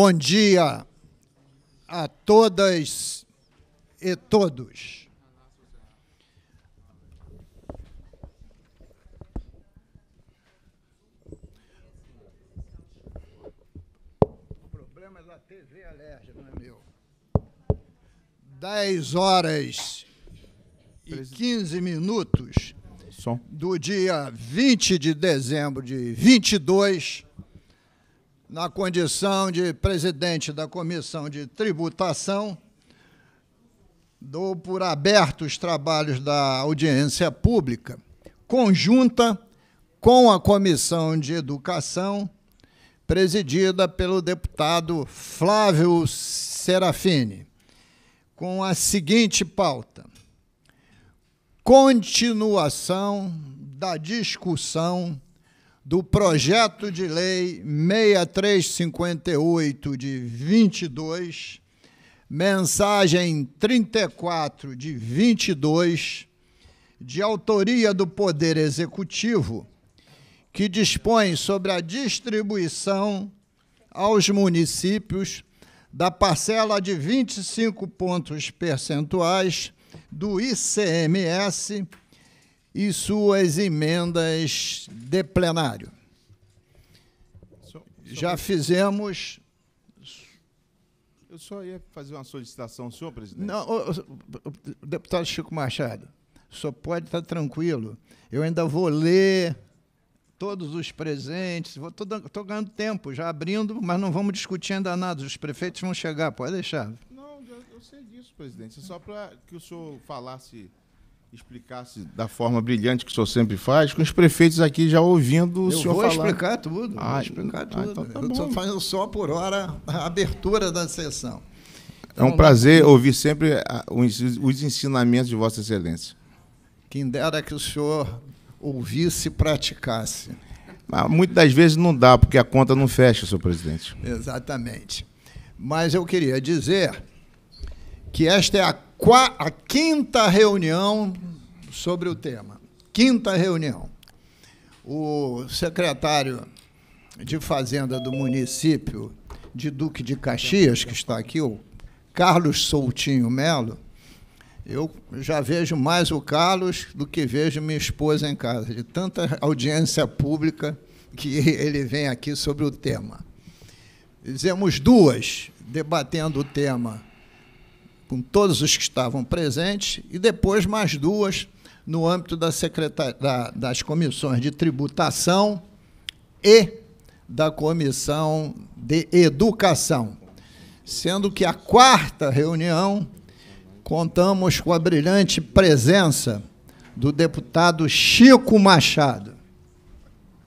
Bom dia a todas e todos. O problema é da TV alérgica, não é meu. Dez horas e quinze minutos do dia vinte de dezembro de vinte e dois na condição de presidente da Comissão de Tributação, dou por aberto os trabalhos da audiência pública, conjunta com a Comissão de Educação, presidida pelo deputado Flávio Serafini, com a seguinte pauta: continuação da discussão do projeto de lei 6358 de 22, mensagem 34 de 22, de autoria do Poder Executivo, que dispõe sobre a distribuição aos municípios da parcela de 25 pontos percentuais do ICMS e suas emendas de plenário. Já fizemos. Eu só ia fazer uma solicitação, senhor presidente. Não, o deputado Chico Machado, só pode estar tranquilo. Eu ainda vou ler todos os presentes. Estou ganhando tempo, já abrindo, mas não vamos discutir ainda nada. Os prefeitos vão chegar, pode deixar. Não, eu, eu sei disso, presidente. É só para que o senhor falasse explicasse da forma brilhante que o senhor sempre faz, com os prefeitos aqui já ouvindo o eu senhor falar. Eu vou explicar tudo, ah, vou explicar ah, tudo. Então tá eu estou fazendo só por hora a abertura da sessão. Então, é um então, prazer lá. ouvir sempre os ensinamentos de Vossa Excelência. Quem dera que o senhor ouvisse e praticasse. Mas ah, muitas das vezes não dá, porque a conta não fecha, senhor presidente. Exatamente. Mas eu queria dizer que esta é a a quinta reunião sobre o tema. Quinta reunião. O secretário de Fazenda do município de Duque de Caxias, que está aqui, o Carlos Soutinho Melo, eu já vejo mais o Carlos do que vejo minha esposa em casa, de tanta audiência pública que ele vem aqui sobre o tema. Fizemos duas debatendo o tema com todos os que estavam presentes, e depois mais duas no âmbito da da, das comissões de tributação e da comissão de educação. Sendo que a quarta reunião contamos com a brilhante presença do deputado Chico Machado.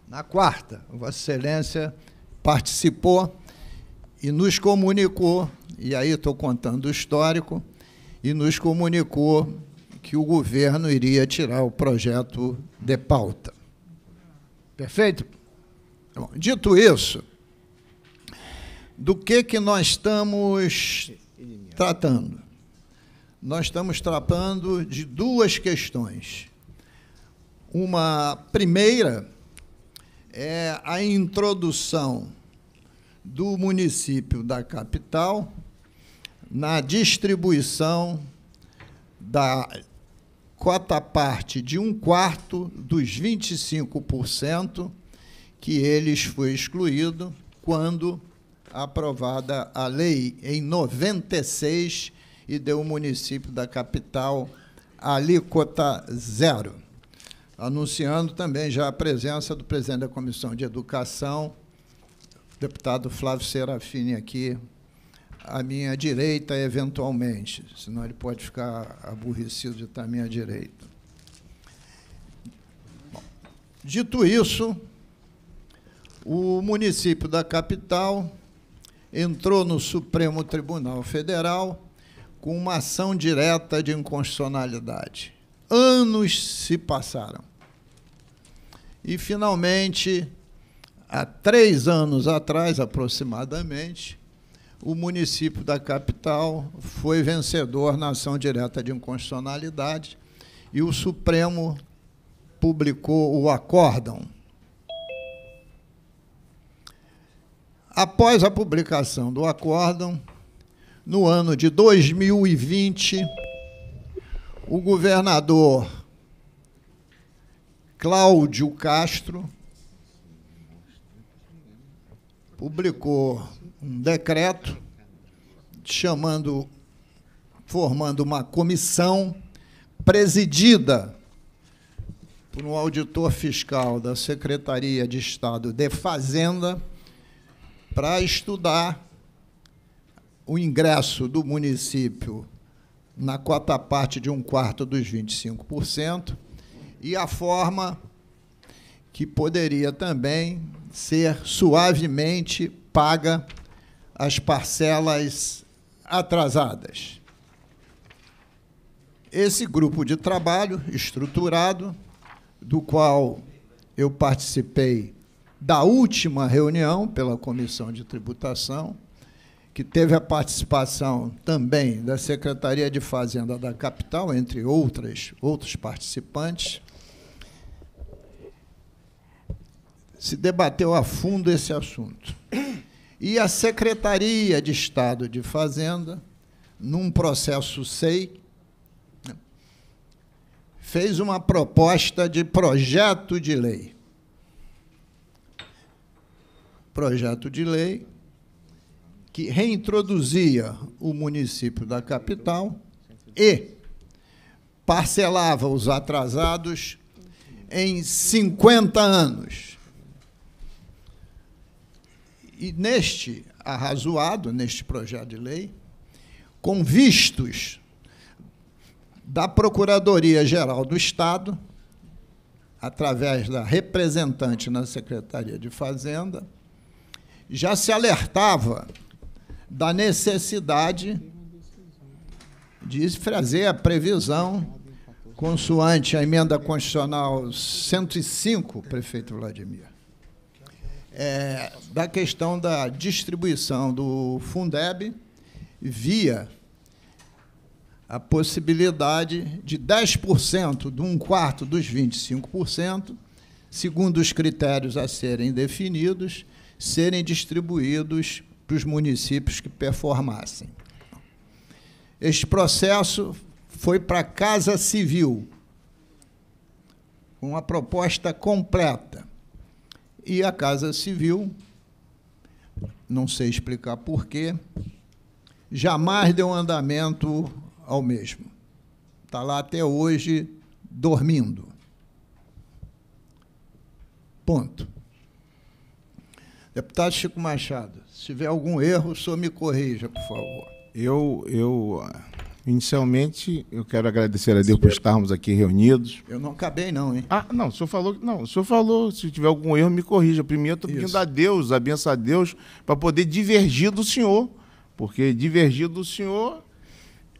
Na quarta, Vossa Excelência participou e nos comunicou e aí estou contando o histórico e nos comunicou que o governo iria tirar o projeto de pauta. Perfeito? Bom, dito isso, do que, que nós estamos tratando? Nós estamos tratando de duas questões. Uma primeira é a introdução do município da capital na distribuição da cota parte de um quarto dos 25% que eles foi excluído quando aprovada a lei em 96 e deu o município da capital alíquota zero. Anunciando também já a presença do presidente da Comissão de Educação, deputado Flávio Serafini aqui à minha direita, eventualmente, senão ele pode ficar aborrecido de estar à minha direita. Bom, dito isso, o município da capital entrou no Supremo Tribunal Federal com uma ação direta de inconstitucionalidade. Anos se passaram. E, finalmente, há três anos atrás, aproximadamente, o município da capital foi vencedor na ação direta de inconstitucionalidade e o Supremo publicou o acórdão. Após a publicação do acórdão, no ano de 2020, o governador Cláudio Castro publicou um decreto chamando, formando uma comissão presidida por um auditor fiscal da Secretaria de Estado de Fazenda para estudar o ingresso do município na cota parte de um quarto dos 25% e a forma que poderia também ser suavemente paga as parcelas atrasadas. Esse grupo de trabalho estruturado, do qual eu participei da última reunião pela Comissão de Tributação, que teve a participação também da Secretaria de Fazenda da Capital, entre outras, outros participantes, se debateu a fundo esse assunto. E a Secretaria de Estado de Fazenda, num processo SEI, fez uma proposta de projeto de lei. Projeto de lei que reintroduzia o município da capital e parcelava os atrasados em 50 anos. E neste arrazoado, neste projeto de lei, com vistos da Procuradoria-Geral do Estado, através da representante na Secretaria de Fazenda, já se alertava da necessidade de fazer a previsão consoante a emenda constitucional 105, prefeito Vladimir, é, da questão da distribuição do Fundeb via a possibilidade de 10% de um quarto dos 25%, segundo os critérios a serem definidos, serem distribuídos para os municípios que performassem. Este processo foi para a Casa Civil, com uma proposta completa. E a Casa Civil, não sei explicar porquê, jamais deu andamento ao mesmo. Está lá até hoje dormindo. Ponto. Deputado Chico Machado, se tiver algum erro, o senhor me corrija, por favor. Eu, eu Inicialmente, eu quero agradecer a Deus por estarmos aqui reunidos. Eu não acabei, não, hein? Ah, não, o senhor falou. Não, o senhor falou, se tiver algum erro, me corrija. Primeiro, estou pedindo a Deus, a benção a Deus, para poder divergir do senhor. Porque divergir do senhor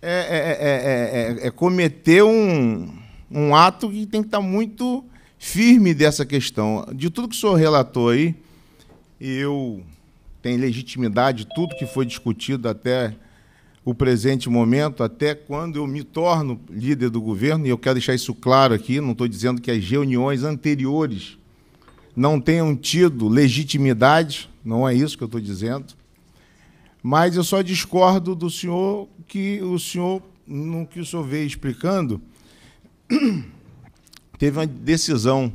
é, é, é, é cometer um, um ato que tem que estar muito firme dessa questão. De tudo que o senhor relatou aí, eu tenho legitimidade, tudo que foi discutido até o presente momento até quando eu me torno líder do governo, e eu quero deixar isso claro aqui, não estou dizendo que as reuniões anteriores não tenham tido legitimidade, não é isso que eu estou dizendo, mas eu só discordo do senhor que o senhor, no que o senhor veio explicando, teve uma decisão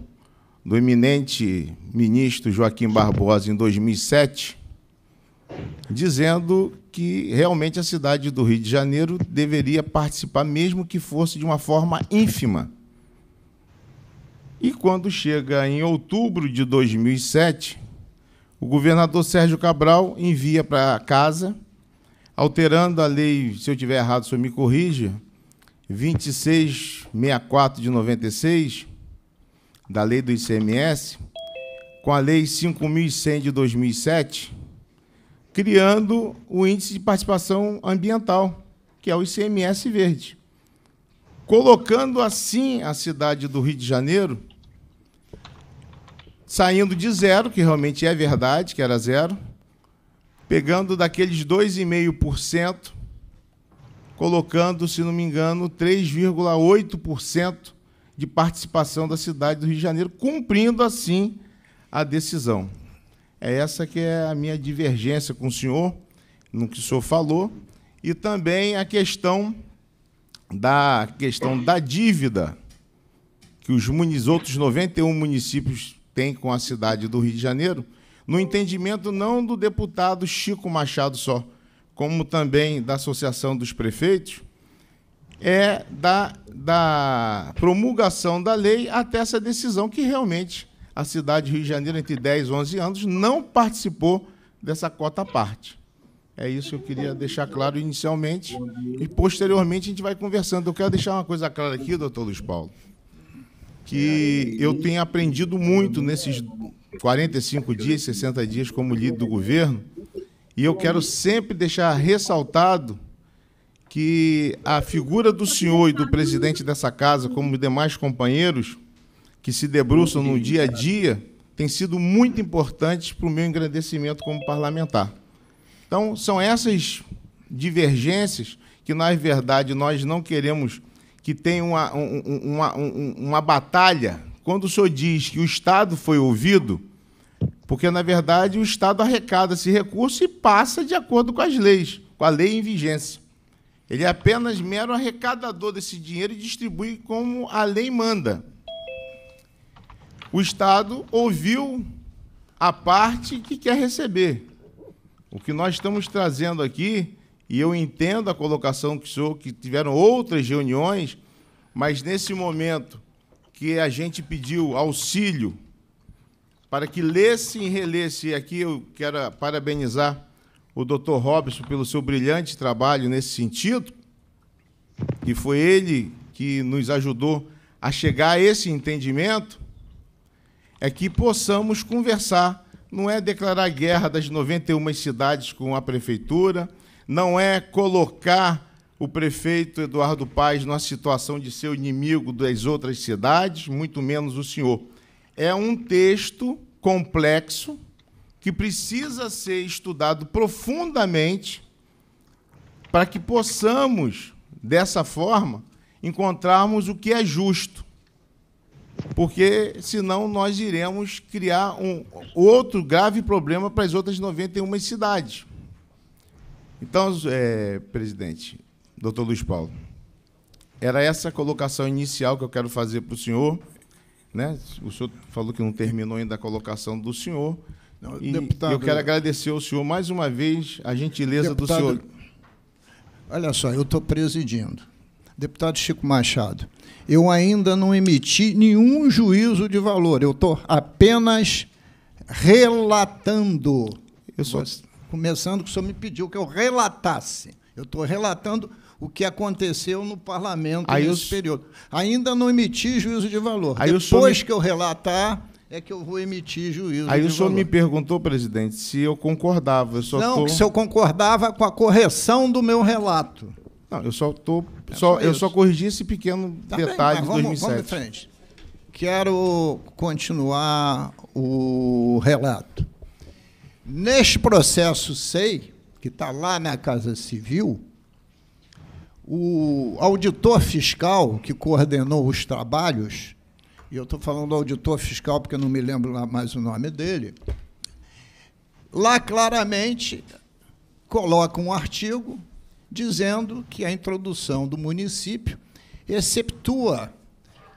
do eminente ministro Joaquim Barbosa em 2007, dizendo que realmente a cidade do Rio de Janeiro deveria participar, mesmo que fosse de uma forma ínfima. E quando chega em outubro de 2007, o governador Sérgio Cabral envia para casa, alterando a lei, se eu estiver errado, o senhor me corrija, 2664 de 96, da lei do ICMS, com a lei 5100 de 2007, criando o Índice de Participação Ambiental, que é o ICMS Verde. Colocando assim a cidade do Rio de Janeiro, saindo de zero, que realmente é verdade, que era zero, pegando daqueles 2,5%, colocando, se não me engano, 3,8% de participação da cidade do Rio de Janeiro, cumprindo assim a decisão. É essa que é a minha divergência com o senhor, no que o senhor falou, e também a questão da questão da dívida que os munic outros 91 municípios têm com a cidade do Rio de Janeiro, no entendimento não do deputado Chico Machado só, como também da Associação dos Prefeitos, é da, da promulgação da lei até essa decisão que realmente a cidade de Rio de Janeiro, entre 10 e 11 anos, não participou dessa cota parte. É isso que eu queria deixar claro inicialmente e posteriormente a gente vai conversando. Eu quero deixar uma coisa clara aqui, doutor Luiz Paulo, que eu tenho aprendido muito nesses 45 dias, 60 dias como líder do governo, e eu quero sempre deixar ressaltado que a figura do senhor e do presidente dessa casa, como demais companheiros, que se debruçam no dia a dia, têm sido muito importantes para o meu engrandecimento como parlamentar. Então, são essas divergências que, na verdade, nós não queremos que tenha uma, uma, uma, uma batalha. Quando o senhor diz que o Estado foi ouvido, porque, na verdade, o Estado arrecada esse recurso e passa de acordo com as leis, com a lei em vigência. Ele é apenas mero arrecadador desse dinheiro e distribui como a lei manda. O Estado ouviu a parte que quer receber. O que nós estamos trazendo aqui, e eu entendo a colocação que o senhor, que tiveram outras reuniões, mas nesse momento que a gente pediu auxílio para que lesse e relesse, e aqui eu quero parabenizar o doutor Robson pelo seu brilhante trabalho nesse sentido, e foi ele que nos ajudou a chegar a esse entendimento, é que possamos conversar. Não é declarar guerra das 91 cidades com a prefeitura, não é colocar o prefeito Eduardo Paes numa situação de ser inimigo das outras cidades, muito menos o senhor. É um texto complexo que precisa ser estudado profundamente para que possamos, dessa forma, encontrarmos o que é justo porque senão nós iremos criar um outro grave problema para as outras 91 cidades. Então, é, presidente, doutor Luiz Paulo, era essa a colocação inicial que eu quero fazer para o senhor. Né? O senhor falou que não terminou ainda a colocação do senhor. Não, deputado, eu quero agradecer ao senhor mais uma vez a gentileza deputado, do senhor. Olha só, eu estou presidindo. Deputado Chico Machado, eu ainda não emiti nenhum juízo de valor, eu estou apenas relatando. Eu só... Começando que o senhor me pediu que eu relatasse. Eu estou relatando o que aconteceu no parlamento aí nesse eu... período. Ainda não emiti juízo de valor. Aí Depois que eu relatar, é que eu vou emitir juízo. Aí o senhor me perguntou, presidente, se eu concordava. Eu não, tô... se eu concordava com a correção do meu relato. Não, eu só tô. É, só, eu só corrigi esse pequeno tá detalhe bem, de 2007. Vamos, vamos em frente. Quero continuar o relato. Neste processo SEI, que está lá na Casa Civil, o auditor fiscal que coordenou os trabalhos, e eu estou falando do auditor fiscal porque eu não me lembro mais o nome dele, lá claramente coloca um artigo dizendo que a introdução do município exceptua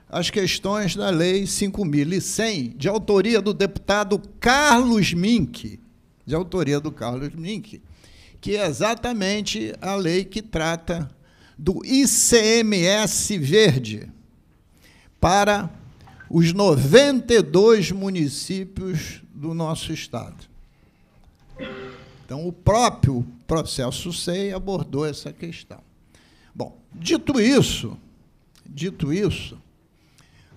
as questões da Lei 5.100, de autoria do deputado Carlos Mink, de autoria do Carlos Mink, que é exatamente a lei que trata do ICMS verde para os 92 municípios do nosso estado. Então, o próprio processo SEI abordou essa questão. Bom, dito isso, dito isso,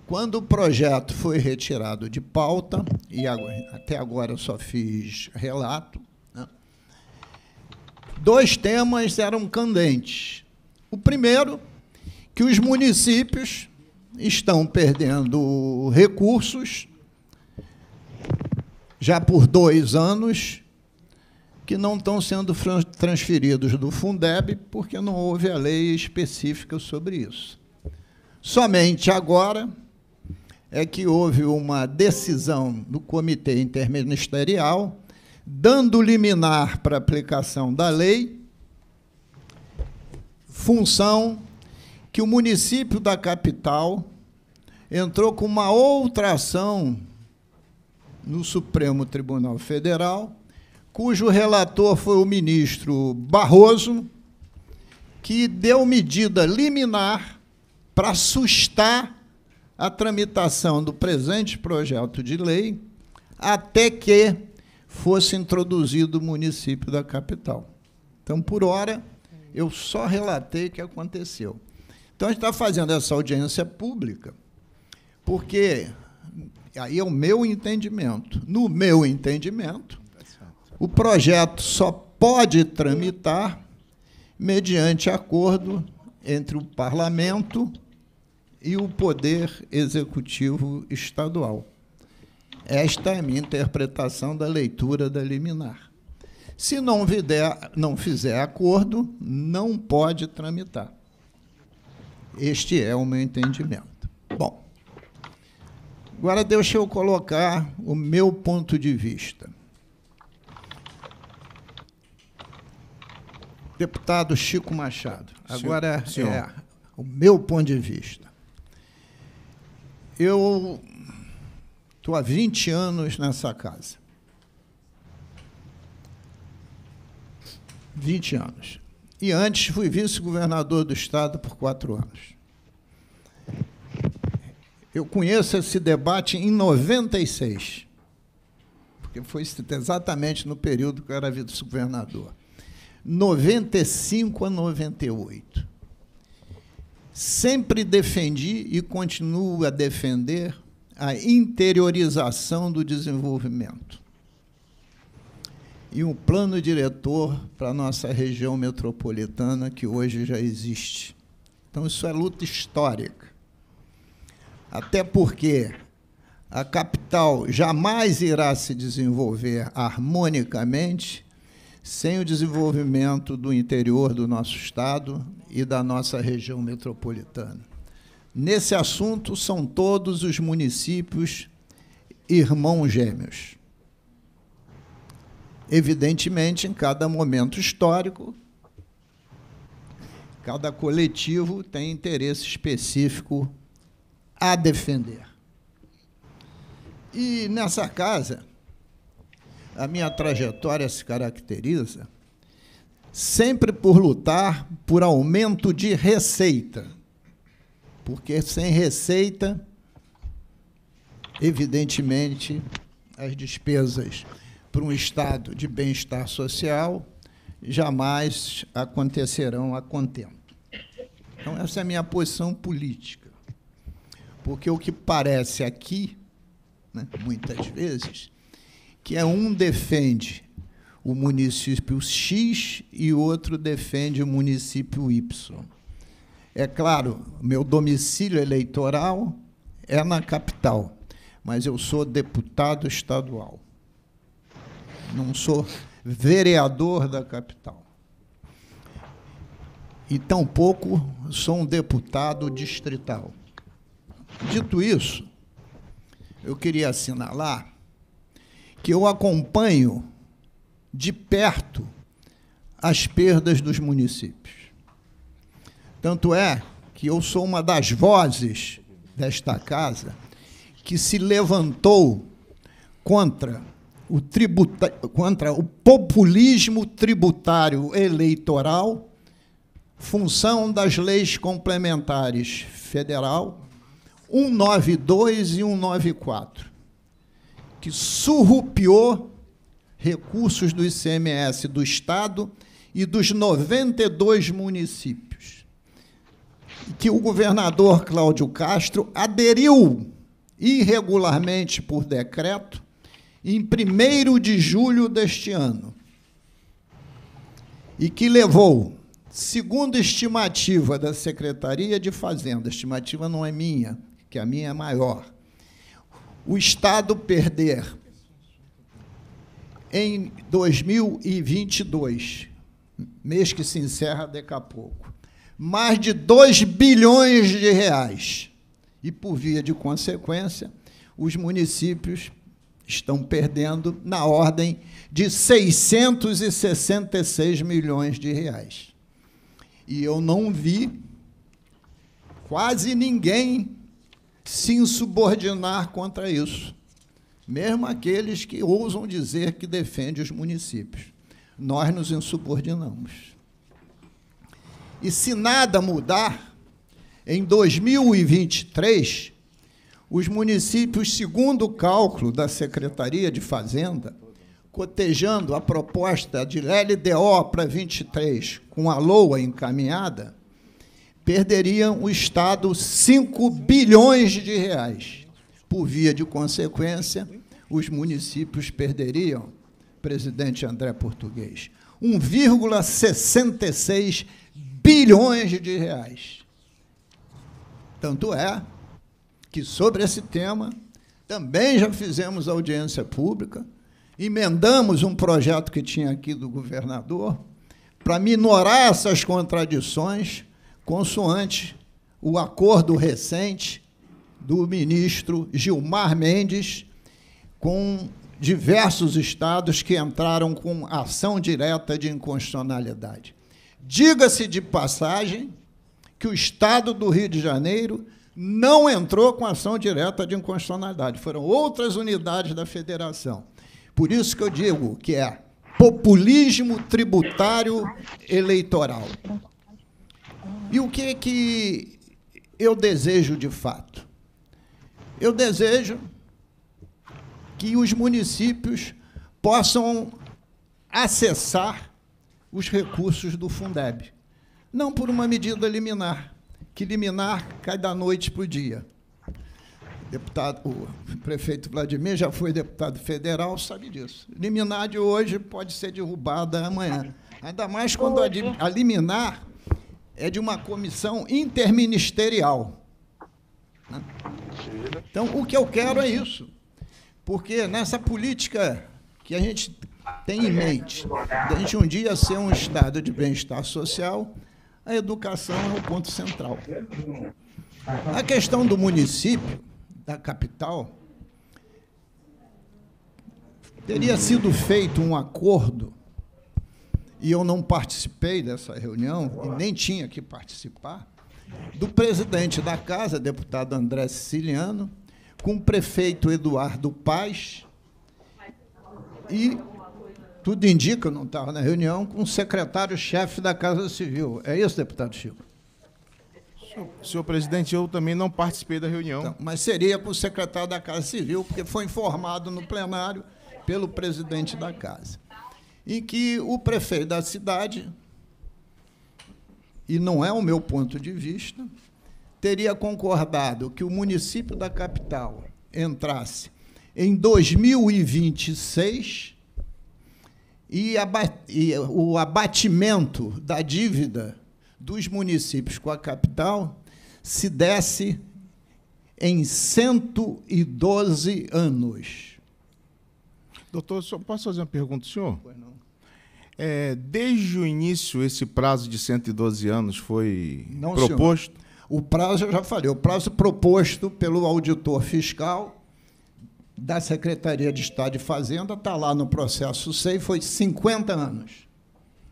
quando o projeto foi retirado de pauta, e até agora só fiz relato, né, dois temas eram candentes. O primeiro, que os municípios estão perdendo recursos já por dois anos que não estão sendo transferidos do Fundeb porque não houve a lei específica sobre isso. Somente agora é que houve uma decisão do Comitê Interministerial dando liminar para aplicação da lei, função que o município da capital entrou com uma outra ação no Supremo Tribunal Federal cujo relator foi o ministro Barroso, que deu medida liminar para assustar a tramitação do presente projeto de lei até que fosse introduzido o município da capital. Então, por hora, eu só relatei o que aconteceu. Então, a gente está fazendo essa audiência pública, porque aí é o meu entendimento. No meu entendimento, o projeto só pode tramitar mediante acordo entre o parlamento e o poder executivo estadual. Esta é a minha interpretação da leitura da liminar. Se não, vider, não fizer acordo, não pode tramitar. Este é o meu entendimento. Bom, agora deixa eu colocar o meu ponto de vista. deputado Chico Machado. Agora, Senhor. é o meu ponto de vista. Eu estou há 20 anos nessa casa. 20 anos. E antes fui vice-governador do Estado por quatro anos. Eu conheço esse debate em 96, porque foi exatamente no período que eu era vice-governador. 95 a 98. Sempre defendi e continuo a defender a interiorização do desenvolvimento. E um plano diretor para a nossa região metropolitana, que hoje já existe. Então, isso é luta histórica. Até porque a capital jamais irá se desenvolver harmonicamente sem o desenvolvimento do interior do nosso estado e da nossa região metropolitana. Nesse assunto, são todos os municípios irmãos gêmeos. Evidentemente, em cada momento histórico, cada coletivo tem interesse específico a defender. E nessa casa, a minha trajetória se caracteriza sempre por lutar por aumento de receita. Porque sem receita, evidentemente, as despesas para um estado de bem-estar social jamais acontecerão a contento. Então, essa é a minha posição política. Porque o que parece aqui, né, muitas vezes, que é um defende o município X e outro defende o município Y. É claro, meu domicílio eleitoral é na capital, mas eu sou deputado estadual. Não sou vereador da capital. E tampouco sou um deputado distrital. Dito isso, eu queria assinalar que eu acompanho de perto as perdas dos municípios. Tanto é que eu sou uma das vozes desta casa que se levantou contra o, tributa contra o populismo tributário eleitoral, função das leis complementares federal 192 e 194 que surrupiou recursos do ICMS do Estado e dos 92 municípios. Que o governador Cláudio Castro aderiu irregularmente por decreto em 1 de julho deste ano. E que levou, segundo estimativa da Secretaria de Fazenda, estimativa não é minha, que a minha é maior, o Estado perder em 2022, mês que se encerra daqui a pouco, mais de 2 bilhões de reais. E, por via de consequência, os municípios estão perdendo na ordem de 666 milhões de reais. E eu não vi quase ninguém se insubordinar contra isso, mesmo aqueles que ousam dizer que defende os municípios. Nós nos insubordinamos. E se nada mudar, em 2023, os municípios, segundo o cálculo da Secretaria de Fazenda, cotejando a proposta de LDO para 23 com a LOA encaminhada, perderiam o Estado 5 bilhões de reais. Por via de consequência, os municípios perderiam, presidente André Português, 1,66 bilhões de reais. Tanto é que, sobre esse tema, também já fizemos audiência pública, emendamos um projeto que tinha aqui do governador para minorar essas contradições consoante o acordo recente do ministro Gilmar Mendes com diversos estados que entraram com ação direta de inconstitucionalidade. Diga-se de passagem que o estado do Rio de Janeiro não entrou com ação direta de inconstitucionalidade, foram outras unidades da federação. Por isso que eu digo que é populismo tributário eleitoral. E o que que eu desejo de fato? Eu desejo que os municípios possam acessar os recursos do Fundeb. Não por uma medida liminar, que liminar cai da noite para o dia. Deputado, o prefeito Vladimir já foi deputado federal, sabe disso. Liminar de hoje pode ser derrubada amanhã. Ainda mais quando a, a liminar é de uma comissão interministerial. Né? Então, o que eu quero é isso. Porque nessa política que a gente tem em mente, de a gente um dia ser um estado de bem-estar social, a educação é o ponto central. A questão do município, da capital, teria sido feito um acordo e eu não participei dessa reunião, e nem tinha que participar, do presidente da casa, deputado André Siciliano, com o prefeito Eduardo Paz e tudo indica, não estava na reunião, com o secretário-chefe da Casa Civil. É isso, deputado Chico? Senhor, presidente, eu também não participei da reunião. Então, mas seria com o secretário da Casa Civil, porque foi informado no plenário pelo presidente da Casa em que o prefeito da cidade, e não é o meu ponto de vista, teria concordado que o município da capital entrasse em 2026 e, e o abatimento da dívida dos municípios com a capital se desse em 112 anos. Doutor, só posso fazer uma pergunta, senhor? Pois não. É, desde o início, esse prazo de 112 anos foi não, proposto? Senhor. O prazo, eu já falei, o prazo proposto pelo auditor fiscal da Secretaria de Estado de Fazenda está lá no processo SEI, foi 50 anos.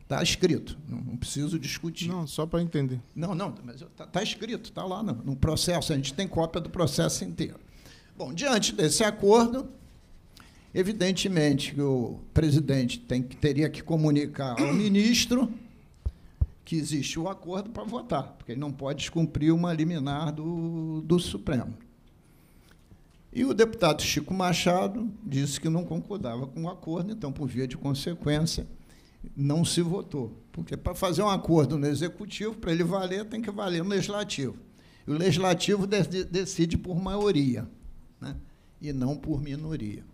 Está escrito, não, preciso discutir. Não, só para entender. Não, não, mas está tá escrito, está lá no, no processo, a gente tem cópia do processo inteiro. Bom, diante desse acordo, Evidentemente que o presidente tem, teria que comunicar ao ministro que existe o um acordo para votar, porque ele não pode descumprir uma liminar do, do Supremo. E o deputado Chico Machado disse que não concordava com o acordo, então, por via de consequência, não se votou. Porque para fazer um acordo no executivo, para ele valer, tem que valer no legislativo. E o legislativo decide por maioria, né? e não por minoria.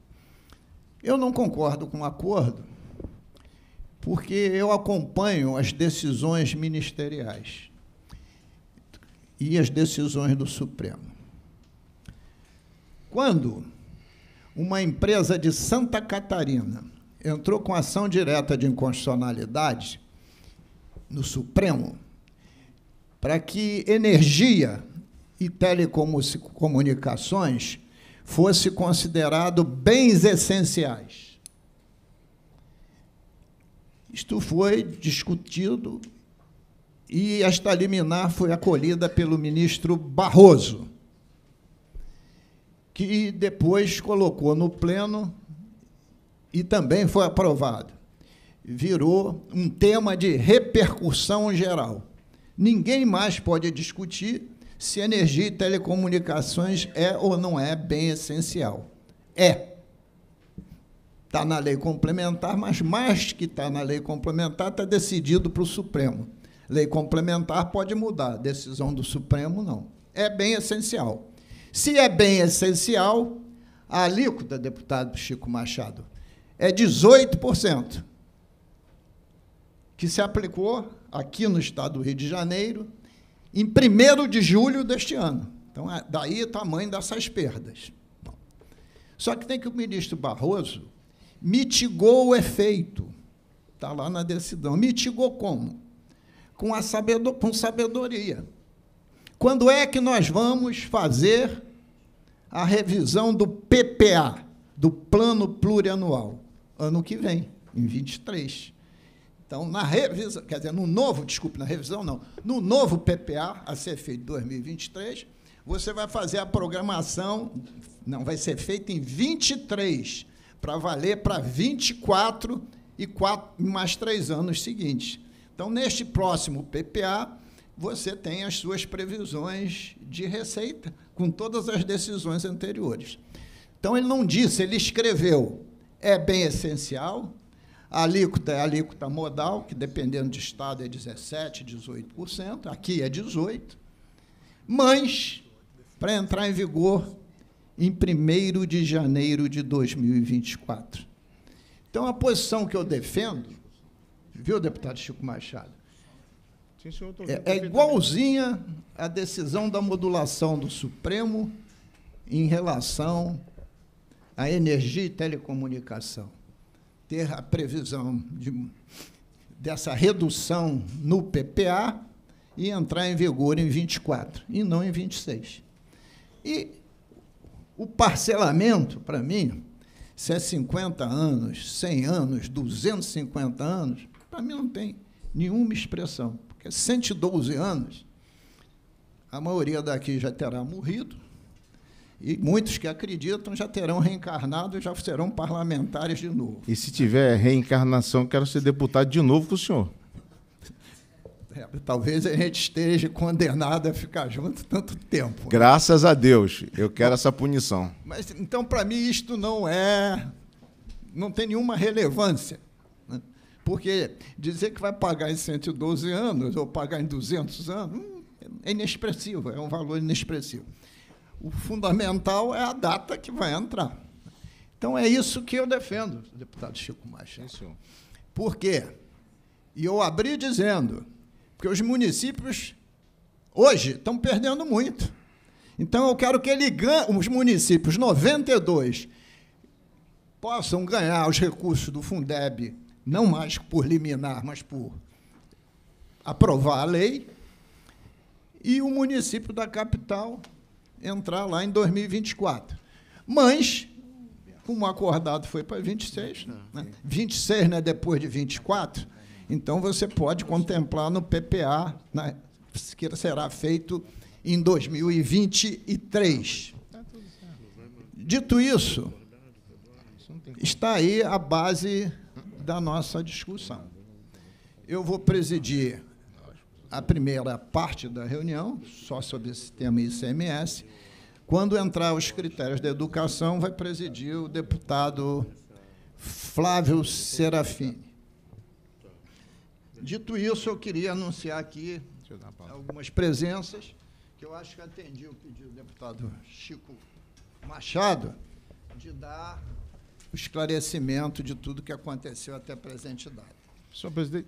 Eu não concordo com o acordo, porque eu acompanho as decisões ministeriais e as decisões do Supremo. Quando uma empresa de Santa Catarina entrou com ação direta de inconstitucionalidade no Supremo para que energia e telecomunicações fosse considerado bens essenciais. Isto foi discutido e esta liminar foi acolhida pelo ministro Barroso, que depois colocou no pleno e também foi aprovado. Virou um tema de repercussão geral. Ninguém mais pode discutir se energia e telecomunicações é ou não é bem essencial. É. Está na lei complementar, mas mais que está na lei complementar, está decidido para o Supremo. Lei complementar pode mudar, decisão do Supremo não. É bem essencial. Se é bem essencial, a alíquota, deputado Chico Machado, é 18%, que se aplicou aqui no estado do Rio de Janeiro em 1 de julho deste ano. Então, é, daí o tamanho dessas perdas. Só que tem que o ministro Barroso mitigou o efeito. Está lá na decisão. Mitigou como? Com, a sabedor, com sabedoria. Quando é que nós vamos fazer a revisão do PPA, do Plano Plurianual? Ano que vem, em 23. Então, na revisão, quer dizer, no novo, desculpe, na revisão não, no novo PPA a ser feito em 2023, você vai fazer a programação, não vai ser feita em 23, para valer para 24 e mais três anos seguintes. Então, neste próximo PPA, você tem as suas previsões de receita, com todas as decisões anteriores. Então, ele não disse, ele escreveu. É bem essencial, a alíquota é a alíquota modal, que dependendo de estado é 17%, 18%, aqui é 18%, mas para entrar em vigor em 1 de janeiro de 2024. Então, a posição que eu defendo, viu, deputado Chico Machado? Sim, senhor, é, é igualzinha à decisão da modulação do Supremo em relação à energia e telecomunicação ter a previsão de, dessa redução no PPA e entrar em vigor em 24 e não em 26. E o parcelamento, para mim, se é 50 anos, 100 anos, 250 anos, para mim não tem nenhuma expressão, porque 112 anos, a maioria daqui já terá morrido, e muitos que acreditam já terão reencarnado e já serão parlamentares de novo. E se tiver reencarnação, quero ser deputado de novo com o senhor. É, talvez a gente esteja condenado a ficar junto tanto tempo. Né? Graças a Deus, eu quero essa punição. Mas então, para mim, isto não é. não tem nenhuma relevância. Né? Porque dizer que vai pagar em 112 anos ou pagar em 200 anos hum, é inexpressivo, é um valor inexpressivo. O fundamental é a data que vai entrar. Então é isso que eu defendo, deputado Chico Machado. senhor. Por quê? E eu abri dizendo que os municípios hoje estão perdendo muito. Então eu quero que ele ganhe, os municípios 92 possam ganhar os recursos do Fundeb, não mais por liminar, mas por aprovar a lei, e o município da capital entrar lá em 2024. Mas, como acordado foi para 26, né? 26 né, depois de 24, então você pode contemplar no PPA, né, que será feito em 2023. Dito isso, está aí a base da nossa discussão. Eu vou presidir a primeira parte da reunião, só sobre esse tema ICMS. Quando entrar os critérios da educação, vai presidir o deputado Flávio Serafini. Dito isso, eu queria anunciar aqui algumas presenças, que eu acho que atendi o pedido do deputado Chico Machado de dar o esclarecimento de tudo que aconteceu até a presente data. Senhor presidente,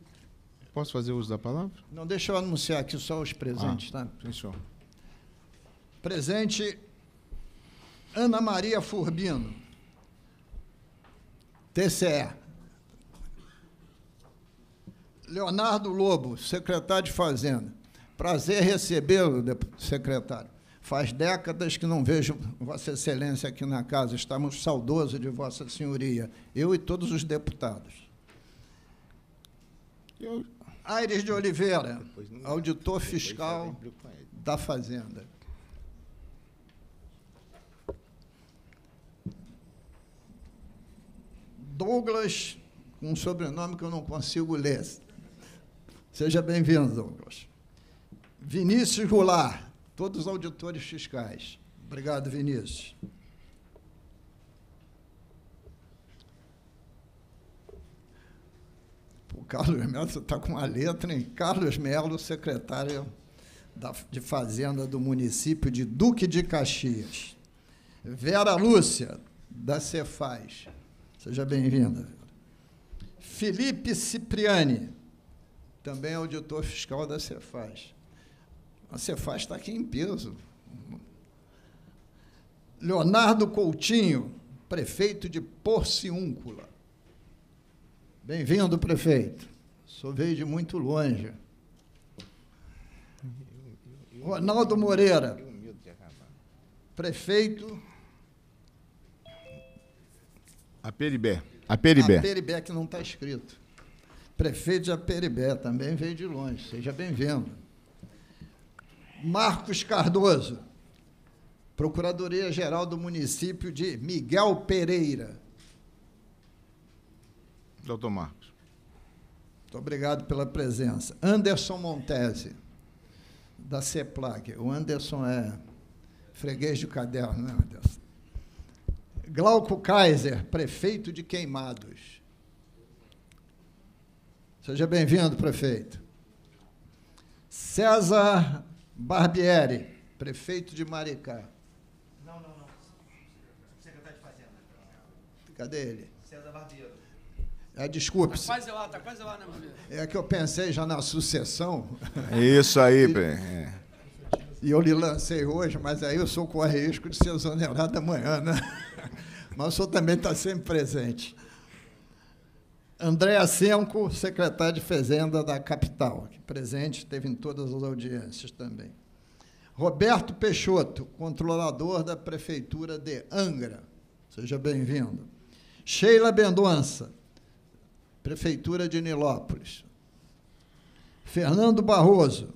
Posso fazer uso da palavra? Não, deixa eu anunciar aqui só os presentes, ah, tá? Senhor. Presente Ana Maria Furbino, TCE. Leonardo Lobo, secretário de Fazenda. Prazer recebê-lo, secretário. Faz décadas que não vejo Vossa Excelência aqui na casa. Estamos saudosos de Vossa Senhoria, eu e todos os deputados. Eu Aires de Oliveira, é, auditor é, é, fiscal da Fazenda. Douglas, com um sobrenome que eu não consigo ler. Seja bem-vindo, Douglas. Vinícius Goulart, todos auditores fiscais. Obrigado, Vinícius. o Carlos Melo, está com uma letra, hein? Carlos Melo, secretário da, de Fazenda do município de Duque de Caxias. Vera Lúcia, da Cefaz. Seja bem-vinda. Felipe Cipriani, também auditor fiscal da Cefaz. A Cefaz está aqui em peso. Leonardo Coutinho, prefeito de Porciúncula. Bem-vindo, prefeito. Só veio de muito longe. Ronaldo Moreira. Prefeito. Aperibé. Aperibé. Aperibé que não está escrito. Prefeito de Aperibé também veio de longe. Seja bem-vindo. Marcos Cardoso. Procuradoria-Geral do Município de Miguel Pereira. Cleuton Marcos. Muito obrigado pela presença. Anderson Montese, da CEPLAC. O Anderson é freguês de caderno, né, Anderson? Glauco Kaiser, prefeito de Queimados. Seja bem-vindo, prefeito. César Barbieri, prefeito de Maricá. Não, não, não. Secretário de Fazenda. Cadê ele? César Barbieri. É, desculpe. -se. Tá quase lá, tá quase lá, né, meu É que eu pensei já na sucessão. Isso aí, bem. É. E eu lhe lancei hoje, mas aí eu sou com o risco de ser exonerado amanhã, né? Mas o senhor também está sempre presente. André Senco, secretário de Fazenda da capital, que presente esteve em todas as audiências também. Roberto Peixoto, controlador da Prefeitura de Angra. Seja bem-vindo. Sheila Bendonça, Prefeitura de Nilópolis. Fernando Barroso,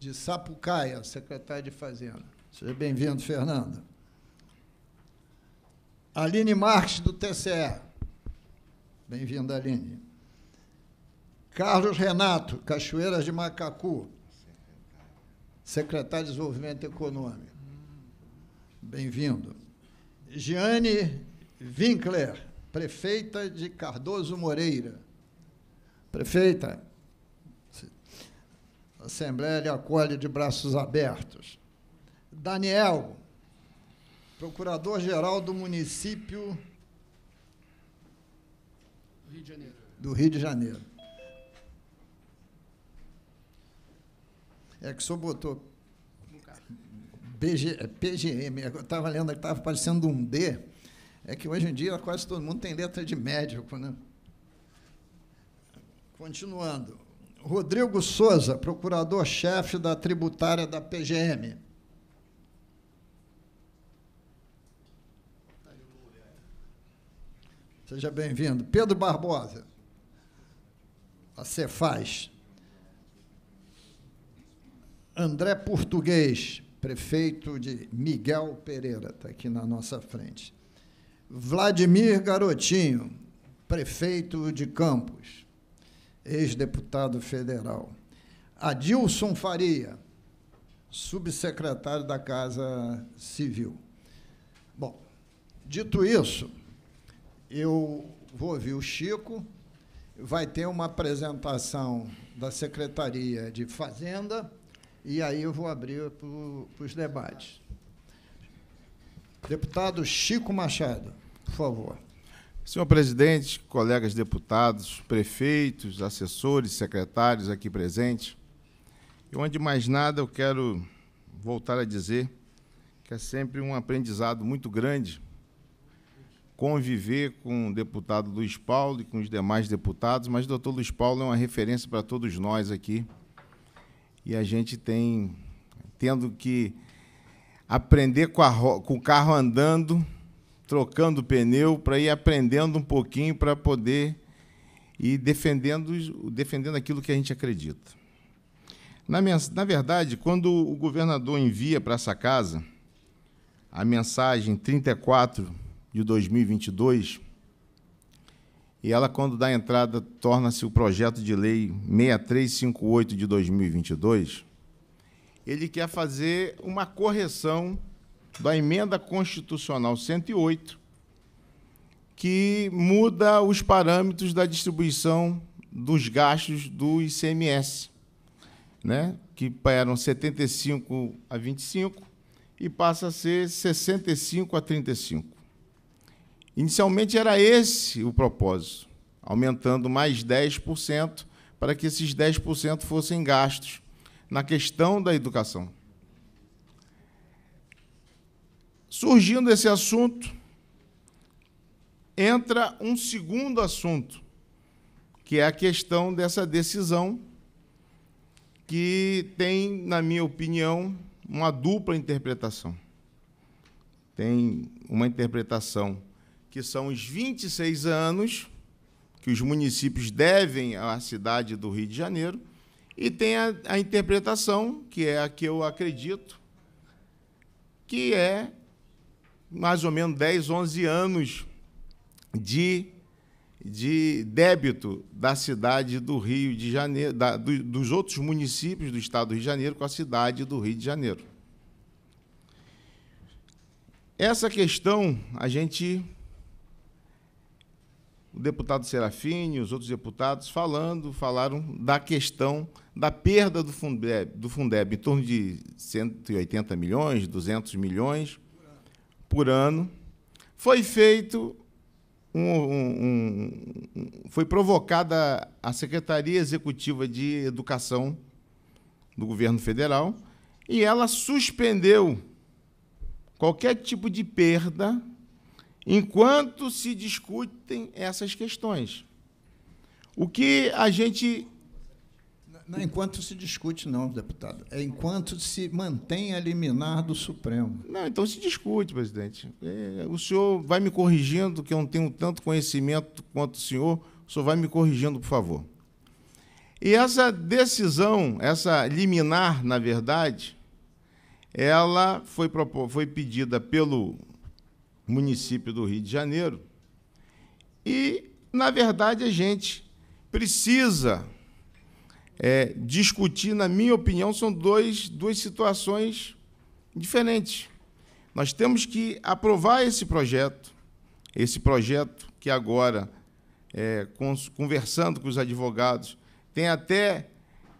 de Sapucaia, secretário de Fazenda. Seja bem-vindo, Fernando. Aline Marques, do TCE. Bem-vinda, Aline. Carlos Renato, Cachoeiras de Macacu, secretário de Desenvolvimento Econômico. Bem-vindo. Giane Winkler, prefeita de Cardoso Moreira. Prefeita, a Assembleia lhe acolhe de braços abertos. Daniel, procurador-geral do município Rio do Rio de Janeiro. É que senhor botou BG, PGM, eu estava lendo que estava parecendo um D é que hoje em dia quase todo mundo tem letra de médico, né? Continuando. Rodrigo Souza, procurador-chefe da tributária da PGM. Seja bem-vindo. Pedro Barbosa, a Cefaz. André Português, prefeito de Miguel Pereira, está aqui na nossa frente. Vladimir Garotinho, prefeito de Campos, ex-deputado federal. Adilson Faria, subsecretário da Casa Civil. Bom, dito isso, eu vou ouvir o Chico, vai ter uma apresentação da Secretaria de Fazenda e aí eu vou abrir para os debates. Deputado Chico Machado. Por favor. Senhor presidente, colegas deputados, prefeitos, assessores, secretários aqui presentes, e antes de mais nada, eu quero voltar a dizer que é sempre um aprendizado muito grande conviver com o deputado Luiz Paulo e com os demais deputados, mas o doutor Luiz Paulo é uma referência para todos nós aqui. E a gente tem, tendo que aprender com, a, com o carro andando trocando pneu para ir aprendendo um pouquinho para poder ir defendendo, defendendo aquilo que a gente acredita. Na, na verdade, quando o governador envia para essa casa a mensagem 34 de 2022, e ela, quando dá entrada, torna-se o projeto de lei 6358 de 2022, ele quer fazer uma correção da emenda constitucional 108, que muda os parâmetros da distribuição dos gastos do ICMS, né? que eram 75 a 25 e passa a ser 65 a 35. Inicialmente era esse o propósito, aumentando mais 10% para que esses 10% fossem gastos na questão da educação. Surgindo esse assunto, entra um segundo assunto, que é a questão dessa decisão, que tem, na minha opinião, uma dupla interpretação. Tem uma interpretação que são os 26 anos que os municípios devem à cidade do Rio de Janeiro, e tem a, a interpretação, que é a que eu acredito, que é mais ou menos 10, 11 anos de, de débito da cidade do Rio de Janeiro, da, do, dos outros municípios do estado do Rio de Janeiro com a cidade do Rio de Janeiro. Essa questão, a gente. O deputado Serafini, os outros deputados falando, falaram da questão da perda do Fundeb, do Fundeb em torno de 180 milhões, 200 milhões por ano, foi feito um, um, um, foi provocada a Secretaria Executiva de Educação do governo federal e ela suspendeu qualquer tipo de perda enquanto se discutem essas questões. O que a gente não, enquanto se discute, não, deputado. É enquanto se mantém a liminar do Supremo. Não, então se discute, presidente. É, o senhor vai me corrigindo, que eu não tenho tanto conhecimento quanto o senhor. O senhor vai me corrigindo, por favor. E essa decisão, essa liminar, na verdade, ela foi, foi pedida pelo município do Rio de Janeiro. E, na verdade, a gente precisa é, discutir, na minha opinião, são dois, duas situações diferentes. Nós temos que aprovar esse projeto, esse projeto que agora, é, conversando com os advogados, tem até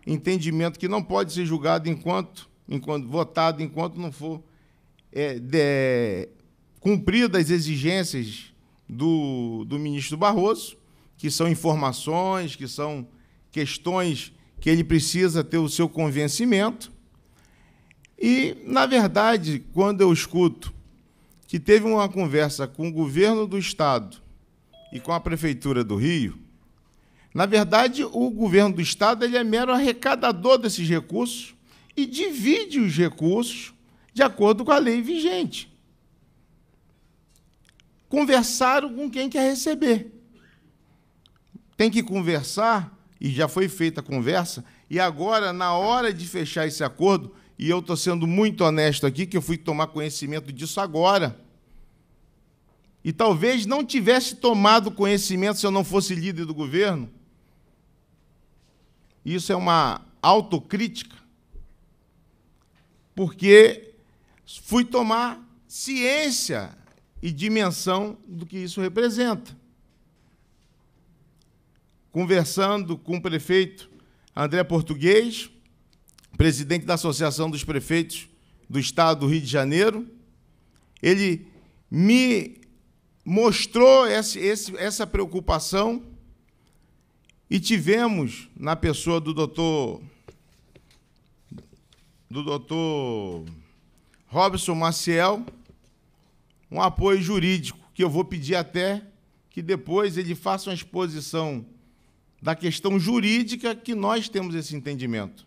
entendimento que não pode ser julgado enquanto, enquanto votado enquanto não for é, de, as exigências do, do ministro Barroso, que são informações, que são questões que ele precisa ter o seu convencimento. E, na verdade, quando eu escuto que teve uma conversa com o governo do estado e com a prefeitura do Rio, na verdade, o governo do estado ele é mero arrecadador desses recursos e divide os recursos de acordo com a lei vigente. Conversaram com quem quer receber. Tem que conversar e já foi feita a conversa, e agora, na hora de fechar esse acordo, e eu estou sendo muito honesto aqui, que eu fui tomar conhecimento disso agora. E talvez não tivesse tomado conhecimento se eu não fosse líder do governo. Isso é uma autocrítica, porque fui tomar ciência e dimensão do que isso representa conversando com o prefeito André Português, presidente da Associação dos Prefeitos do Estado do Rio de Janeiro. Ele me mostrou esse, esse, essa preocupação e tivemos na pessoa do doutor do doutor Robson Maciel um apoio jurídico que eu vou pedir até que depois ele faça uma exposição da questão jurídica que nós temos esse entendimento.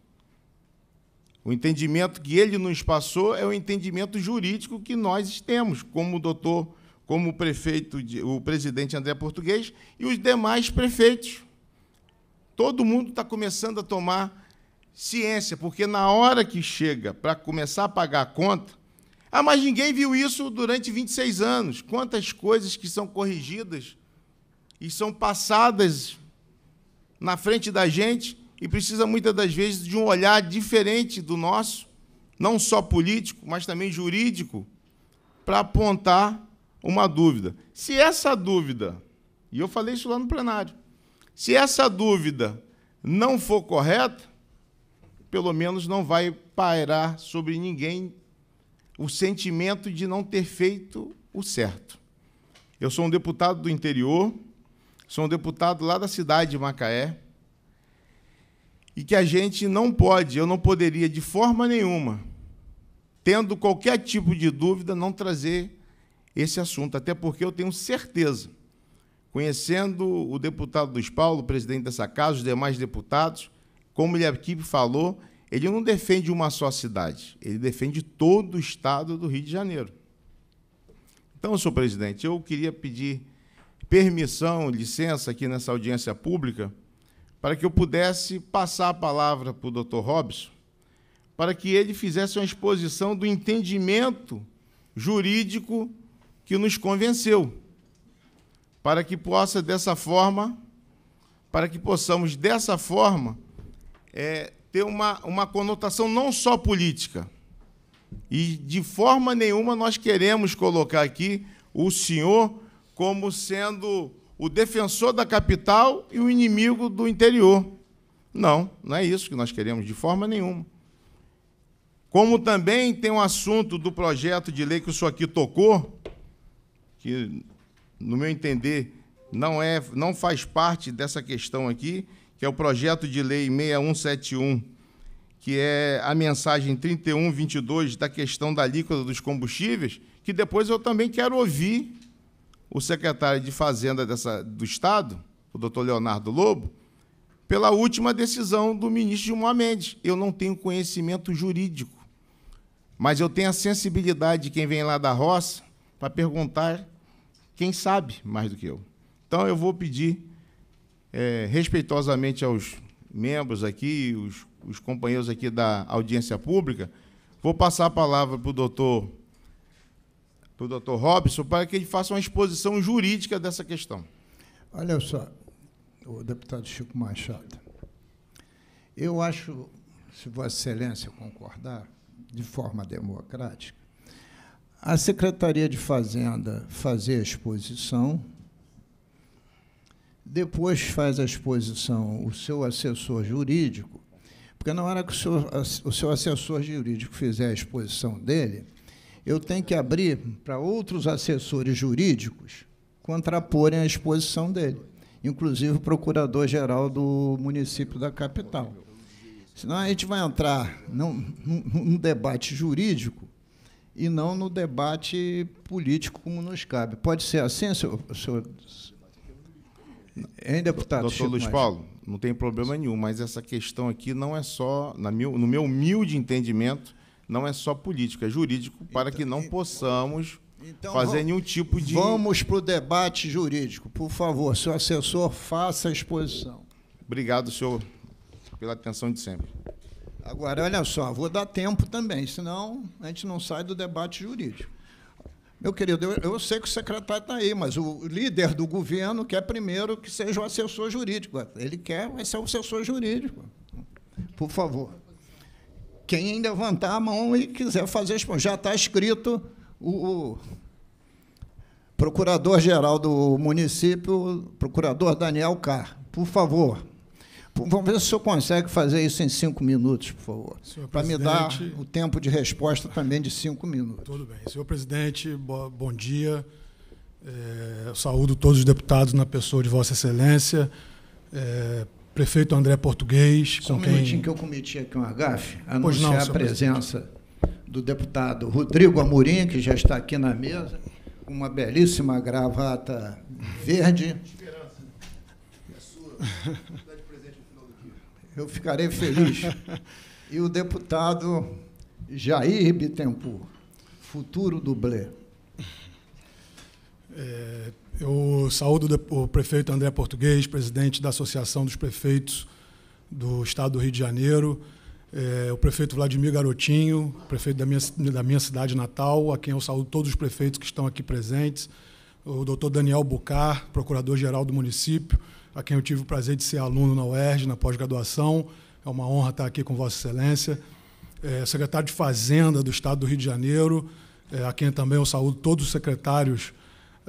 O entendimento que ele nos passou é o entendimento jurídico que nós temos, como o doutor, como o prefeito, o presidente André Português e os demais prefeitos. Todo mundo está começando a tomar ciência, porque na hora que chega para começar a pagar a conta, ah, mas ninguém viu isso durante 26 anos. Quantas coisas que são corrigidas e são passadas na frente da gente e precisa muitas das vezes de um olhar diferente do nosso, não só político, mas também jurídico, para apontar uma dúvida. Se essa dúvida, e eu falei isso lá no plenário, se essa dúvida não for correta, pelo menos não vai pairar sobre ninguém o sentimento de não ter feito o certo. Eu sou um deputado do interior, Sou um deputado lá da cidade de Macaé. E que a gente não pode, eu não poderia de forma nenhuma, tendo qualquer tipo de dúvida, não trazer esse assunto. Até porque eu tenho certeza, conhecendo o deputado Luiz Paulo, o presidente dessa casa, os demais deputados, como ele aqui falou, ele não defende uma só cidade, ele defende todo o estado do Rio de Janeiro. Então, senhor presidente, eu queria pedir permissão, licença aqui nessa audiência pública, para que eu pudesse passar a palavra para o Dr. Robson, para que ele fizesse uma exposição do entendimento jurídico que nos convenceu, para que possa dessa forma, para que possamos dessa forma é, ter uma, uma conotação não só política. E de forma nenhuma nós queremos colocar aqui o senhor como sendo o defensor da capital e o inimigo do interior. Não, não é isso que nós queremos de forma nenhuma. Como também tem um assunto do projeto de lei que o senhor aqui tocou, que, no meu entender, não, é, não faz parte dessa questão aqui, que é o projeto de lei 6171, que é a mensagem 3122 da questão da alíquota dos combustíveis, que depois eu também quero ouvir o secretário de Fazenda dessa, do Estado, o doutor Leonardo Lobo, pela última decisão do ministro Gilmar Mendes. Eu não tenho conhecimento jurídico, mas eu tenho a sensibilidade de quem vem lá da roça para perguntar quem sabe mais do que eu. Então eu vou pedir é, respeitosamente aos membros aqui, os, os companheiros aqui da audiência pública, vou passar a palavra para o doutor para o doutor Robson, para que ele faça uma exposição jurídica dessa questão. Olha só, o deputado Chico Machado, eu acho, se Vossa Excelência concordar, de forma democrática, a Secretaria de Fazenda fazer a exposição, depois faz a exposição o seu assessor jurídico, porque na hora que o seu, o seu assessor jurídico fizer a exposição dele, eu tenho que abrir para outros assessores jurídicos contraporem a exposição dele, inclusive o procurador-geral do município da capital. Senão a gente vai entrar num, num debate jurídico e não no debate político como nos cabe. Pode ser assim, senhor? senhor hein, deputado? Doutor Chico Luiz Maggi? Paulo, não tem problema nenhum, mas essa questão aqui não é só, no meu humilde entendimento, não é só político, é jurídico, para então, que não possamos então, fazer vamos, nenhum tipo de. Vamos para o debate jurídico, por favor. Seu assessor, faça a exposição. Obrigado, senhor, pela atenção de sempre. Agora, olha só, vou dar tempo também, senão a gente não sai do debate jurídico. Meu querido, eu, eu sei que o secretário está aí, mas o líder do governo quer primeiro que seja o assessor jurídico. Ele quer, mas é o assessor jurídico. Por favor. Quem ainda levantar a mão e quiser fazer, já está escrito o, procurador-geral do município, procurador Daniel Carr. Por favor, Vamos ver se o senhor consegue fazer isso em cinco minutos, por favor. Para me dar o tempo de resposta também de cinco minutos. Tudo bem. Senhor presidente, bom dia. É, saúdo todos os deputados na pessoa de Vossa Excelência. É, prefeito André Português, Só com um quem... minutinho que eu cometi aqui um gafe, anunciar não, a presença presidente. do deputado Rodrigo Amorim, que já está aqui na mesa, com uma belíssima gravata verde. Esperança, Eu ficarei feliz. E o deputado Jair Bittencourt, futuro dublê. É, eu saúdo o prefeito André Português, presidente da Associação dos Prefeitos do Estado do Rio de Janeiro, é, o prefeito Vladimir Garotinho, prefeito da minha, da minha cidade natal, a quem eu saúdo todos os prefeitos que estão aqui presentes, o doutor Daniel Bucar, procurador-geral do município, a quem eu tive o prazer de ser aluno na UERJ, na pós-graduação. É uma honra estar aqui com Vossa Excelência. É, secretário de Fazenda do Estado do Rio de Janeiro, é, a quem também eu saúdo todos os secretários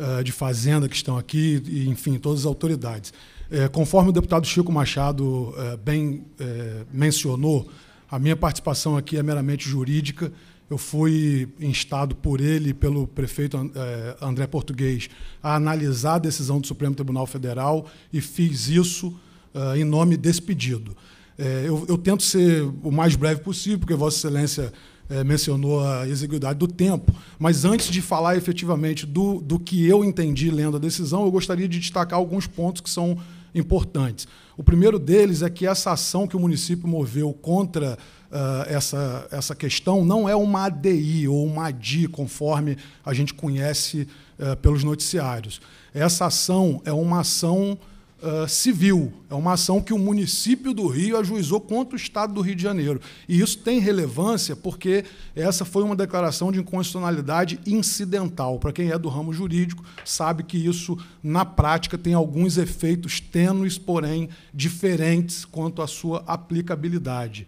eh, de Fazenda que estão aqui, e, enfim, todas as autoridades. É, conforme o deputado Chico Machado eh, bem mencionou, a minha participação aqui é meramente jurídica. Eu fui instado por ele, pelo prefeito André Português, a analisar a decisão do Supremo Tribunal Federal e fiz isso em nome desse pedido. eu, tento ser o mais breve possível, porque Vossa Excelência é, mencionou a exiguidade do tempo. Mas antes de falar efetivamente do, do que eu entendi lendo a decisão, eu gostaria de destacar alguns pontos que são importantes. O primeiro deles é que essa ação que o município moveu contra uh, essa, essa questão não é uma ADI ou uma ADI, conforme a gente conhece uh, pelos noticiários. Essa ação é uma ação Uh, civil. É uma ação que o município do Rio ajuizou contra o Estado do Rio de Janeiro. E isso tem relevância porque essa foi uma declaração de inconstitucionalidade incidental. Para quem é do ramo jurídico, sabe que isso, na prática, tem alguns efeitos tênues, porém diferentes quanto à sua aplicabilidade.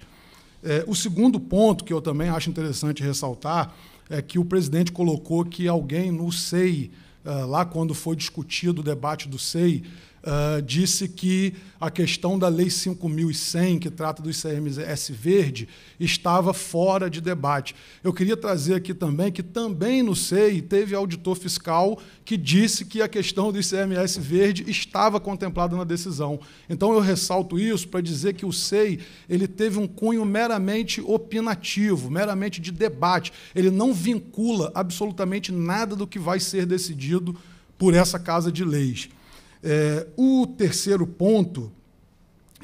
É, o segundo ponto que eu também acho interessante ressaltar é que o presidente colocou que alguém no SEI, uh, lá quando foi discutido o debate do SEI, uh, disse que a questão da Lei 5.100, que trata do ICMS verde, estava fora de debate. Eu queria trazer aqui também que também no SEI teve auditor fiscal que disse que a questão do ICMS verde estava contemplada na decisão. Então eu ressalto isso para dizer que o SEI ele teve um cunho meramente opinativo, meramente de debate. Ele não vincula absolutamente nada do que vai ser decidido por essa casa de leis. É, o terceiro ponto,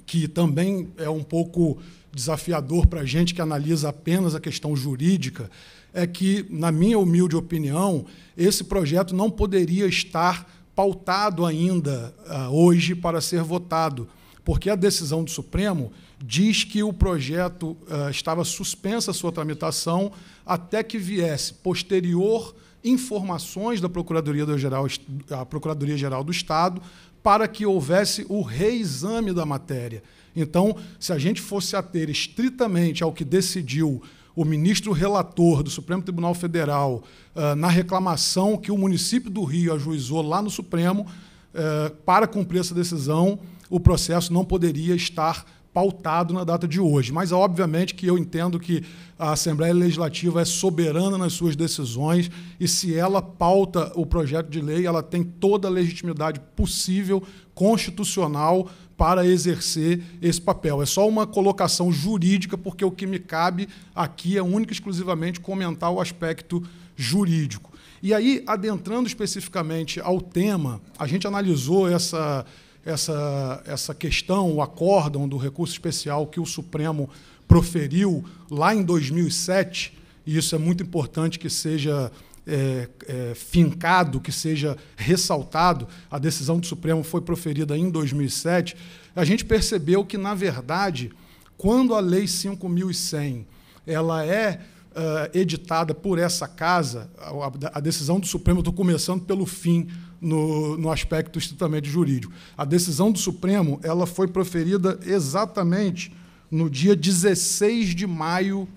que também é um pouco desafiador para a gente que analisa apenas a questão jurídica, é que, na minha humilde opinião, esse projeto não poderia estar pautado ainda ah, hoje para ser votado, porque a decisão do Supremo diz que o projeto ah, estava suspensa a sua tramitação até que viesse posterior informações da Procuradoria Geral, a Procuradoria Geral do Estado para que houvesse o reexame da matéria. Então, se a gente fosse ater estritamente ao que decidiu o ministro relator do Supremo Tribunal Federal uh, na reclamação que o município do Rio ajuizou lá no Supremo, uh, para cumprir essa decisão, o processo não poderia estar pautado na data de hoje. Mas, obviamente, que eu entendo que a Assembleia Legislativa é soberana nas suas decisões e, se ela pauta o projeto de lei, ela tem toda a legitimidade possível, constitucional, para exercer esse papel. É só uma colocação jurídica, porque o que me cabe aqui é única e exclusivamente comentar o aspecto jurídico. E aí, adentrando especificamente ao tema, a gente analisou essa essa, essa questão, o acórdão do recurso especial que o Supremo proferiu lá em 2007, e isso é muito importante que seja é, é, fincado, que seja ressaltado, a decisão do Supremo foi proferida em 2007, a gente percebeu que, na verdade, quando a Lei 5.100 ela é uh, editada por essa casa, a, a decisão do Supremo, estou começando pelo fim, no, no aspecto estritamente jurídico. A decisão do Supremo ela foi proferida exatamente no dia 16 de maio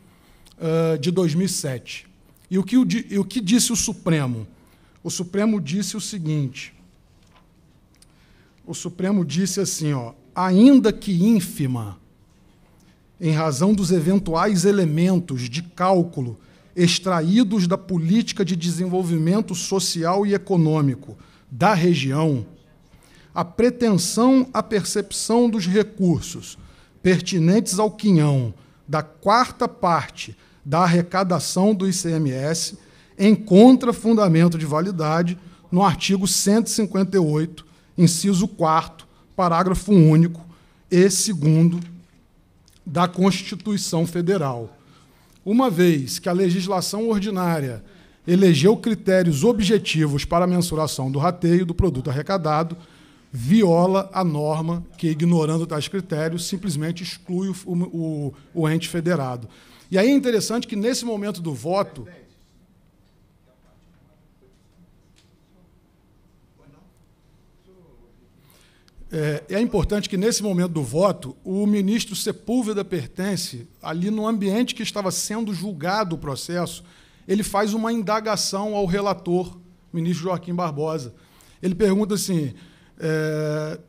uh, de 2007. E o que, o, e o que disse o Supremo? O Supremo disse o seguinte: o Supremo disse assim, ó, ainda que ínfima, em razão dos eventuais elementos de cálculo extraídos da política de desenvolvimento social e econômico da região, a pretensão à percepção dos recursos pertinentes ao quinhão da quarta parte da arrecadação do ICMS encontra fundamento de validade no artigo 158, inciso 4, parágrafo único e segundo da Constituição Federal. Uma vez que a legislação ordinária elegeu critérios objetivos para a mensuração do rateio do produto arrecadado, viola a norma que, ignorando tais critérios, simplesmente exclui o, o, o ente federado. E aí é interessante que, nesse momento do voto. É, é, importante que, nesse momento do voto, o ministro Sepúlveda pertence ali no ambiente que estava sendo julgado o processo ele faz uma indagação ao relator, ministro Joaquim Barbosa. Ele pergunta assim: é,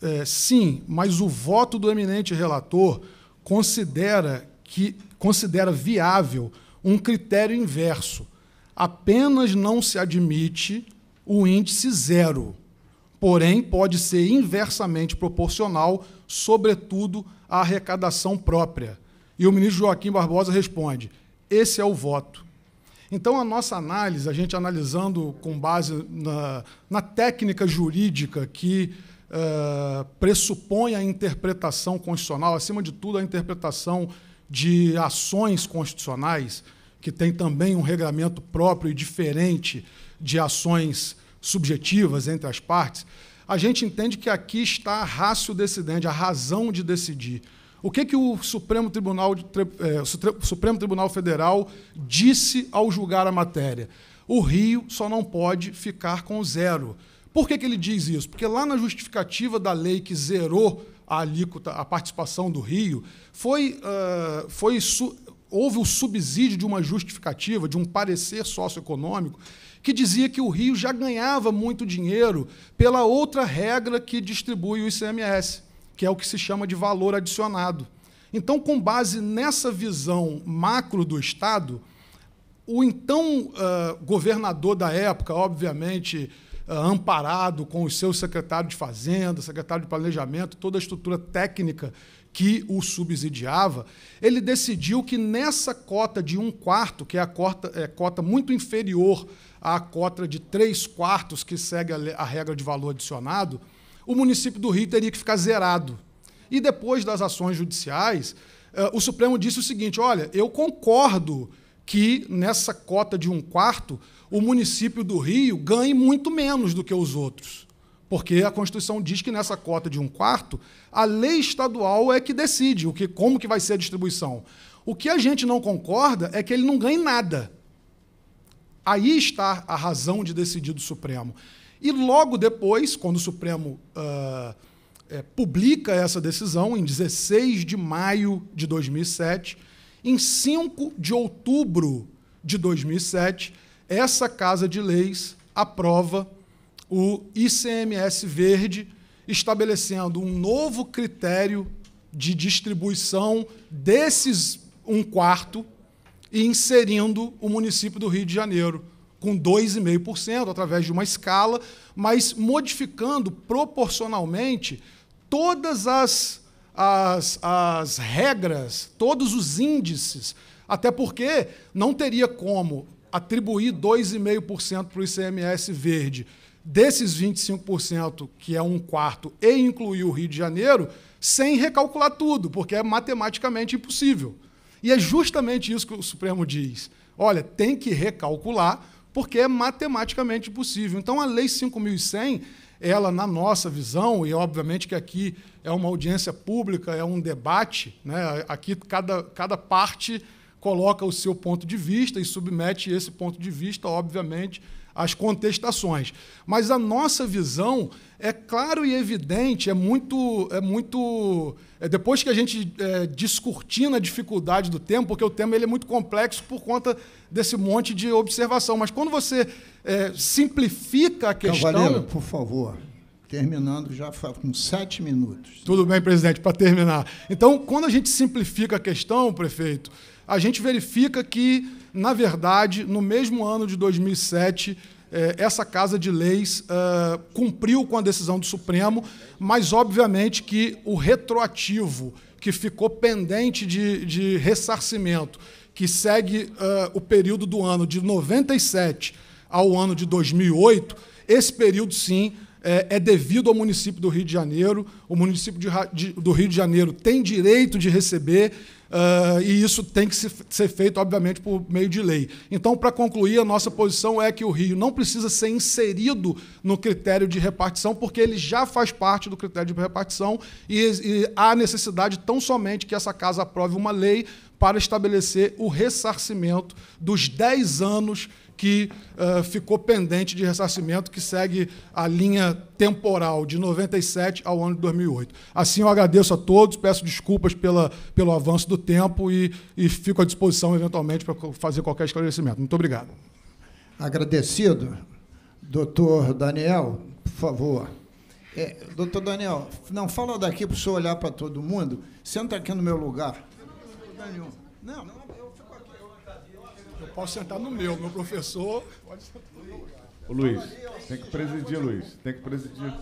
é, sim, mas o voto do eminente relator considera que considera viável um critério inverso. Apenas não se admite o índice zero, porém pode ser inversamente proporcional, sobretudo à arrecadação própria. E o ministro Joaquim Barbosa responde: esse é o voto. Então, a nossa análise, a gente analisando com base na, na técnica jurídica que uh, pressupõe a interpretação constitucional, acima de tudo, a interpretação de ações constitucionais, que tem também um regramento próprio e diferente de ações subjetivas entre as partes, a gente entende que aqui está a rácio decidente, a razão de decidir. O que, que o, Supremo Tribunal, é, o Supremo Tribunal Federal disse ao julgar a matéria? O Rio só não pode ficar com zero. Por que, que ele diz isso? Porque lá na justificativa da lei que zerou a alíquota, a participação do Rio, foi, uh, foi houve o subsídio de uma justificativa, de um parecer socioeconômico, que dizia que o Rio já ganhava muito dinheiro pela outra regra que distribui o ICMS que é o que se chama de valor adicionado. Então, com base nessa visão macro do Estado, o então uh, governador da época, obviamente uh, amparado com os seus secretários de Fazenda, secretário de Planejamento, toda a estrutura técnica que o subsidiava, ele decidiu que nessa cota de um quarto, que é a cota, é, cota muito inferior à cota de três quartos que segue a, a regra de valor adicionado, o município do Rio teria que ficar zerado. E depois das ações judiciais, eh, o Supremo disse o seguinte: olha, eu concordo que nessa cota de um quarto o município do Rio ganhe muito menos do que os outros. Porque a Constituição diz que nessa cota de um quarto, a lei estadual é que decide o que, como que vai ser a distribuição. O que a gente não concorda é que ele não ganhe nada. Aí está a razão de decidir do Supremo. E logo depois, quando o Supremo uh, é, publica essa decisão, em 16 de maio de 2007, em 5 de outubro de 2007, essa Casa de Leis aprova o ICMS Verde, estabelecendo um novo critério de distribuição desses um quarto e inserindo o município do Rio de Janeiro com 2,5%, através de uma escala, mas modificando proporcionalmente todas as, as, as regras, todos os índices, até porque não teria como atribuir 2,5% para o ICMS verde desses 25%, que é um quarto, e incluir o Rio de Janeiro, sem recalcular tudo, porque é matematicamente impossível. E é justamente isso que o Supremo diz. Olha, tem que recalcular, porque é matematicamente possível. Então, a Lei 5100, ela, na nossa visão, e obviamente que aqui é uma audiência pública, é um debate, né? aqui cada, cada parte coloca o seu ponto de vista e submete esse ponto de vista, obviamente, às contestações. Mas a nossa visão é claro e evidente, é muito, é muito é, depois que a gente é, descortina a dificuldade do tema, porque o tema ele é muito complexo por conta desse monte de observação. Mas quando você é, simplifica a então, questão. Cavaleiro, por favor. Terminando já com sete minutos. Tudo bem, presidente, para terminar. Então, quando a gente simplifica a questão, prefeito, a gente verifica que, na verdade, no mesmo ano de 2007, é, essa Casa de Leis é, cumpriu com a decisão do Supremo, mas obviamente que o retroativo que ficou pendente de, de ressarcimento, que segue é, o período do ano de 97 ao ano de 2008, esse período sim é, devido ao município do Rio de Janeiro. O município de, de, do Rio de Janeiro tem direito de receber Uh, e isso tem que ser feito, obviamente, por meio de lei. Então, para concluir, a nossa posição é que o Rio não precisa ser inserido no critério de repartição, porque ele já faz parte do critério de repartição e, e há necessidade tão somente que essa casa aprove uma lei para estabelecer o ressarcimento dos 10 anos que uh, ficou pendente de ressarcimento, que segue a linha temporal de 97 ao ano de 2008. Assim, eu agradeço a todos, peço desculpas pela, pelo avanço do tempo e, e fico à disposição, eventualmente, para fazer qualquer esclarecimento. Muito obrigado. Agradecido. Doutor Daniel, por favor. É, doutor Daniel, não fala daqui para o senhor olhar para todo mundo. Senta aqui no meu lugar. Não, não, não. Pode sentar no meu, meu professor. Pode sentar no meu. Luiz, tem que presidir, Luiz. Tem que presidir.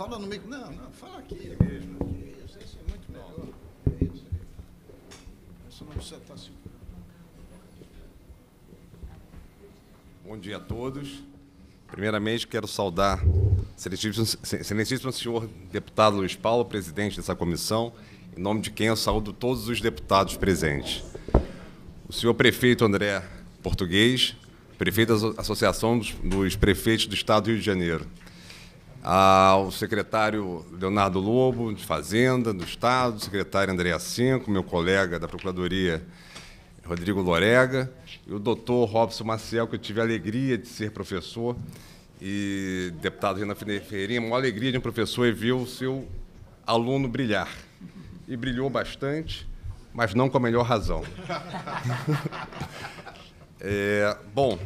Fala no meio. Não, não, fala aqui. Isso, isso é muito melhor. É isso. não precisa estar se. Bom dia a todos. Primeiramente, quero saudar o excelentíssimo senhor deputado Luiz Paulo, presidente dessa comissão, em nome de quem eu saúdo todos os deputados presentes. O senhor prefeito André Português, prefeito da Associação dos, dos Prefeitos do Estado do Rio de Janeiro ao secretário Leonardo Lobo, de Fazenda, do Estado, secretário André Cinco, meu colega da Procuradoria, Rodrigo Lorega, e o doutor Robson Maciel, que eu tive a alegria de ser professor, e deputado Renan Ferreirinha, uma alegria de um professor e é ver o seu aluno brilhar. E brilhou bastante, mas não com a melhor razão. é, bom,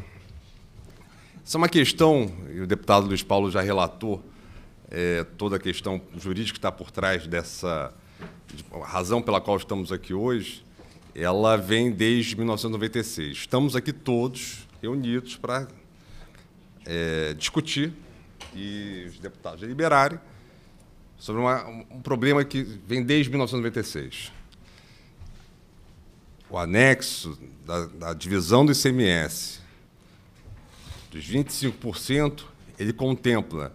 essa é uma questão, e o deputado Luiz Paulo já relatou é, toda a questão jurídica que está por trás dessa razão pela qual estamos aqui hoje, ela vem desde 1996. Estamos aqui todos reunidos para é, discutir e os deputados deliberarem sobre uma, um problema que vem desde 1996. O anexo da, da divisão do ICMS dos 25%, ele contempla,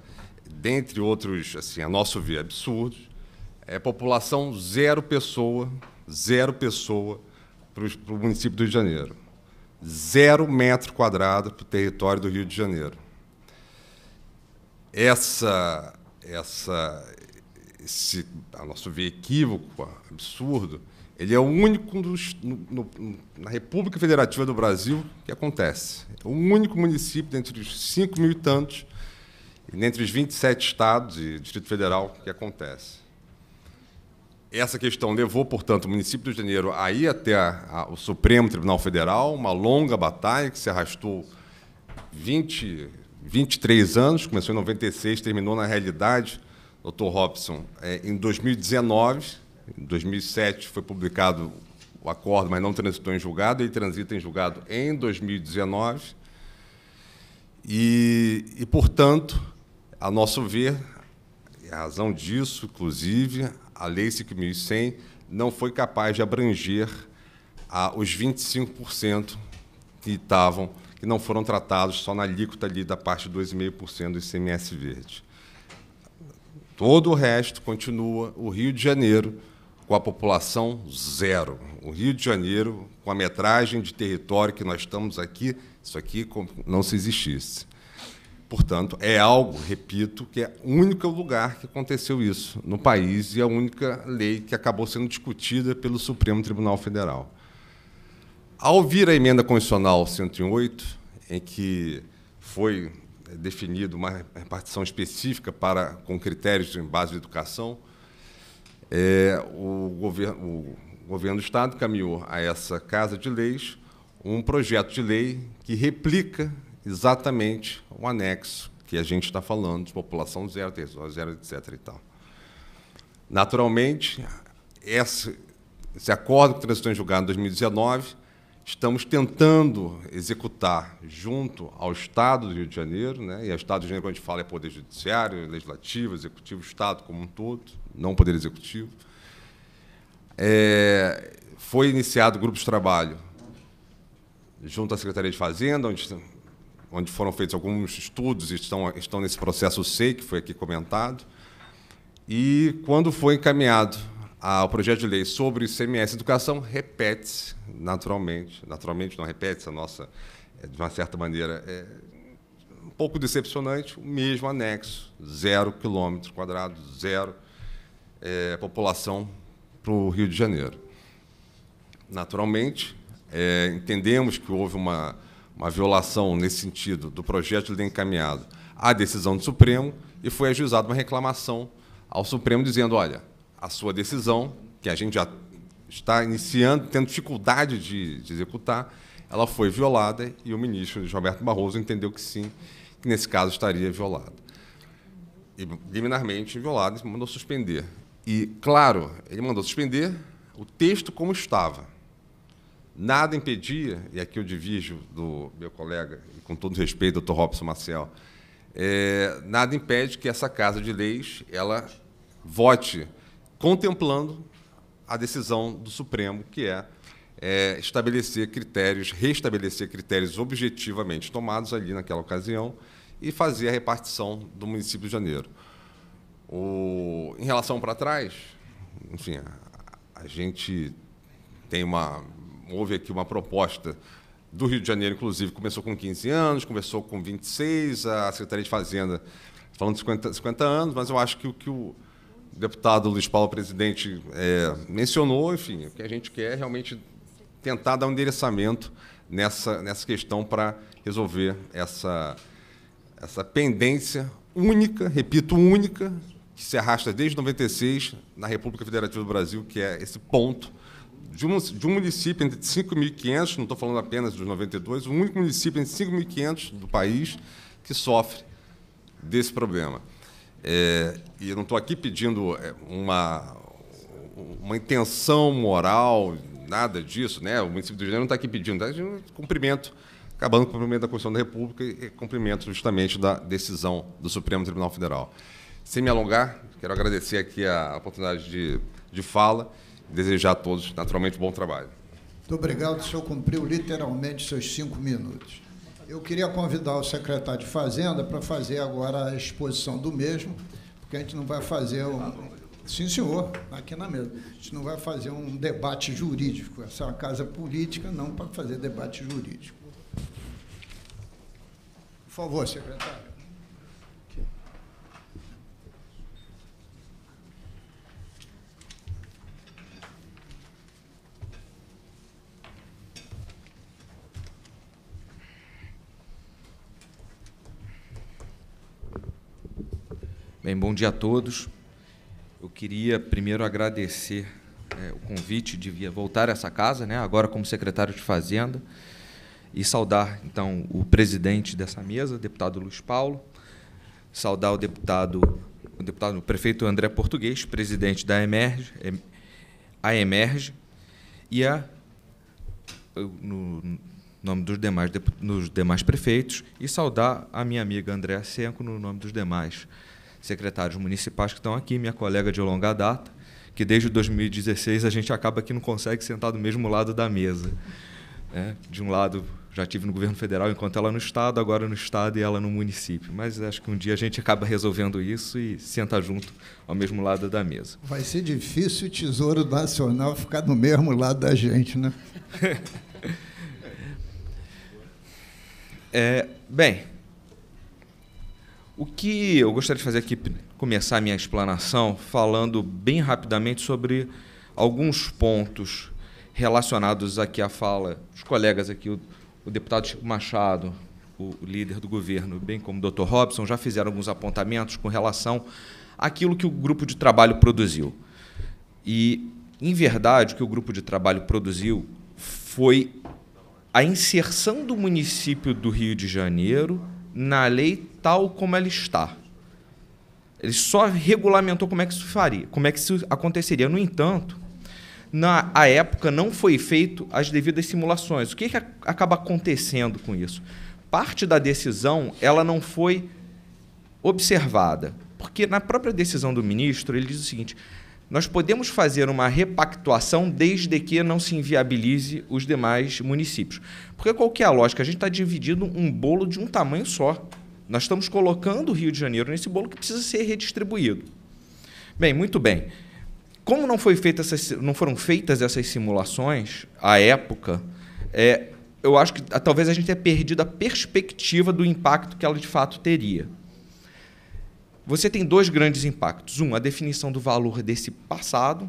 dentre outros, assim, a nosso ver, absurdos, é população zero pessoa, zero pessoa para o município do Rio de Janeiro. Zero metro quadrado para o território do Rio de Janeiro. Essa, essa, esse, a nosso ver, equívoco, absurdo, ele é o único dos, no, no, na República Federativa do Brasil que acontece. É o único município, dentre os 5 mil e tantos, dentre os 27 estados e Distrito Federal, que acontece. Essa questão levou, portanto, o município do de Janeiro a ir até a, a, o Supremo Tribunal Federal, uma longa batalha que se arrastou 20, 23 anos, começou em 96, terminou na realidade, doutor Robson, é, em 2019 em 2007 foi publicado o acordo, mas não transitou em julgado. Ele transita em julgado em 2019. E, e portanto, a nosso ver, é a razão disso, inclusive, a Lei 5.100 não foi capaz de abranger a, os 25% que estavam que não foram tratados só na alíquota ali da parte de 2,5% do ICMS verde. Todo o resto continua. O Rio de Janeiro com a população zero. O Rio de Janeiro, com a metragem de território que nós estamos aqui, isso aqui não se existisse. Portanto, é algo, repito, que é o único lugar que aconteceu isso no país e é a única lei que acabou sendo discutida pelo Supremo Tribunal Federal. Ao vir a emenda constitucional 108, em que foi eh, definida uma repartição específica para com critérios em base de educação, é, o, governo, o governo do Estado caminhou a essa Casa de Leis um projeto de lei que replica exatamente o anexo que a gente está falando, de população zero, território zero, etc. E tal. Naturalmente, esse, esse acordo que transitou em julgado em 2019, estamos tentando executar junto ao Estado do Rio de Janeiro, né, e ao Estado do Rio de Janeiro, quando a gente fala, é Poder Judiciário, Legislativo, Executivo, Estado como um todo, não o Poder Executivo. É, foi iniciado grupos de trabalho junto à Secretaria de Fazenda, onde, onde foram feitos alguns estudos e estão, estão nesse processo SEI, que foi aqui comentado. E quando foi encaminhado ao projeto de lei sobre ICMS Educação, repete-se naturalmente, naturalmente não repete-se, a nossa, é, de uma certa maneira, é um pouco decepcionante, o mesmo anexo, zero quilômetro quadrado, zero é, população para o Rio de Janeiro. Naturalmente, é, entendemos que houve uma, uma violação nesse sentido do projeto de encaminhado à decisão do Supremo e foi ajuizada uma reclamação ao Supremo dizendo, olha, a sua decisão, que a gente já está iniciando, tendo dificuldade de, de executar, ela foi violada e o ministro Roberto Barroso entendeu que sim, que nesse caso estaria violada. E liminarmente violada e mandou suspender. E, claro, ele mandou suspender o texto como estava. Nada impedia, e aqui eu divijo do meu colega, e com todo respeito, doutor Robson Marcel, é, nada impede que essa Casa de Leis ela vote contemplando a decisão do Supremo, que é, é estabelecer critérios, restabelecer critérios objetivamente tomados ali naquela ocasião e fazer a repartição do município de Janeiro. O, em relação para trás, enfim, a, a, gente tem uma. Houve aqui uma proposta do Rio de Janeiro, inclusive, começou com 15 anos, começou com 26, a Secretaria de Fazenda falando de 50, 50 anos, mas eu acho que o que o deputado Luiz Paulo, presidente, é, mencionou, enfim, o que a gente quer é realmente tentar dar um endereçamento nessa, nessa questão para resolver essa, essa pendência única, repito, única, que se arrasta desde 96 na República Federativa do Brasil, que é esse ponto de um, de um município entre 5.500, não estou falando apenas dos 92, o um único município entre 5.500 do país que sofre desse problema. É, e eu não estou aqui pedindo é, uma, uma intenção moral, nada disso, né? O município do Rio de Janeiro não está aqui pedindo, está um cumprimento, acabando com o cumprimento da Constituição da República e cumprimento justamente da decisão do Supremo Tribunal Federal. Sem me alongar, quero agradecer aqui a oportunidade de, de fala e desejar a todos, naturalmente, bom trabalho. Muito obrigado, o senhor cumpriu literalmente seus cinco minutos. Eu queria convidar o secretário de Fazenda para fazer agora a exposição do mesmo, porque a gente não vai fazer um. Sim, senhor, aqui na mesa. A gente não vai fazer um debate jurídico. Essa é uma casa política, não para fazer debate jurídico. Por favor, secretário. Bem, bom dia a todos. Eu queria primeiro agradecer é, o convite de voltar a essa casa, né, agora como secretário de Fazenda, e saudar, então, o presidente dessa mesa, deputado Luiz Paulo, saudar o deputado, o deputado o prefeito André Português, presidente da Emerge, a Emerge, e a, no nome dos demais, nos demais prefeitos, e saudar a minha amiga Andréa Senco no nome dos demais prefeitos secretários municipais que estão aqui, minha colega de longa data, que desde 2016 a gente acaba que não consegue sentar do mesmo lado da mesa. É, de um lado, já tive no governo federal enquanto ela no estado, agora no estado e ela no município. Mas acho que um dia a gente acaba resolvendo isso e senta junto ao mesmo lado da mesa. Vai ser difícil o Tesouro Nacional ficar no mesmo lado da gente, né? é, bem, o que eu gostaria de fazer aqui, começar a minha explanação, falando bem rapidamente sobre alguns pontos relacionados aqui à fala dos colegas aqui, o, o deputado Chico Machado, o líder do governo, bem como o Dr. Robson, já fizeram alguns apontamentos com relação àquilo que o grupo de trabalho produziu. E, em verdade, o que o grupo de trabalho produziu foi a inserção do município do Rio de Janeiro na Lei tal como ela está. Ele só regulamentou como é que isso faria, como é que isso aconteceria. No entanto, na a época não foi feito as devidas simulações. O que, é que a, acaba acontecendo com isso? Parte da decisão ela não foi observada, porque na própria decisão do ministro ele diz o seguinte: nós podemos fazer uma repactuação desde que não se inviabilize os demais municípios. Porque qual que é a lógica? A gente está dividindo um bolo de um tamanho só. Nós estamos colocando o Rio de Janeiro nesse bolo que precisa ser redistribuído. Bem, muito bem. Como não, foi feita essas, não foram feitas essas simulações à época, é, eu acho que ah, talvez a gente tenha perdido a perspectiva do impacto que ela de fato teria. Você tem dois grandes impactos. Um, a definição do valor desse passado.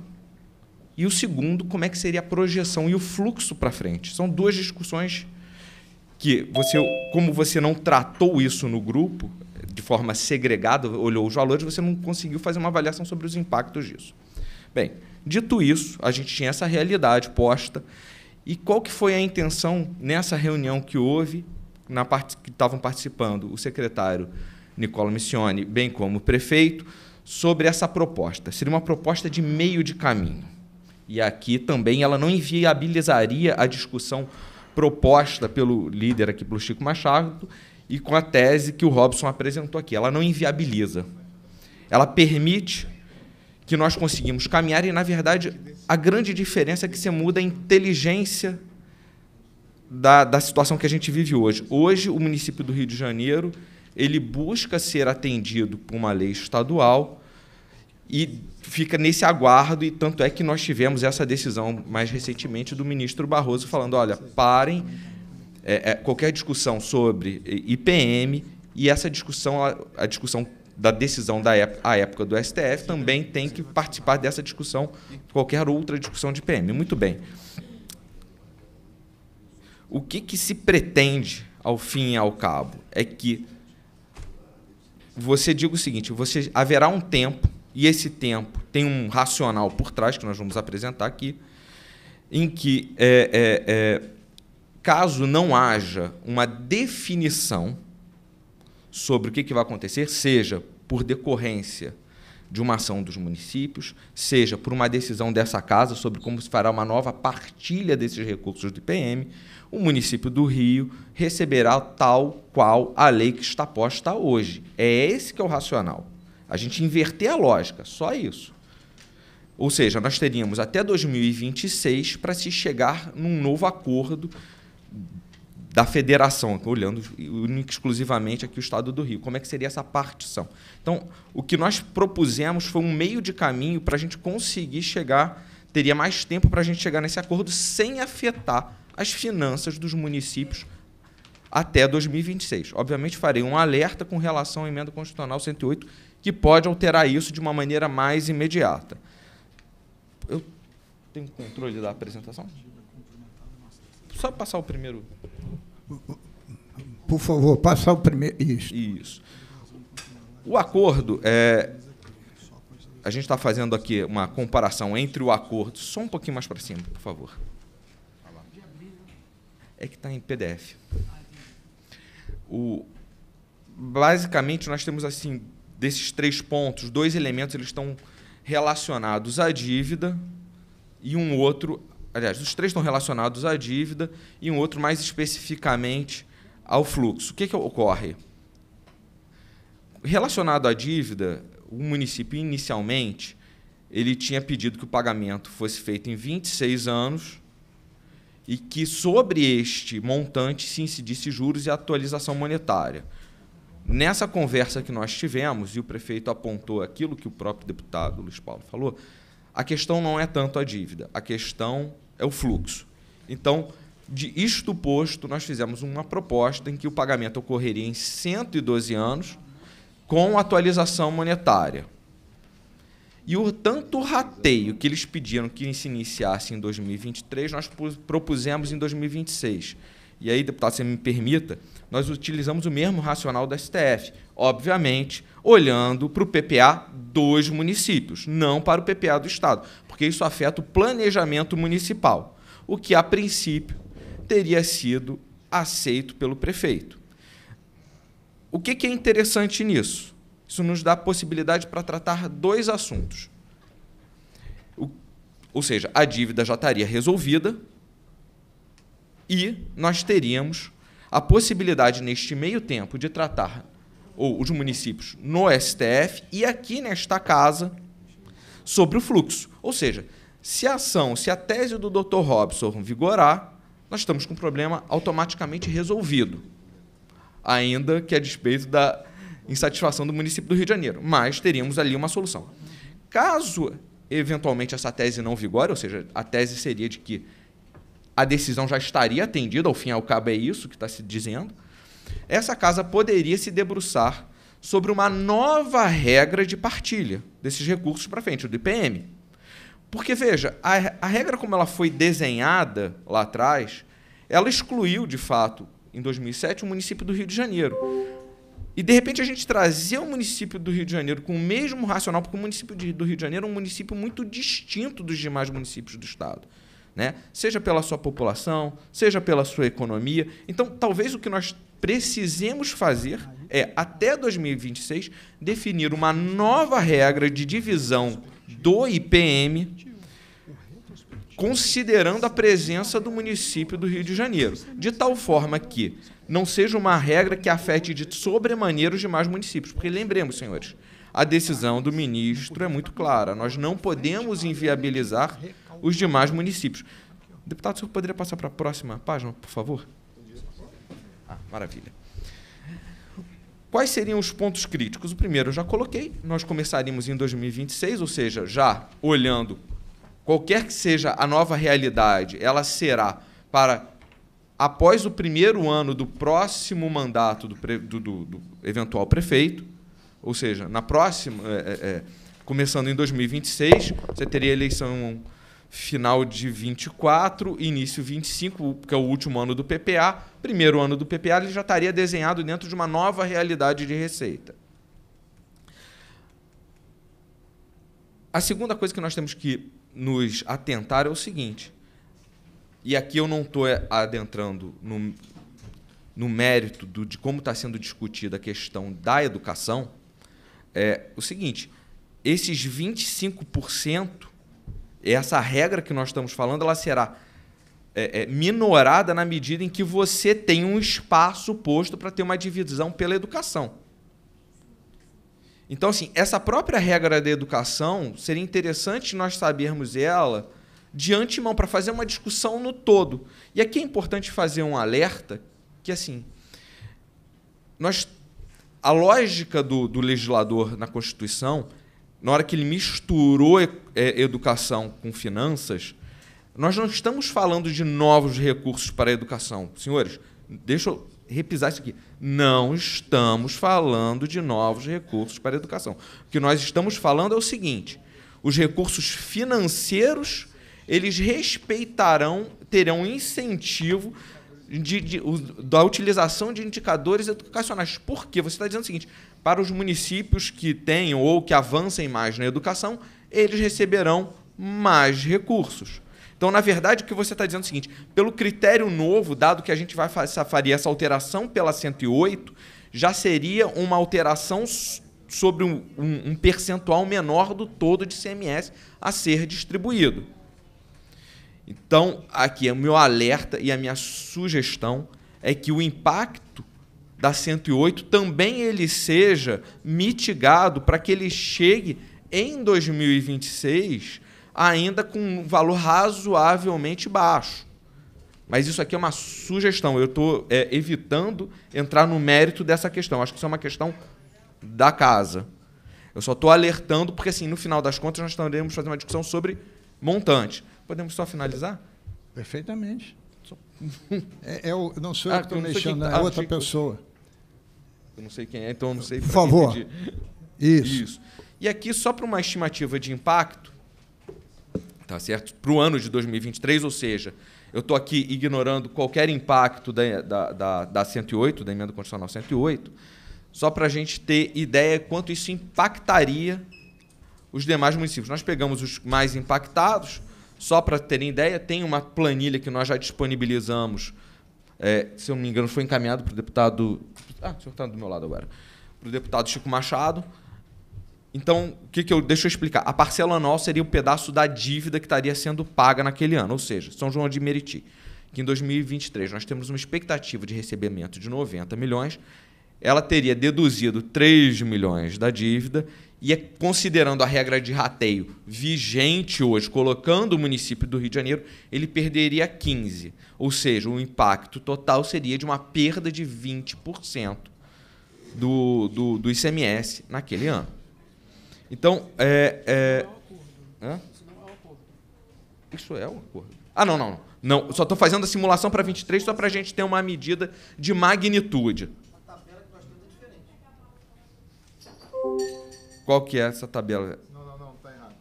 E o segundo, como é que seria a projeção e o fluxo para frente. São duas discussões que você, como você não tratou isso no grupo de forma segregada, olhou os valores, você não conseguiu fazer uma avaliação sobre os impactos disso. Bem, dito isso, a gente tinha essa realidade posta. E qual que foi a intenção nessa reunião que houve, na parte que estavam participando o secretário Nicola Missione, bem como o prefeito, sobre essa proposta? Seria uma proposta de meio de caminho. E aqui também ela não inviabilizaria a discussão proposta pelo líder aqui, pelo Chico Machado, e com a tese que o Robson apresentou aqui. Ela não inviabiliza. Ela permite que nós conseguimos caminhar e, na verdade, a grande diferença é que você muda a inteligência da, da situação que a gente vive hoje. Hoje, o município do Rio de Janeiro ele busca ser atendido por uma lei estadual e fica nesse aguardo, e tanto é que nós tivemos essa decisão mais recentemente do ministro Barroso falando: olha, parem é, é, qualquer discussão sobre IPM, e essa discussão, a, a discussão da decisão da época, a época do STF também tem que participar dessa discussão, qualquer outra discussão de IPM. Muito bem. O que, que se pretende, ao fim e ao cabo, é que você diga o seguinte: você haverá um tempo e esse tempo tem um racional por trás que nós vamos apresentar aqui, em que é, é, é, caso não haja uma definição sobre o que, que vai acontecer, seja por decorrência de uma ação dos municípios, seja por uma decisão dessa casa sobre como se fará uma nova partilha desses recursos do IPM, o município do Rio receberá tal qual a lei que está posta hoje. É esse que é o racional. A gente inverter a lógica, só isso. Ou seja, nós teríamos até 2026 para se chegar num novo acordo da federação, olhando exclusivamente aqui o estado do Rio. Como é que seria essa partição? Então, o que nós propusemos foi um meio de caminho para a gente conseguir chegar, teria mais tempo para a gente chegar nesse acordo sem afetar as finanças dos municípios até 2026. Obviamente, farei um alerta com relação à emenda constitucional 108 que pode alterar isso de uma maneira mais imediata. Eu tenho controle da apresentação? Só passar o primeiro. Por favor, passar o primeiro. Isso. Isso. O acordo é. A gente está fazendo aqui uma comparação entre o acordo. Só um pouquinho mais para cima, por favor. É que está em PDF. O, basicamente, nós temos assim desses três pontos, dois elementos eles estão relacionados à dívida e um outro, aliás, os três estão relacionados à dívida e um outro mais especificamente ao fluxo. O que, é que ocorre? Relacionado à dívida, o município inicialmente ele tinha pedido que o pagamento fosse feito em 26 anos e que sobre este montante se incidisse juros e atualização monetária. Nessa conversa que nós tivemos, e o prefeito apontou aquilo que o próprio deputado Luiz Paulo falou, a questão não é tanto a dívida, a questão é o fluxo. Então, de isto posto, nós fizemos uma proposta em que o pagamento ocorreria em 112 anos, com atualização monetária. E o tanto rateio que eles pediram que se iniciasse em 2023, nós propusemos em 2026. E aí, deputado, se me permita, nós utilizamos o mesmo racional da STF, obviamente olhando para o PPA dos municípios, não para o PPA do Estado, porque isso afeta o planejamento municipal, o que a princípio teria sido aceito pelo prefeito. O que, que é interessante nisso? Isso nos dá a possibilidade para tratar dois assuntos. O, ou seja, a dívida já estaria resolvida e nós teríamos a possibilidade, neste meio tempo, de tratar ou, os municípios no STF e aqui nesta casa sobre o fluxo. Ou seja, se a ação, se a tese do Dr. Robson vigorar, nós estamos com um problema automaticamente resolvido, ainda que a despeito da insatisfação do município do Rio de Janeiro. Mas teríamos ali uma solução. Caso eventualmente essa tese não vigore, ou seja, a tese seria de que a decisão já estaria atendida, ao fim e ao cabo é isso que está se dizendo, essa casa poderia se debruçar sobre uma nova regra de partilha desses recursos para frente, do IPM. Porque, veja, a, a regra como ela foi desenhada lá atrás, ela excluiu, de fato, em 2007, o município do Rio de Janeiro. E, de repente, a gente trazia o município do Rio de Janeiro com o mesmo racional, porque o município do Rio de Janeiro é um município muito distinto dos demais municípios do Estado né? Seja pela sua população, seja pela sua economia. Então, talvez o que nós precisemos fazer é, até 2026, definir uma nova regra de divisão do IPM considerando a presença do município do Rio de Janeiro, de tal forma que não seja uma regra que afete de sobremaneira os demais municípios. Porque lembremos, senhores, a decisão do ministro é muito clara. Nós não podemos inviabilizar os demais municípios. Deputado, o senhor poderia passar para a próxima página, por favor? Ah, maravilha. Quais seriam os pontos críticos? O primeiro eu já coloquei, nós começaríamos em 2026, ou seja, já olhando qualquer que seja a nova realidade, ela será para após o primeiro ano do próximo mandato do, pre, do, do, do eventual prefeito, ou seja, na próxima, é, é, é começando em 2026, você teria eleição final de 24, início 25, que é o último ano do PPA, primeiro ano do PPA, ele já estaria desenhado dentro de uma nova realidade de receita. A segunda coisa que nós temos que nos atentar é o seguinte, e aqui eu não estou é, adentrando no, no mérito do, de como está sendo discutida a questão da educação, é o seguinte, esses 25% essa regra que nós estamos falando, ela será é, é, minorada na medida em que você tem um espaço posto para ter uma divisão pela educação. Então, assim, essa própria regra da educação seria interessante nós sabermos ela de antemão para fazer uma discussão no todo. E aqui é importante fazer um alerta que, assim, nós a lógica do, do legislador na Constituição na hora que ele misturou é, educação com finanças, nós não estamos falando de novos recursos para a educação. Senhores, deixa eu repisar isso aqui. Não estamos falando de novos recursos para a educação. O que nós estamos falando é o seguinte: os recursos financeiros eles respeitarão, terão incentivo de, de, da utilização de indicadores educacionais. Por quê? Você está dizendo o seguinte: para os municípios que tenham ou que avancem mais na educação, eles receberão mais recursos. Então, na verdade, o que você está dizendo é o seguinte: pelo critério novo, dado que a gente vai faria essa alteração pela 108, já seria uma alteração sobre um, um, um percentual menor do todo de CMS a ser distribuído. Então, aqui é o meu alerta e a minha sugestão é que o impacto da 108 também ele seja mitigado para que ele chegue em 2026 ainda com um valor razoavelmente baixo. Mas isso aqui é uma sugestão. Eu estou é, evitando entrar no mérito dessa questão. Acho que isso é uma questão da casa. Eu só estou alertando porque, assim, no final das contas, nós estaremos fazendo uma discussão sobre montante. Podemos só finalizar? Perfeitamente. é, é o, não sou eu ah, que estou mexendo, que, tá é outra pessoa. Eu não sei quem é, então eu não sei. Por favor. Isso. Isso. E aqui, só para uma estimativa de impacto, tá certo? Para o ano de 2023, ou seja, eu estou aqui ignorando qualquer impacto da, da, da, da 108, da emenda constitucional 108, só para a gente ter ideia quanto isso impactaria os demais municípios. Nós pegamos os mais impactados, só para terem ideia, tem uma planilha que nós já disponibilizamos, é, se eu não me engano, foi encaminhado para o deputado ah, o senhor está do meu lado agora. Para o deputado Chico Machado. Então, o que, que eu. Deixa eu explicar. A parcela anual seria o pedaço da dívida que estaria sendo paga naquele ano, ou seja, São João de Meriti. Que em 2023 nós temos uma expectativa de recebimento de 90 milhões. Ela teria deduzido 3 milhões da dívida e é considerando a regra de rateio vigente hoje, colocando o município do Rio de Janeiro, ele perderia 15%. Ou seja, o impacto total seria de uma perda de 20% do, do, do ICMS naquele ano. Então, é. é... Isso é o um acordo. Ah, não, não. Não, não só estou fazendo a simulação para 23 só para a gente ter uma medida de magnitude. A tabela que nós temos é diferente. Qual que é essa tabela? Não, não, não, tá errado.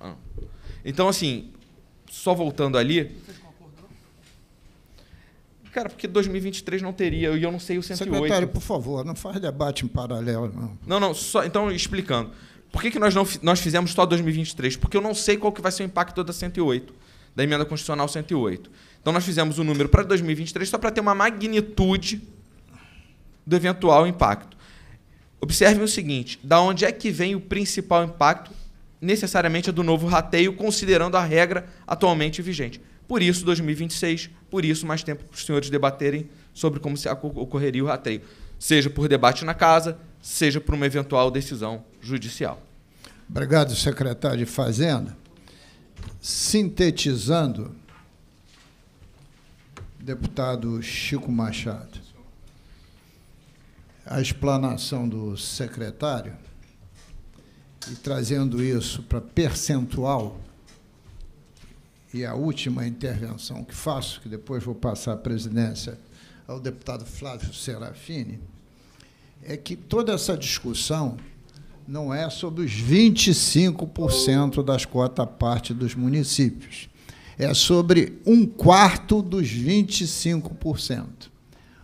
Ah, Então, assim, só voltando ali. Cara, porque 2023 não teria, e eu não sei o 108. Secretário, por favor, não faz debate em paralelo, não. Não, não, só, então explicando. Por que, que nós, não, nós fizemos só 2023? Porque eu não sei qual que vai ser o impacto da 108, da emenda constitucional 108. Então nós fizemos o um número para 2023 só para ter uma magnitude do eventual impacto. Observe o seguinte: da onde é que vem o principal impacto? Necessariamente é do novo rateio, considerando a regra atualmente vigente. Por isso, 2026, por isso, mais tempo para os senhores debaterem sobre como se ocorreria o rateio. Seja por debate na casa, seja por uma eventual decisão judicial. Obrigado, secretário de Fazenda. Sintetizando, deputado Chico Machado, a explanação do secretário e trazendo isso para percentual e a última intervenção que faço, que depois vou passar a presidência ao deputado Flávio Serafini, é que toda essa discussão não é sobre os 25% das cotas parte dos municípios. É sobre um quarto dos 25%.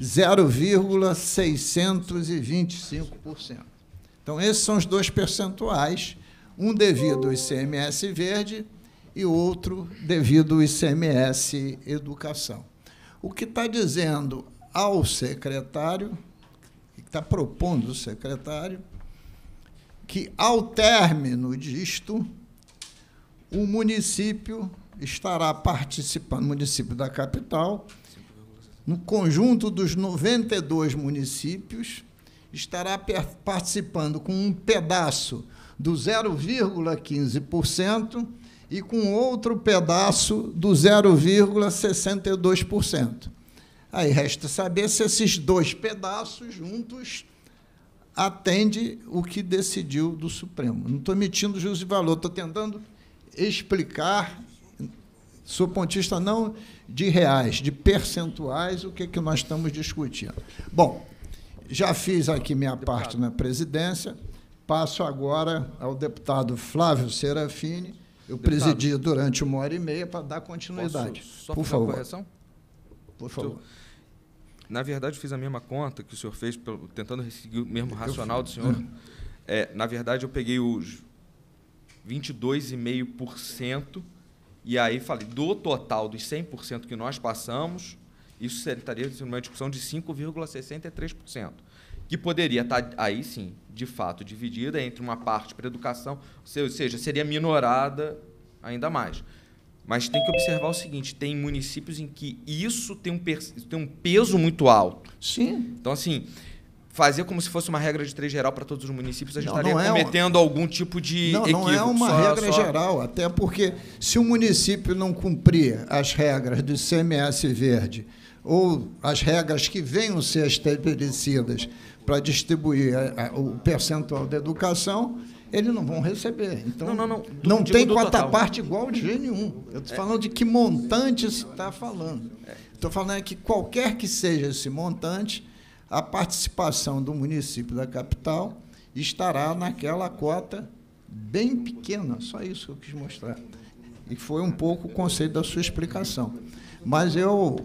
0,625%. Então, esses são os dois percentuais, um devido ao ICMS verde e outro devido ao ICMS educação. O que está dizendo ao secretário, que está propondo o secretário, que ao término disto, o município estará participando, o município da capital no conjunto dos 92 municípios, estará participando com um pedaço do 0,15% e com outro pedaço do 0,62%. Aí resta saber se esses dois pedaços juntos atende o que decidiu do Supremo. Não estou emitindo juízo de valor, estou tentando explicar Sou pontista não de reais, de percentuais, o que, é que nós estamos discutindo. Bom, já fiz aqui minha parte na presidência, passo agora ao deputado Flávio Serafini. Eu deputado, presidi durante uma hora e meia para dar continuidade. só Por fazer favor. uma correção? Por favor. Então, na verdade, eu fiz a mesma conta que o senhor fez, tentando seguir o mesmo racional do senhor. Hum. É, na verdade, eu peguei os 22,5% e aí falei, do total dos 100% que nós passamos, isso seria uma discussão de 5,63%, que poderia estar tá aí sim, de fato, dividida entre uma parte para educação, ou seja, seria minorada ainda mais. Mas tem que observar o seguinte: tem municípios em que isso tem um, tem um peso muito alto. Sim. Então, assim, fazer como se fosse uma regra de três geral para todos os municípios, a gente não, estaria não é cometendo uma... algum tipo de não, equívoco. Não é uma só, regra só... geral, até porque se o município não cumprir as regras do CMS Verde ou as regras que venham ser estabelecidas para distribuir a, a, o percentual da educação, eles não vão receber. Então, não, não, não. Do, não tipo tem quarta parte igual de jeito nenhum. Eu estou é. falando de que montante se está falando. Estou falando é que qualquer que seja esse montante, a participação do município da capital estará naquela cota bem pequena, só isso que eu quis mostrar. E foi um pouco o conceito da sua explicação. Mas eu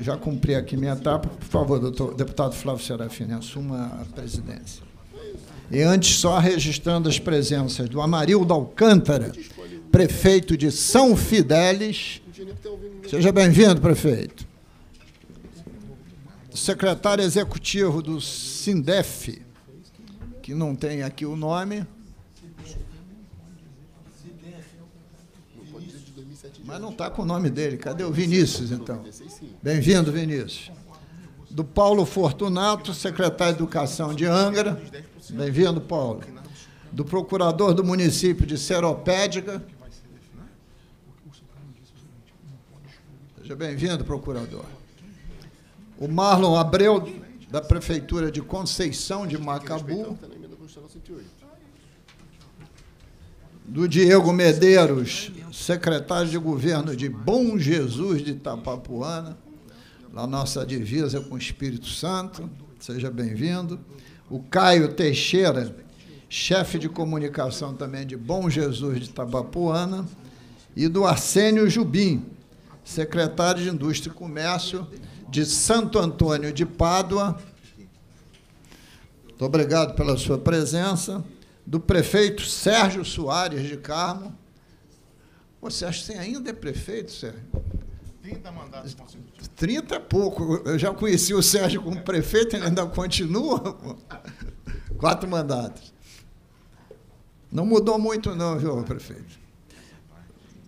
já cumpri aqui minha etapa. Por favor, doutor, deputado Flávio Serafini, assuma a presidência. E antes, só registrando as presenças do Amarildo Alcântara, prefeito de São Fidélis. Seja bem-vindo, prefeito secretário executivo do SINDEF, que não tem aqui o nome. Mas não está com o nome dele. Cadê o Vinícius, então? Bem-vindo, Vinícius. Do Paulo Fortunato, secretário de Educação de Angra. Bem-vindo, Paulo. Do procurador do município de Seropédica. Seja bem-vindo, procurador o Marlon Abreu, da Prefeitura de Conceição de Macabu. Do Diego Medeiros, secretário de governo de Bom Jesus de Itapapuana, na nossa divisa com o Espírito Santo. Seja bem-vindo. O Caio Teixeira, chefe de comunicação também de Bom Jesus de Itapapuana, e do Arsênio Jubim, secretário de Indústria e Comércio de Santo Antônio de Pádua. Muito obrigado pela sua presença. Do prefeito Sérgio Soares de Carmo. Você acha que você ainda é prefeito, Sérgio? 30 mandatos consecutivos. 30 é pouco. Eu já conheci o Sérgio como prefeito, ele ainda continua. Quatro mandatos. Não mudou muito, não, viu, prefeito?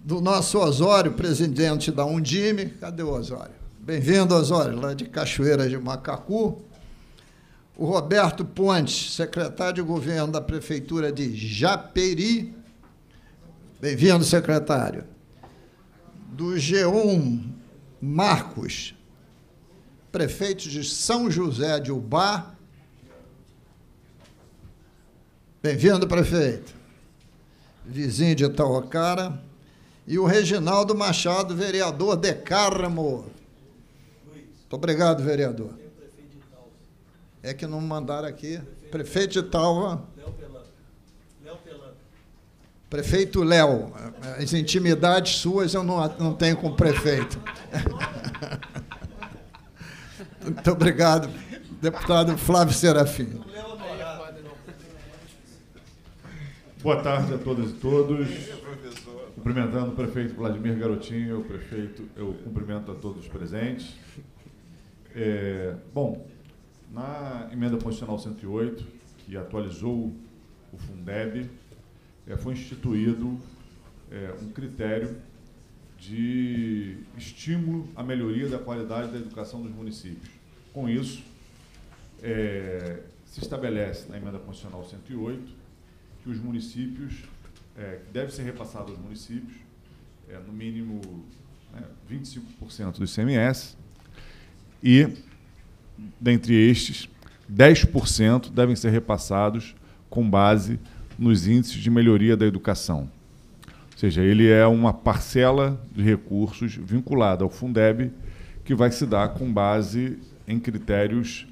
Do nosso Osório, presidente da Undime. Cadê o Osório? Bem-vindo, Osório, lá de Cachoeira de Macacu. O Roberto Pontes, secretário de governo da Prefeitura de Japeri. Bem-vindo, secretário. Do G1 Marcos, prefeito de São José de Ubá. Bem-vindo, prefeito. Vizinho de Itaocara. E o Reginaldo Machado, vereador de Carmo, muito obrigado, vereador. É que não mandaram aqui. Prefeito de Talva. Prefeito Léo, as intimidades suas eu não, não tenho com o prefeito. Muito obrigado, deputado Flávio Serafim. Boa tarde a todas e todos. Cumprimentando o prefeito Vladimir Garotinho, o prefeito, eu cumprimento a todos os presentes. É, bom, na emenda constitucional 108, que atualizou o Fundeb, é, foi instituído é, um critério de estímulo à melhoria da qualidade da educação dos municípios. Com isso, é, se estabelece na emenda constitucional 108 que os municípios, é, que deve ser repassado aos municípios, é, no mínimo né, 25% do ICMS, e, dentre estes, 10% devem ser repassados com base nos índices de melhoria da educação. Ou seja, ele é uma parcela de recursos vinculada ao Fundeb que vai se dar com base em critérios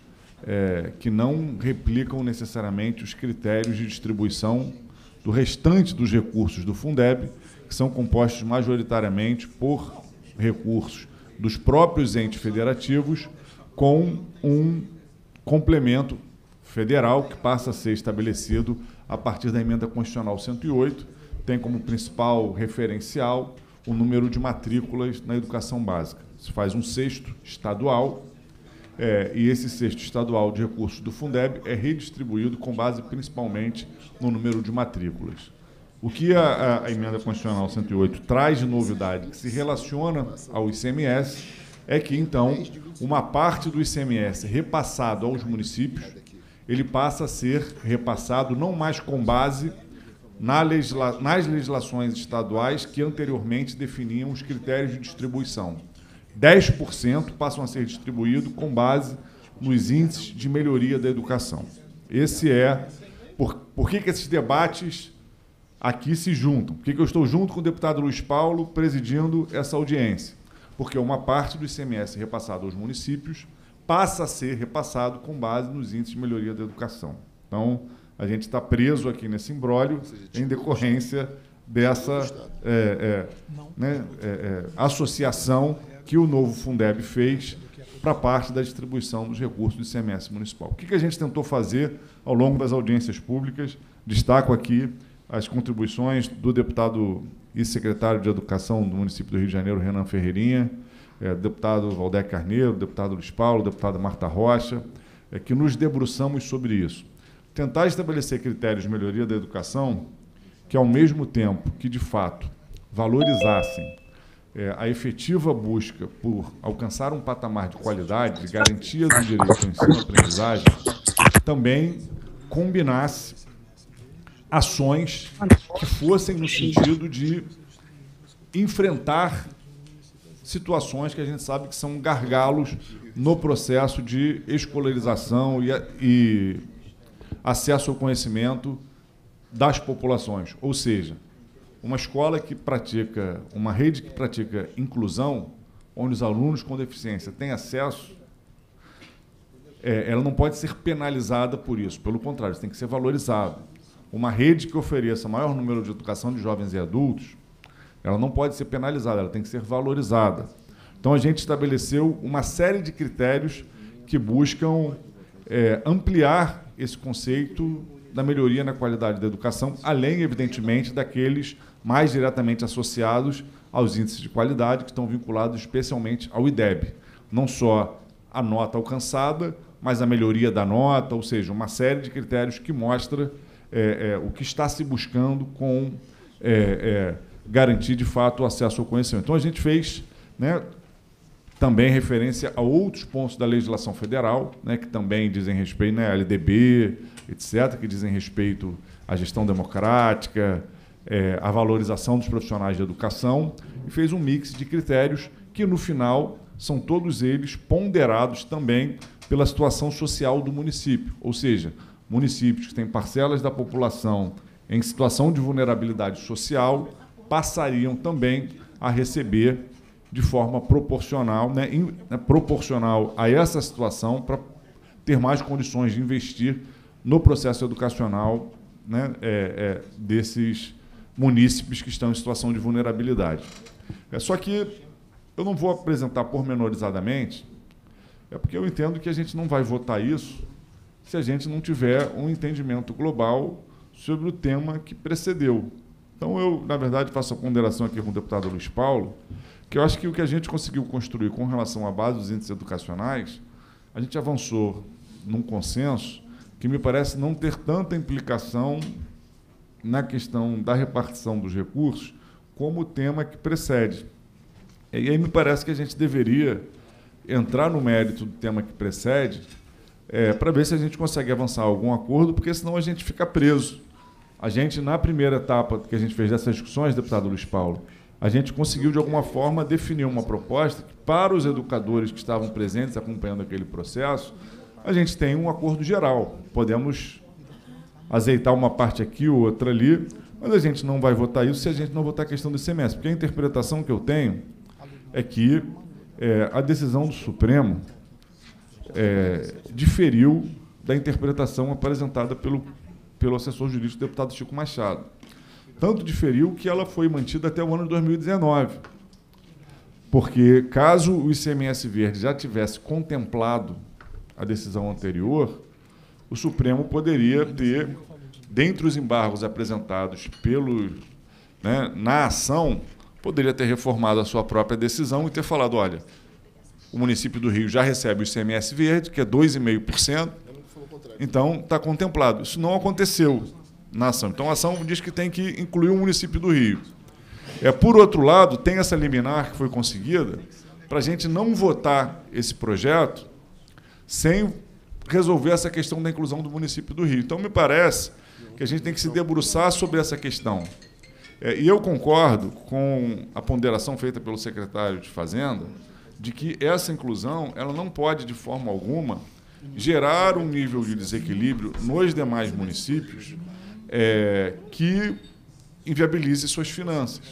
é, que não replicam necessariamente os critérios de distribuição do restante dos recursos do Fundeb, que são compostos majoritariamente por recursos dos próprios entes federativos com um complemento federal que passa a ser estabelecido a partir da emenda constitucional 108, tem como principal referencial o número de matrículas na educação básica. Se faz um sexto estadual, é, e esse sexto estadual de recursos do Fundeb é redistribuído com base principalmente no número de matrículas. O que a, a, emenda constitucional 108 traz de novidade que se relaciona ao ICMS é que, então, uma parte do ICMS repassado aos municípios, ele passa a ser repassado não mais com base na legisla, nas legislações estaduais que anteriormente definiam os critérios de distribuição. 10% passam a ser distribuído com base nos índices de melhoria da educação. Esse é. Por, por que, que esses debates aqui se juntam. Por que, que eu estou junto com o deputado Luiz Paulo presidindo essa audiência? Porque uma parte do ICMS repassado aos municípios passa a ser repassado com base nos índices de melhoria da educação. Então, a gente está preso aqui nesse imbróglio em decorrência dessa é, é, né, é, é, associação que o novo Fundeb fez para parte da distribuição dos recursos do ICMS municipal. O que, que a gente tentou fazer ao longo das audiências públicas? Destaco aqui as contribuições do deputado e secretário de Educação do município do Rio de Janeiro, Renan Ferreirinha, é, deputado Valdé Carneiro, deputado Luiz Paulo, deputada Marta Rocha, é, que nos debruçamos sobre isso. Tentar estabelecer critérios de melhoria da educação que, ao mesmo tempo que, de fato, valorizassem é, a efetiva busca por alcançar um patamar de qualidade, de garantia do direito ao ensino e aprendizagem, também combinasse ações que fossem no sentido de enfrentar situações que a gente sabe que são gargalos no processo de escolarização e, e acesso ao conhecimento das populações. Ou seja, uma escola que pratica, uma rede que pratica inclusão, onde os alunos com deficiência têm acesso, é, ela não pode ser penalizada por isso. Pelo contrário, tem que ser valorizada uma rede que ofereça maior número de educação de jovens e adultos, ela não pode ser penalizada, ela tem que ser valorizada. Então a gente estabeleceu uma série de critérios que buscam é, ampliar esse conceito da melhoria na qualidade da educação, além, evidentemente, daqueles mais diretamente associados aos índices de qualidade, que estão vinculados especialmente ao IDEB. Não só a nota alcançada, mas a melhoria da nota, ou seja, uma série de critérios que mostra é, é, o que está se buscando com é, é, garantir de fato o acesso ao conhecimento. Então a gente fez né, também referência a outros pontos da legislação federal, né, que também dizem respeito né, à LDB, etc., que dizem respeito à gestão democrática, é, à valorização dos profissionais de educação, e fez um mix de critérios que no final são todos eles ponderados também pela situação social do município, ou seja, municípios que têm parcelas da população em situação de vulnerabilidade social passariam também a receber de forma proporcional, né, in, né, proporcional a essa situação para ter mais condições de investir no processo educacional né, é, é, desses munícipes que estão em situação de vulnerabilidade. É só que eu não vou apresentar pormenorizadamente, é porque eu entendo que a gente não vai votar isso se a gente não tiver um entendimento global sobre o tema que precedeu. Então, eu, na verdade, faço a ponderação aqui com o deputado Luiz Paulo, que eu acho que o que a gente conseguiu construir com relação à base dos índices educacionais, a gente avançou num consenso que me parece não ter tanta implicação na questão da repartição dos recursos como o tema que precede. E aí me parece que a gente deveria entrar no mérito do tema que precede é, para ver se a gente consegue avançar algum acordo, porque senão a gente fica preso. A gente, na primeira etapa que a gente fez dessas discussões, deputado Luiz Paulo, a gente conseguiu, de alguma forma, definir uma proposta que, para os educadores que estavam presentes acompanhando aquele processo, a gente tem um acordo geral. Podemos azeitar uma parte aqui, outra ali, mas a gente não vai votar isso se a gente não votar a questão do semestre. porque a interpretação que eu tenho é que é, a decisão do Supremo é, diferiu da interpretação apresentada pelo, pelo assessor jurídico deputado Chico Machado. Tanto diferiu que ela foi mantida até o ano de 2019. Porque caso o ICMS verde já tivesse contemplado a decisão anterior, o Supremo poderia ter, dentre os embargos apresentados pelo, né, na ação, poderia ter reformado a sua própria decisão e ter falado, olha, o município do Rio já recebe o ICMS verde, que é 2,5%. Então, está contemplado. Isso não aconteceu na ação. Então, a ação diz que tem que incluir o município do Rio. É, por outro lado, tem essa liminar que foi conseguida para a gente não votar esse projeto sem resolver essa questão da inclusão do município do Rio. Então, me parece que a gente tem que se debruçar sobre essa questão. É, e eu concordo com a ponderação feita pelo secretário de Fazenda, de que essa inclusão ela não pode, de forma alguma, gerar um nível de desequilíbrio nos demais municípios é, que inviabilize suas finanças.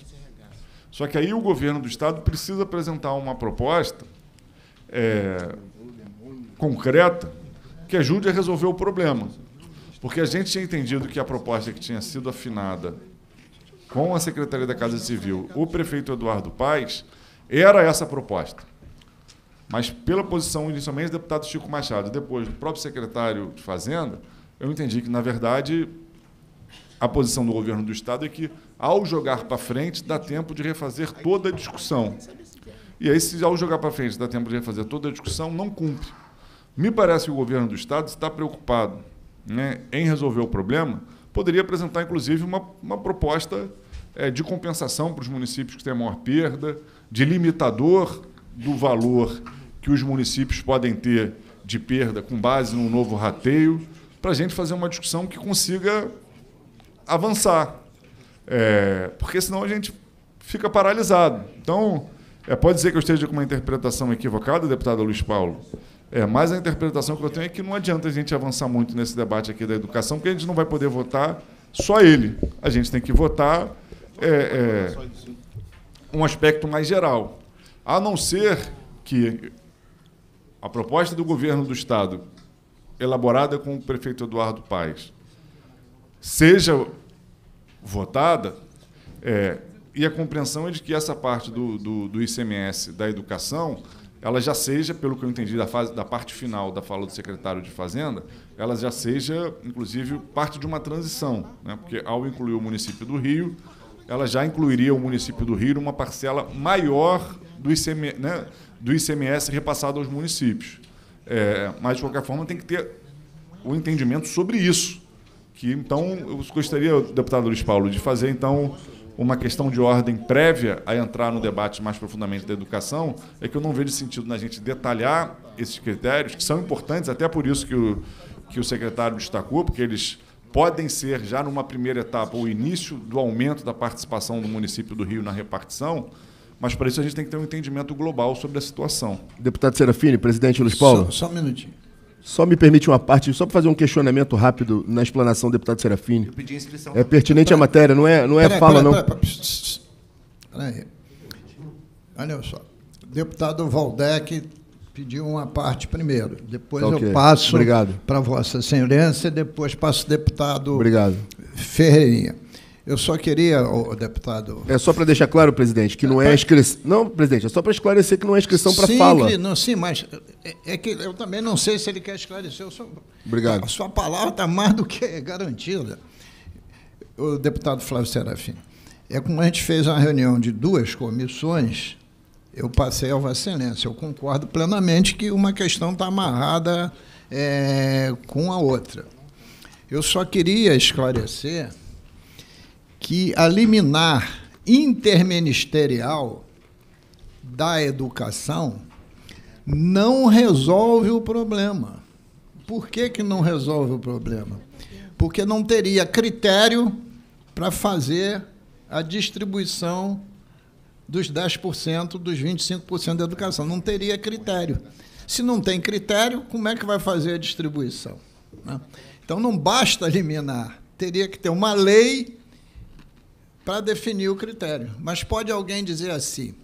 Só que aí o governo do Estado precisa apresentar uma proposta é, concreta que ajude a resolver o problema. Porque a gente tinha entendido que a proposta que tinha sido afinada com a Secretaria da Casa Civil, o prefeito Eduardo Paes, era essa proposta. Mas pela posição inicialmente do deputado Chico Machado, depois do próprio secretário de Fazenda, eu entendi que, na verdade, a posição do governo do Estado é que, ao jogar para frente, dá tempo de refazer toda a discussão. E aí, se ao jogar para frente dá tempo de refazer toda a discussão, não cumpre. Me parece que o governo do Estado está preocupado né, em resolver o problema, poderia apresentar, inclusive, uma, uma proposta é, de compensação para os municípios que têm maior perda, de limitador do valor que os municípios podem ter de perda com base num novo rateio, para a gente fazer uma discussão que consiga avançar. É, porque senão a gente fica paralisado. Então, é, pode dizer que eu esteja com uma interpretação equivocada, deputado Luiz Paulo, é, mas a interpretação que eu tenho é que não adianta a gente avançar muito nesse debate aqui da educação, porque a gente não vai poder votar só ele. A gente tem que votar é, é, um aspecto mais geral. A não ser que a proposta do governo do Estado, elaborada com o prefeito Eduardo Paes, seja votada, é, e a compreensão é de que essa parte do, do, do, ICMS da educação, ela já seja, pelo que eu entendi da, fase, da parte final da fala do secretário de Fazenda, ela já seja, inclusive, parte de uma transição, né? porque ao incluir o município do Rio, ela já incluiria o município do Rio uma parcela maior do ICMS, né? do ICMS repassado aos municípios. É, mas, de qualquer forma, tem que ter o um entendimento sobre isso. Que, então, eu gostaria, deputado Luiz Paulo, de fazer, então, uma questão de ordem prévia a entrar no debate mais profundamente da educação, é que eu não vejo sentido na gente detalhar esses critérios, que são importantes, até por isso que o, que o secretário destacou, porque eles podem ser, já numa primeira etapa, o início do aumento da participação do município do Rio na repartição, mas para isso a gente tem que ter um entendimento global sobre a situação. Deputado Serafini, presidente Luiz Paulo. Só, só um minutinho. Só me permite uma parte, só para fazer um questionamento rápido na explanação deputado Serafini. Eu pedi inscrição. É pertinente a matéria, não é, não é pera, fala, pera, não. Pera, pera, Olha só. deputado Valdec pediu uma parte primeiro. Depois okay. eu passo para Vossa Excelência e depois passo deputado Obrigado. Ferreirinha. Eu só queria, o deputado. É só para deixar claro, presidente, que não é inscrição. Não, presidente, é só para esclarecer que não é inscrição para fala. Não, sim, mas é, é, que eu também não sei se ele quer esclarecer. Eu sou... Obrigado. A sua palavra está mais do que garantida. O deputado Flávio Serafim, é como a gente fez uma reunião de duas comissões, eu passei ao Vacinense. Eu concordo plenamente que uma questão está amarrada é, com a outra. Eu só queria esclarecer que a liminar interministerial da educação não resolve o problema. Por que, que não resolve o problema? Porque não teria critério para fazer a distribuição dos 10%, dos 25% da educação. Não teria critério. Se não tem critério, como é que vai fazer a distribuição? Né? Então não basta eliminar, teria que ter uma lei para definir o critério. Mas pode alguém dizer assim: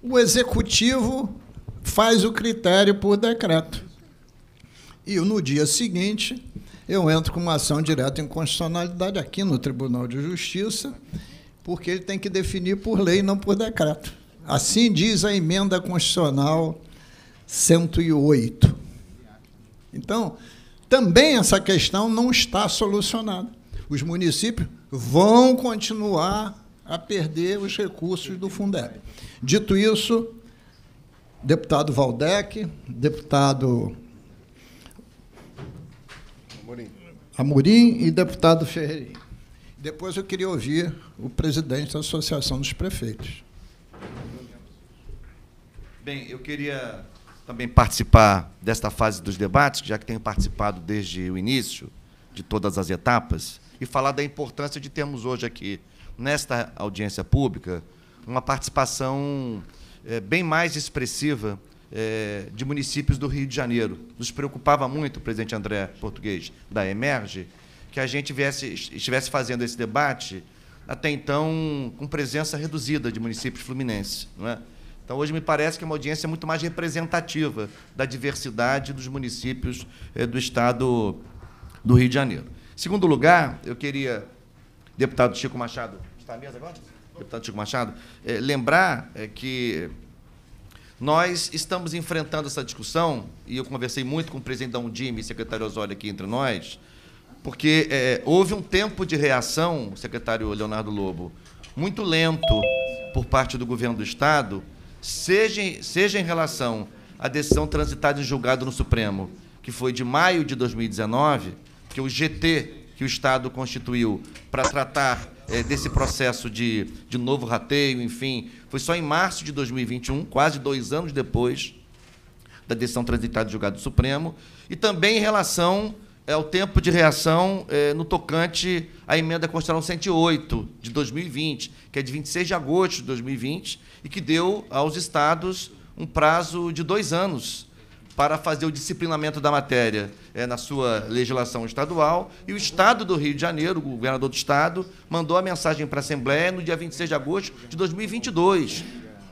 o executivo faz o critério por decreto. E no dia seguinte, eu entro com uma ação direta em constitucionalidade aqui no Tribunal de Justiça, porque ele tem que definir por lei, não por decreto. Assim diz a emenda constitucional 108. Então, também essa questão não está solucionada. Os municípios vão continuar a perder os recursos do Fundeb. Dito isso, deputado Valdec, deputado Amorim, e deputado Ferreirinho. Depois eu queria ouvir o presidente da Associação dos Prefeitos. Bem, eu queria também participar desta fase dos debates, já que tenho participado desde o início de todas as etapas e falar da importância de termos hoje aqui, nesta audiência pública, uma participação é, bem mais expressiva é, de municípios do Rio de Janeiro. Nos preocupava muito, presidente André Português, da Emerge, que a gente viesse, estivesse fazendo esse debate até então com presença reduzida de municípios fluminenses. Não é? Então, hoje me parece que é uma audiência muito mais representativa da diversidade dos municípios eh, do estado do Rio de Janeiro. Segundo lugar, eu queria, deputado Chico Machado, está à mesa agora? Deputado Chico Machado, é, lembrar é, que nós estamos enfrentando essa discussão, e eu conversei muito com o presidente da Undime e secretário Osório aqui entre nós, porque é, houve um tempo de reação, secretário Leonardo Lobo, muito lento por parte do governo do Estado, seja, seja em relação à decisão transitada em julgado no Supremo, que foi de maio de 2019 que o GT que o Estado constituiu para tratar é, desse processo de, de novo rateio, enfim, foi só em março de 2021, quase dois anos depois da decisão transitada do Julgado Supremo, e também em relação é, ao tempo de reação é, no tocante à emenda constitucional 108 de 2020, que é de 26 de agosto de 2020, e que deu aos Estados um prazo de dois anos para fazer o disciplinamento da matéria é, na sua legislação estadual. E o Estado do Rio de Janeiro, o governador do Estado, mandou a mensagem para a Assembleia no dia 26 de agosto de 2022,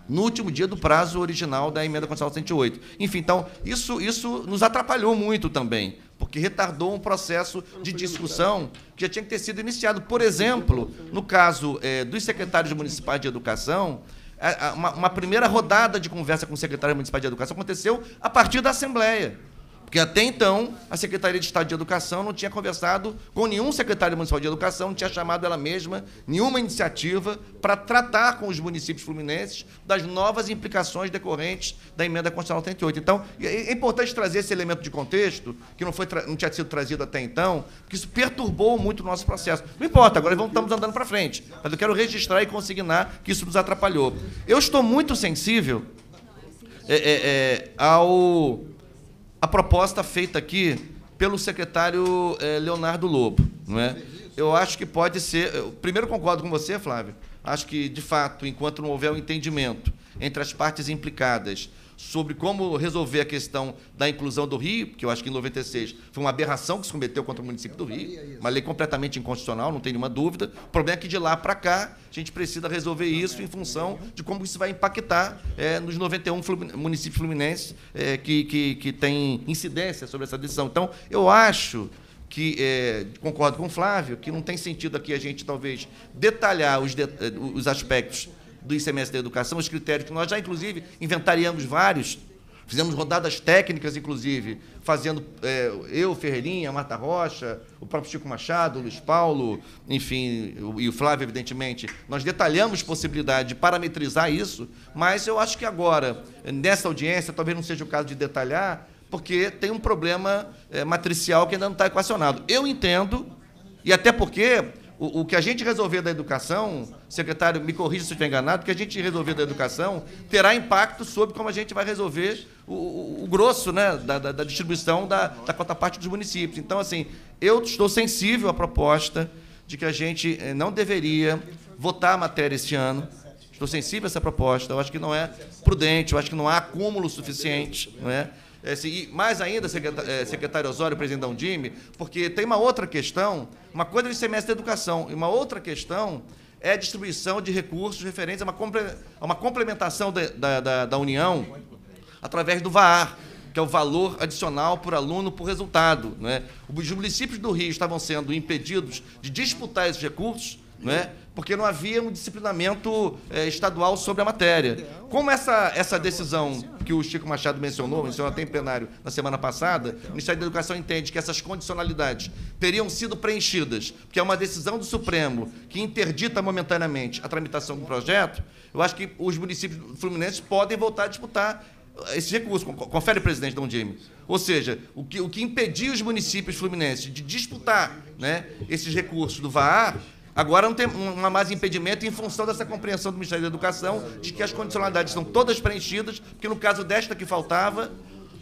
no último dia do prazo original da emenda constitucional 108. Enfim, então, isso, isso nos atrapalhou muito também, porque retardou um processo de discussão que já tinha que ter sido iniciado. Por exemplo, no caso é, dos secretários municipais de educação é, é, uma, uma primeira rodada de conversa com o secretário municipal de educação aconteceu a partir da Assembleia. Porque até então, a Secretaria de Estado de Educação não tinha conversado com nenhum secretário municipal de educação, não tinha chamado ela mesma nenhuma iniciativa para tratar com os municípios fluminenses das novas implicações decorrentes da emenda constitucional 38. Então, é importante trazer esse elemento de contexto, que não, foi não tinha sido trazido até então, que isso perturbou muito o nosso processo. Não importa, agora vamos, estamos andando para frente. Mas eu quero registrar e consignar que isso nos atrapalhou. Eu estou muito sensível é, é, é, ao a proposta feita aqui pelo secretário eh, Leonardo Lobo. Não é? Eu acho que pode ser. Eu, primeiro, concordo com você, Flávio. Acho que, de fato, enquanto não houver um entendimento entre as partes implicadas sobre como resolver a questão da inclusão do Rio, que eu acho que em 96 foi uma aberração que se cometeu contra o município do Rio, uma lei completamente inconstitucional, não tem nenhuma dúvida. O problema é que de lá para cá a gente precisa resolver isso é, em função de como isso vai impactar é, nos 91 municípios fluminenses é, que, que, que têm incidência sobre essa decisão. Então, eu acho que é, concordo com o Flávio, que não tem sentido aqui a gente talvez detalhar os, de, eh, os aspectos do ICMS da educação, os critérios que nós já, inclusive, inventariamos vários. Fizemos rodadas técnicas, inclusive, fazendo é, eu, Ferreirinha, Marta Rocha, o próprio Chico Machado, o Luiz Paulo, enfim, o, e o Flávio, evidentemente. Nós detalhamos possibilidade de parametrizar isso, mas eu acho que agora, nessa audiência, talvez não seja o caso de detalhar, porque tem um problema é, matricial que ainda não está equacionado. Eu entendo, e até porque o, o, que a gente resolver da educação, secretário, me corrija se eu estiver enganado, o que a gente resolver da educação terá impacto sobre como a gente vai resolver o, o, o grosso né, da, da, da, distribuição da, da quarta parte dos municípios. Então, assim, eu estou sensível à proposta de que a gente eh, não deveria votar a matéria este ano. Estou sensível a essa proposta. Eu acho que não é prudente, eu acho que não há acúmulo suficiente. Não é? É, se, mais ainda, secretário, é, secretário Osório, presidente da Undime, porque tem uma outra questão, uma coisa é o de da educação, e uma outra questão é a distribuição de recursos referentes a uma, a uma complementação da, da, da, da União através do VAR, que é o valor adicional por aluno por resultado. Né? Os municípios do Rio estavam sendo impedidos de disputar esses recursos né? porque não havia um disciplinamento eh, estadual sobre a matéria. Como essa, essa decisão que o Chico Machado mencionou, mencionou até em plenário na semana passada, o Ministério da Educação entende que essas condicionalidades teriam sido preenchidas, porque é uma decisão do Supremo que interdita momentaneamente a tramitação do projeto, eu acho que os municípios fluminenses podem voltar a disputar eh, esse recurso. Confere, presidente Dom Jimmy. Ou seja, o que, o que impedia os municípios fluminenses de disputar né, esses recursos do VAR Agora não tem uma há mais impedimento em função dessa compreensão do Ministério da Educação de que as condicionalidades estão todas preenchidas, porque no caso desta que faltava,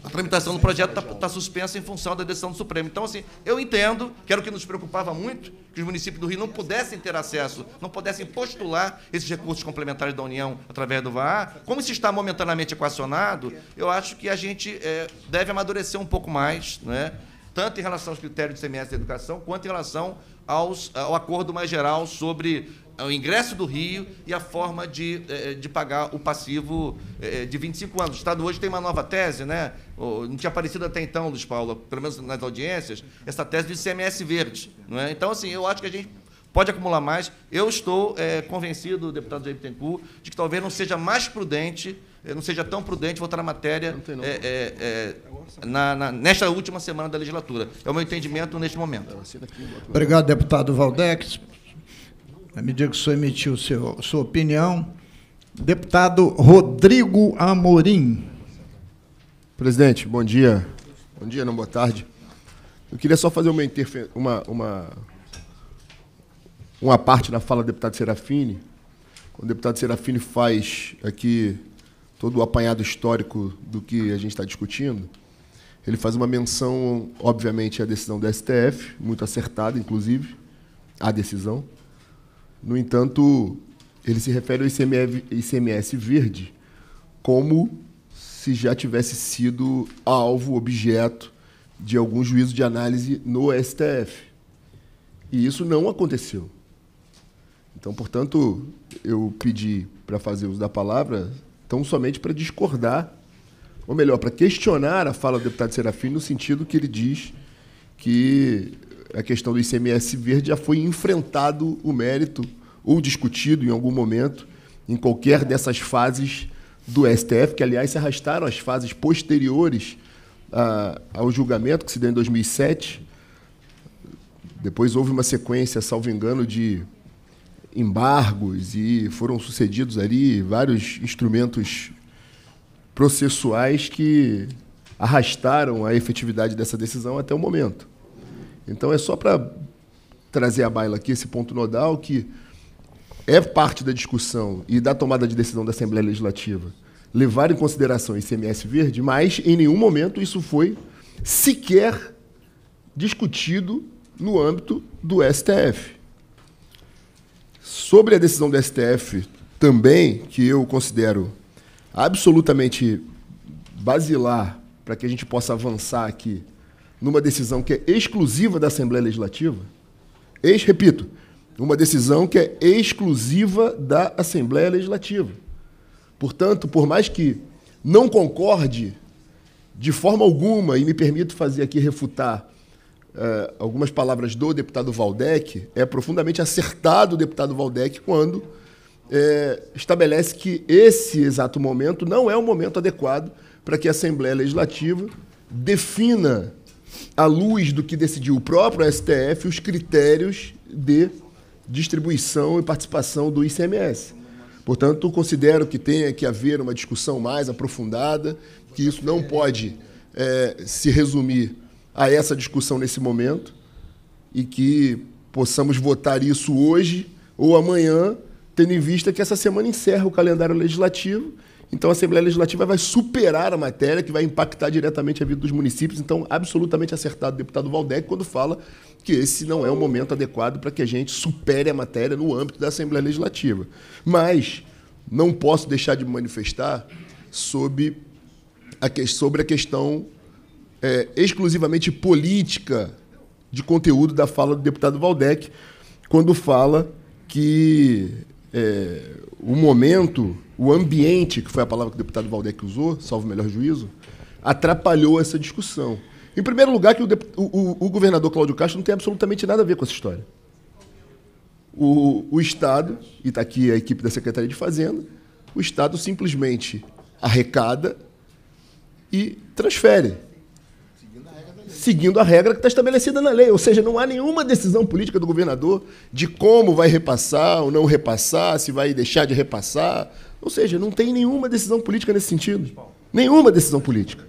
a tramitação do projeto está tá suspensa em função da decisão do Supremo. Então, assim, eu entendo que era o que nos preocupava muito, que os municípios do Rio não pudessem ter acesso, não pudessem postular esses recursos complementares da União através do VAA. Como isso está momentaneamente equacionado, eu acho que a gente é, deve amadurecer um pouco mais, né? tanto em relação aos critérios do CMS da educação, quanto em relação aos, ao acordo mais geral sobre eh, o ingresso do Rio e a forma de, eh, eh, de pagar o passivo de 25 anos. O Estado hoje tem uma nova tese, né? Não tinha aparecido até então, Luiz Paulo, pelo menos nas audiências, essa tese do ICMS verde. Não é? Então, assim, eu acho que a gente pode acumular mais. Eu estou é, convencido, deputado Jair Bittencourt, de que talvez não seja mais prudente não seja tão prudente votar a matéria é, é, é, na, na, nesta última semana da legislatura. É o meu entendimento neste momento. Obrigado, deputado Valdex. À medida que o senhor emitiu seu, sua opinião, deputado Rodrigo Amorim. Presidente, bom dia. Bom dia, não, boa tarde. Eu queria só fazer uma, uma, uma, uma parte na fala do deputado Serafini. Quando o deputado Serafini faz aqui todo o apanhado histórico do que a gente está discutindo, ele faz uma menção, obviamente, à decisão do STF, muito acertada, inclusive, a decisão. No entanto, ele se refere ao ICMS, ICMS verde como se já tivesse sido alvo, objeto de algum juízo de análise no STF. E isso não aconteceu. Então, portanto, eu pedi para fazer uso da palavra, então, somente para discordar, ou melhor, para questionar a fala do deputado Serafim, no sentido que ele diz que a questão do ICMS verde já foi enfrentado o mérito, ou discutido em algum momento, em qualquer dessas fases do STF, que, aliás, se arrastaram as fases posteriores a, ao julgamento que se deu em 2007. Depois houve uma sequência, salvo engano, de embargos e foram sucedidos ali vários instrumentos processuais que arrastaram a efetividade dessa decisão até o momento. Então é só para trazer à baila aqui esse ponto nodal que é parte da discussão e da tomada de decisão da Assembleia Legislativa levar em consideração o ICMS verde, mas em nenhum momento isso foi sequer discutido no âmbito do STF. Sobre a decisão do STF também, que eu considero absolutamente basilar para que a gente possa avançar aqui numa decisão que é exclusiva da Assembleia Legislativa, ex, repito, uma decisão que é exclusiva da Assembleia Legislativa. Portanto, por mais que não concorde de forma alguma, e me permito fazer aqui refutar uh, algumas palavras do deputado Valdec, é profundamente acertado o deputado Valdec quando eh, estabelece que esse exato momento não é o momento adequado para que a Assembleia Legislativa defina, à luz do que decidiu o próprio STF, os critérios de distribuição e participação do ICMS. Portanto, considero que tenha que haver uma discussão mais aprofundada, que isso não pode é, se resumir a essa discussão nesse momento e que possamos votar isso hoje ou amanhã, tendo em vista que essa semana encerra o calendário legislativo. Então a Assembleia Legislativa vai superar a matéria que vai impactar diretamente a vida dos municípios. Então, absolutamente acertado o deputado Valdec quando fala que esse não é o momento adequado para que a gente supere a matéria no âmbito da Assembleia Legislativa. Mas não posso deixar de manifestar sobre a, que, sobre a questão é, exclusivamente política de conteúdo da fala do deputado Valdec, quando fala que é, o momento, o ambiente, que foi a palavra que o deputado Valdec usou, salvo melhor juízo, atrapalhou essa discussão. Em primeiro lugar, que o, o, o governador Cláudio Castro não tem absolutamente nada a ver com essa história. O, o Estado, e está aqui a equipe da Secretaria de Fazenda, o Estado simplesmente arrecada e transfere seguindo a regra que está estabelecida na lei. Ou seja, não há nenhuma decisão política do governador de como vai repassar ou não repassar, se vai deixar de repassar. Ou seja, não tem nenhuma decisão política nesse sentido. Nenhuma decisão política.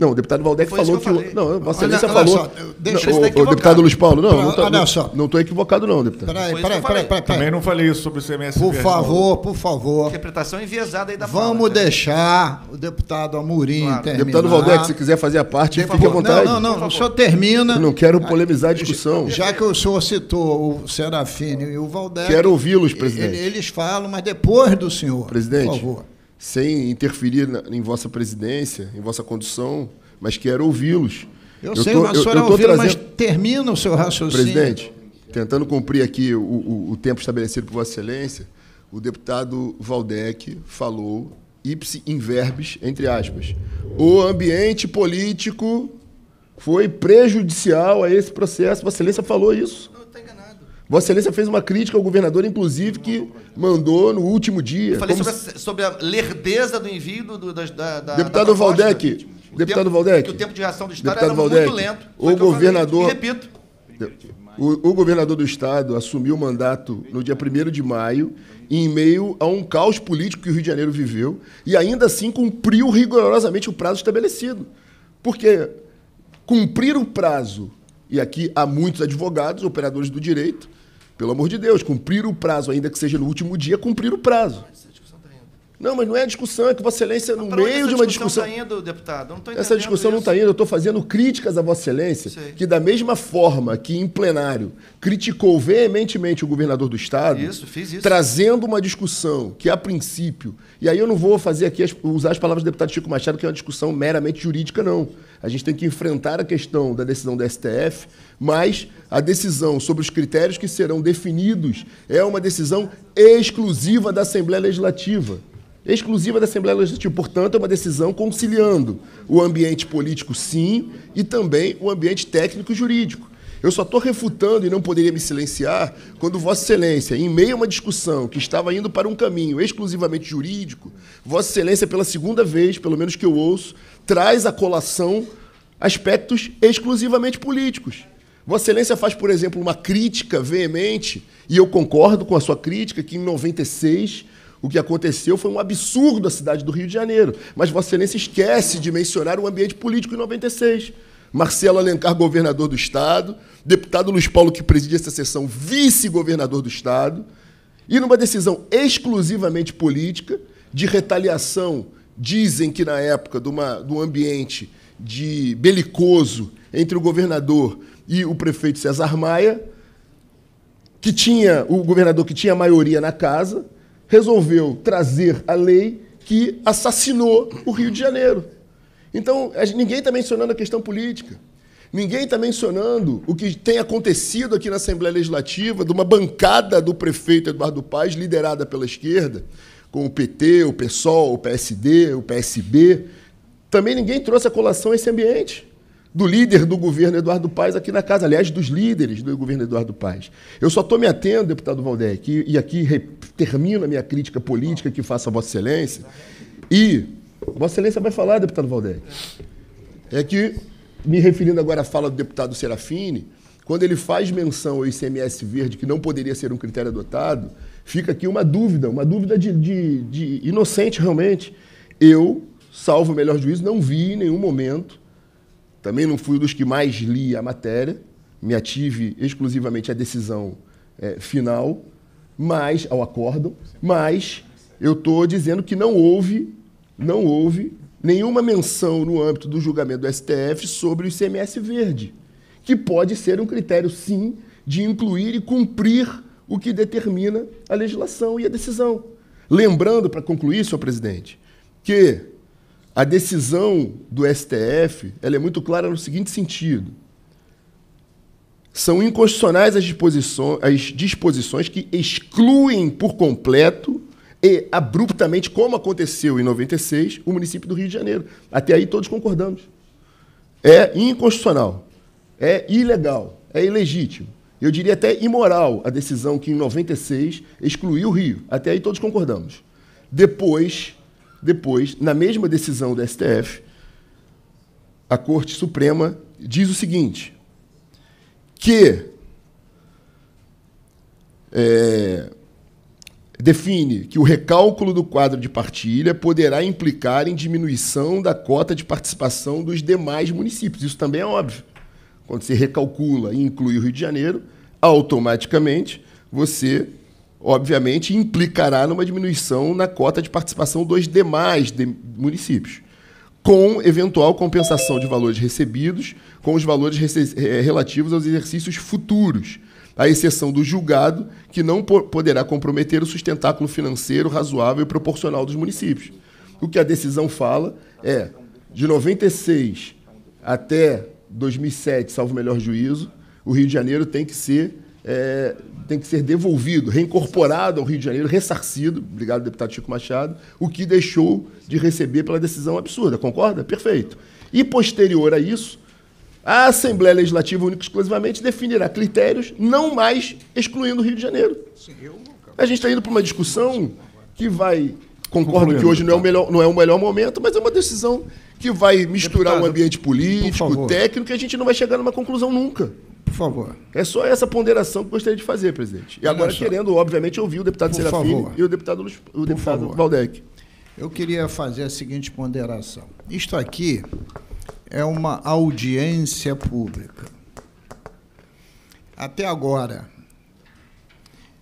Não, o deputado Valdec falou que. que o, não, Vossa ah, Excelência falou. Só, deixa não, o, o deputado Luiz Paulo, não. Pra, não olha só. Não estou equivocado, não, deputado. Peraí, peraí, peraí, peraí, Também não falei isso sobre o CMS. Por favor, por favor. Interpretação enviesada aí da Vamos fala, tá? deixar o deputado Amorim claro. terminar. Deputado Valdec, se quiser fazer a parte, fique à vontade. Não, não, não. O senhor termina. não quero ah, polemizar a discussão. Já que o senhor citou o Serafine e o Valdec. Quero ouvi-los, presidente. Eles falam, mas depois do senhor. Presidente. Por favor sem interferir na, em vossa presidência, em vossa condução, mas quero ouvi-los. Eu, eu, sei tô, o senhor é ouvi trazendo... mas termina o seu raciocínio. Presidente, tentando cumprir aqui o, o, o tempo estabelecido por Vossa Excelência, o deputado Valdec falou ipse in verbis, entre aspas. O ambiente político foi prejudicial a esse processo. Vossa Excelência falou isso. Vossa Excelência fez uma crítica ao governador, inclusive, que mandou no último dia. Eu falei sobre, se... a, sobre, a, lerdeza do envio do, do, da, da. Deputado da Valdec. O deputado tempo, Valdec. Que o tempo de reação do Estado deputado era Valdec, muito lento. O governador. repito. O, o, governador do Estado assumiu o mandato no dia 1 de maio, em meio a um caos político que o Rio de Janeiro viveu, e ainda assim cumpriu rigorosamente o prazo estabelecido. Porque cumprir o prazo, e aqui há muitos advogados, operadores do direito, pelo amor de Deus, cumprir o prazo, ainda que seja no último dia, cumprir o prazo. Tá não, mas não é discussão, é que Vossa Excelência, no meio de uma discussão. está indo, deputado? essa discussão tá isso. não está indo, eu estou fazendo críticas a Vossa Excelência, Sei. que da mesma forma que em plenário criticou veementemente o governador do Estado, isso, fiz isso. trazendo uma discussão que, a princípio, e aí eu não vou fazer aqui usar as palavras do deputado Chico Machado, que é uma discussão meramente jurídica, não a gente tem que enfrentar a questão da decisão do STF, mas a decisão sobre os critérios que serão definidos é uma decisão exclusiva da Assembleia Legislativa. Exclusiva da Assembleia Legislativa. Portanto, é uma decisão conciliando o ambiente político, sim, e também o ambiente técnico-jurídico. Eu só estou refutando e não poderia me silenciar quando Vossa Excelência, em meio a uma discussão que estava indo para um caminho exclusivamente jurídico, Vossa Excelência, pela segunda vez, pelo menos que eu ouço, traz à colação aspectos exclusivamente políticos. Vossa Excelência faz, por exemplo, uma crítica veemente, e eu concordo com a sua crítica, que em 96 o que aconteceu foi um absurdo à cidade do Rio de Janeiro. Mas Vossa Excelência esquece de mencionar o ambiente político em 96. Marcelo Alencar, governador do Estado, deputado Luiz Paulo, que preside essa sessão, vice-governador do Estado, e numa decisão exclusivamente política, de retaliação, dizem que na época de, um ambiente de belicoso entre o governador e o prefeito César Maia, que tinha o governador que tinha maioria na casa, resolveu trazer a lei que assassinou o Rio de Janeiro. Então, ninguém está mencionando a questão política. Ninguém está mencionando o que tem acontecido aqui na Assembleia Legislativa de uma bancada do prefeito Eduardo Paes, liderada pela esquerda, com o PT, o PSOL, o PSD, o PSB. Também ninguém trouxe a colação a esse ambiente do líder do governo Eduardo Paes aqui na casa, aliás, dos líderes do governo Eduardo Paes. Eu só estou me atendo, deputado Valdec, e aqui termino a minha crítica política que faço a Vossa Excelência. E Vossa Excelência vai falar, deputado Valdec. É que me referindo agora à fala do deputado Serafini, quando ele faz menção ao ICMS verde, que não poderia ser um critério adotado, fica aqui uma dúvida, uma dúvida de, de, de inocente realmente. Eu, salvo o melhor juízo, não vi em nenhum momento, também não fui dos que mais li a matéria, me ative exclusivamente à decisão é, final, mas ao acórdão, mas eu estou dizendo que não houve, não houve nenhuma menção no âmbito do julgamento do STF sobre o ICMS verde, que pode ser um critério, sim, de incluir e cumprir o que determina a legislação e a decisão. Lembrando, para concluir, senhor presidente, que a decisão do STF ela é muito clara no seguinte sentido. São inconstitucionais as disposições, as disposições que excluem por completo e, abruptamente, como aconteceu em 96, o município do Rio de Janeiro. Até aí todos concordamos. É inconstitucional, é ilegal, é ilegítimo. Eu diria até imoral a decisão que, em 96, excluiu o Rio. Até aí todos concordamos. Depois, depois, na mesma decisão do STF, a Corte Suprema diz o seguinte: que é, define que o recálculo do quadro de partilha poderá implicar em diminuição da cota de participação dos demais municípios. Isso também é óbvio. Quando você recalcula e inclui o Rio de Janeiro, automaticamente você, obviamente, implicará numa diminuição na cota de participação dos demais de municípios, com eventual compensação de valores recebidos com os valores eh, relativos aos exercícios futuros à exceção do julgado, que não poderá comprometer o sustentáculo financeiro razoável e proporcional dos municípios. O que a decisão fala é de 96 até 2007, salvo melhor juízo, o Rio de Janeiro tem que ser é, tem que ser devolvido, reincorporado ao Rio de Janeiro, ressarcido, obrigado deputado Chico Machado, o que deixou de receber pela decisão absurda, concorda? Perfeito. E posterior a isso, a Assembleia Legislativa única exclusivamente definirá critérios, não mais excluindo o Rio de Janeiro. A gente está indo para uma discussão que vai. Concordo que hoje não é, o tá. melhor, não é o melhor momento, mas é uma decisão que vai misturar o um ambiente político, técnico, e a gente não vai chegar numa conclusão nunca. Por favor. É só essa ponderação que gostaria de fazer, presidente. E agora querendo, obviamente, ouvir o deputado Por Serafim favor. e o deputado, Luz, o deputado Valdec. Eu queria fazer a seguinte ponderação. Isto aqui é uma audiência pública. Até agora,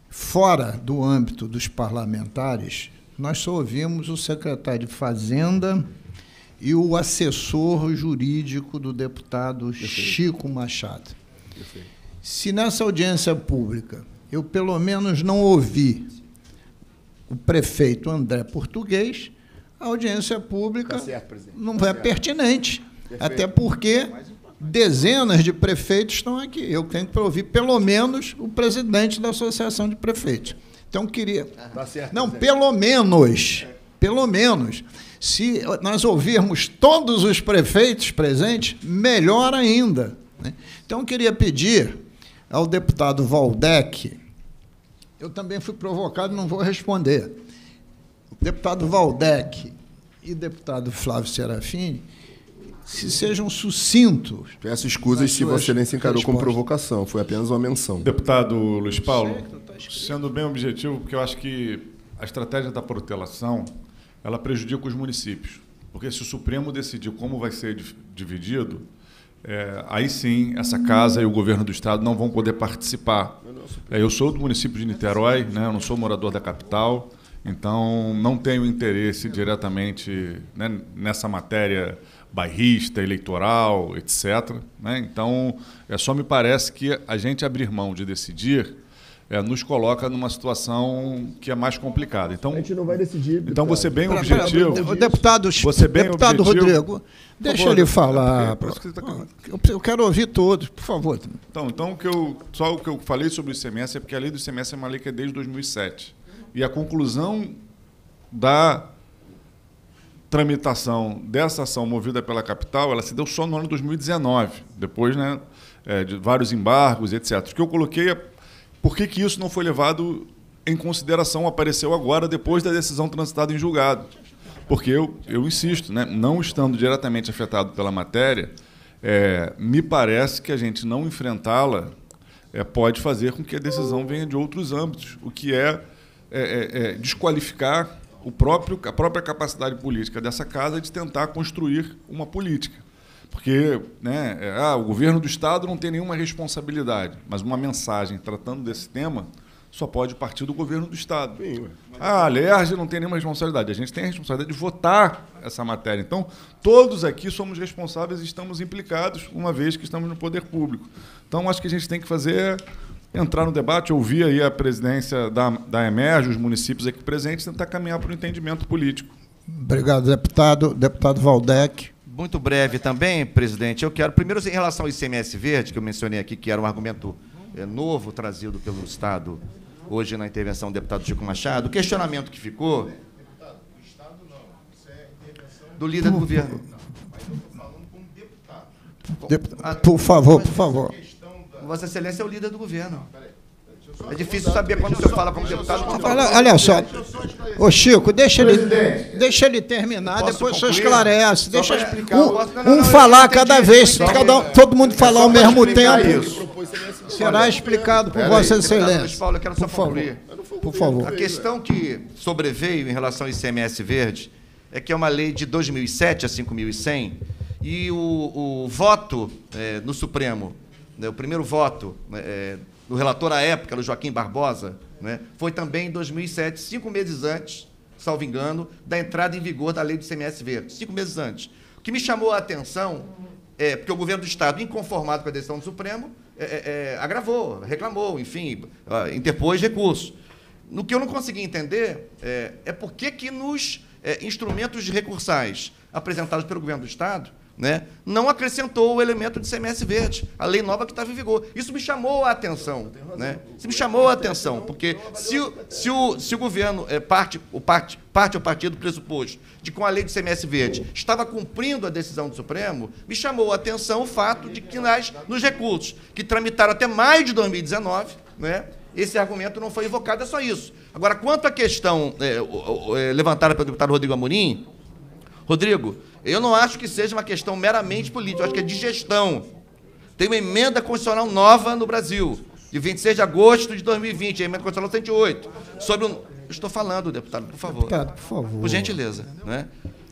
fora do âmbito dos parlamentares, nós só ouvimos o secretário de Fazenda e o assessor jurídico do deputado Perfeito. Chico Machado. Perfeito. Se nessa audiência pública eu pelo menos não ouvi o prefeito André Português, a audiência pública tá certo, não é tá é certo. pertinente. Até porque dezenas de prefeitos estão aqui. Eu tenho que ouvir pelo menos o presidente da associação de prefeitos. Então queria. Tá certo, Não, pelo menos. Pelo menos. Se nós ouvirmos todos os prefeitos presentes, melhor ainda. Né? Então queria pedir ao deputado Valdec. Eu também fui provocado, não vou responder. O deputado Valdec e deputado Flávio Serafini se sejam sucintos. Peço escusas se Vossa Excelência encarou respostas. como provocação, foi apenas uma menção. Deputado Luiz Paulo, tá sendo bem objetivo, porque eu acho que a estratégia da protelação ela prejudica os municípios. Porque se o Supremo decidir como vai ser dividido, é, aí sim essa casa e o governo do estado não vão poder participar. É, eu sou do município de Niterói, né, eu não sou morador da capital, então não tenho interesse diretamente né, nessa matéria bairrista, eleitoral, etc. Né? Então, é só me parece que a gente abrir mão de decidir é, nos coloca numa situação que é mais complicada. Então, a gente não vai decidir. Então, você bem pra, objetivo. Pra, pra, deputado, você bem deputado objetivo, Rodrigo, deixa favor, ele falar. É, é tá... Eu quero ouvir todos, por favor. Então, então que eu, só o que eu falei sobre o ICMS é porque a lei do ICMS é uma lei que é desde 2007. E a conclusão da tramitação dessa ação movida pela capital, ela se deu só no ano de 2019, depois né, é, de vários embargos, etc. O que eu coloquei é por que, que isso não foi levado em consideração, apareceu agora, depois da decisão transitada em julgado. Porque eu, eu insisto, né, não estando diretamente afetado pela matéria, é, me parece que a gente não enfrentá-la é, pode fazer com que a decisão venha de outros âmbitos, o que é, é, é, é desqualificar o próprio, a própria capacidade política dessa casa de tentar construir uma política. Porque né, é, ah, o governo do Estado não tem nenhuma responsabilidade, mas uma mensagem tratando desse tema só pode partir do governo do Estado. Sim, ah, a não tem nenhuma responsabilidade. A gente tem a responsabilidade de votar essa matéria. Então, todos aqui somos responsáveis e estamos implicados, uma vez que estamos no poder público. Então, acho que a gente tem que fazer entrar no debate, ouvir aí a presidência da, da Emerge, os municípios aqui presentes, tentar caminhar para o entendimento político. Obrigado, deputado. Deputado Valdec. Muito breve também, presidente. Eu quero, primeiro, em relação ao ICMS verde, que eu mencionei aqui, que era um argumento é, novo trazido pelo Estado hoje na intervenção do deputado Chico Machado, o questionamento que ficou. Deputado, do Estado não. Isso é intervenção do líder por, do governo. Não, mas eu estou falando como deputado. Deputado, por favor, por favor. Vossa Excelência é o líder do governo. É difícil saber quando o senhor fala um deputado. olha, só. Ô, Chico, deixa ele, deixa ele terminar, depois o senhor esclarece. Deixa explicar. Um, um falar cada vez, cada, todo mundo falar ao mesmo tempo. Será explicado por Vossa Excelência. Paulo, eu quero só concluir. Por favor. A questão que sobreveio em relação ao ICMS Verde é que é uma lei de 2007 a 5100 e o, o voto é, no Supremo né, o primeiro voto né, é, do relator à época, do Joaquim Barbosa, né, foi também em 2007, cinco meses antes, salvo engano, da entrada em vigor da lei do CMS Verde, cinco meses antes. O que me chamou a atenção é porque o governo do Estado, inconformado com a decisão do Supremo, é, é, é agravou, reclamou, enfim, ah, interpôs recurso. No que eu não consegui entender é, é por que, que nos é, instrumentos recursais apresentados pelo governo do Estado, né, não acrescentou o elemento de CMS verde, a lei nova que estava em vigor. Isso me chamou a atenção. Né? Isso me chamou a atenção, porque se, o, se, o, se o governo é, parte, o parte, parte é ou partido do pressuposto de que a lei de CMS verde estava cumprindo a decisão do Supremo, me chamou a atenção o fato de que nas, nos recursos que tramitaram até maio de 2019, né, esse argumento não foi invocado, é só isso. Agora, quanto à questão é, é levantada pelo deputado Rodrigo Amorim, Rodrigo, eu não acho que seja uma questão meramente política, eu acho que é de gestão. Tem uma emenda constitucional nova no Brasil, de 26 de agosto de 2020, a emenda constitucional 108, sobre um... Estou falando, deputado, por favor. Deputado, por favor. Por gentileza, né?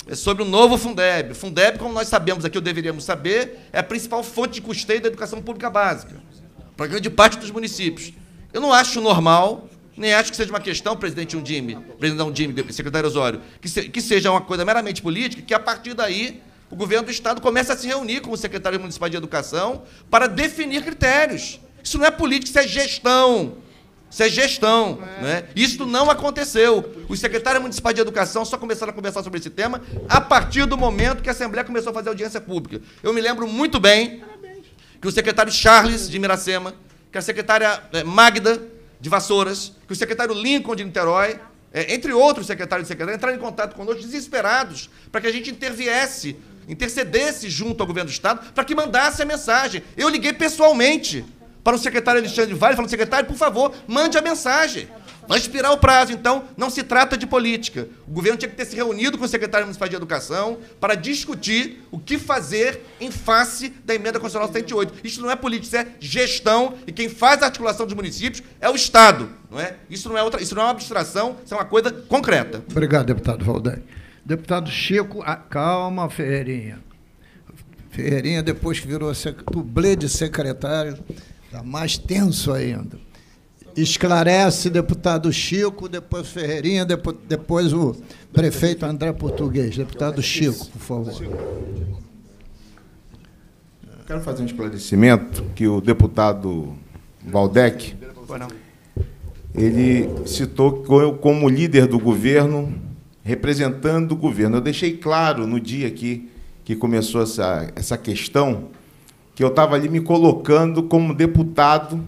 É sobre o novo Fundeb. Fundeb, como nós sabemos aqui, ou deveríamos saber, é a principal fonte de custeio da educação pública básica, para grande parte dos municípios. Eu não acho normal nem acho que seja uma questão, presidente Undime, presidente Undime, secretário Osório, que, se, que seja uma coisa meramente política, que a partir daí o governo do Estado começa a se reunir com o secretário municipal de educação para definir critérios. Isso não é política, isso é gestão. Isso é gestão. Né? Isso não aconteceu. Os secretários municipais de educação só começaram a conversar sobre esse tema a partir do momento que a Assembleia começou a fazer audiência pública. Eu me lembro muito bem que o secretário Charles de Miracema, que a secretária eh, Magda, de Vassouras, que o secretário Lincoln de Niterói, é, entre outros secretários e secretários, entraram em contato conosco desesperados para que a gente interviesse, intercedesse junto ao governo do Estado para que mandasse a mensagem. Eu liguei pessoalmente para o secretário Alexandre Vale, falei: secretário, por favor, mande a mensagem. Vai expirar o prazo, então não se trata de política. O governo tinha que ter se reunido com o secretário municipal de Educação para discutir o que fazer em face da emenda constitucional 108. Isso não é política, isso é gestão e quem faz a articulação dos municípios é o Estado, não é? Isso não é outra, isso não é uma abstração, isso é uma coisa concreta. Obrigado, deputado Valdani. Deputado Chico, ah, calma, Ferreirinha. Ferreirinha depois que virou dublê de secretário, está mais tenso ainda. Esclarece, deputado Chico, depois Ferreirinha, depois, o prefeito André Português. Deputado Chico, por favor. Quero fazer um esclarecimento que o deputado Valdec ele citou eu como líder do governo, representando o governo. Eu deixei claro no dia que, que começou essa, essa questão que eu estava ali me colocando como deputado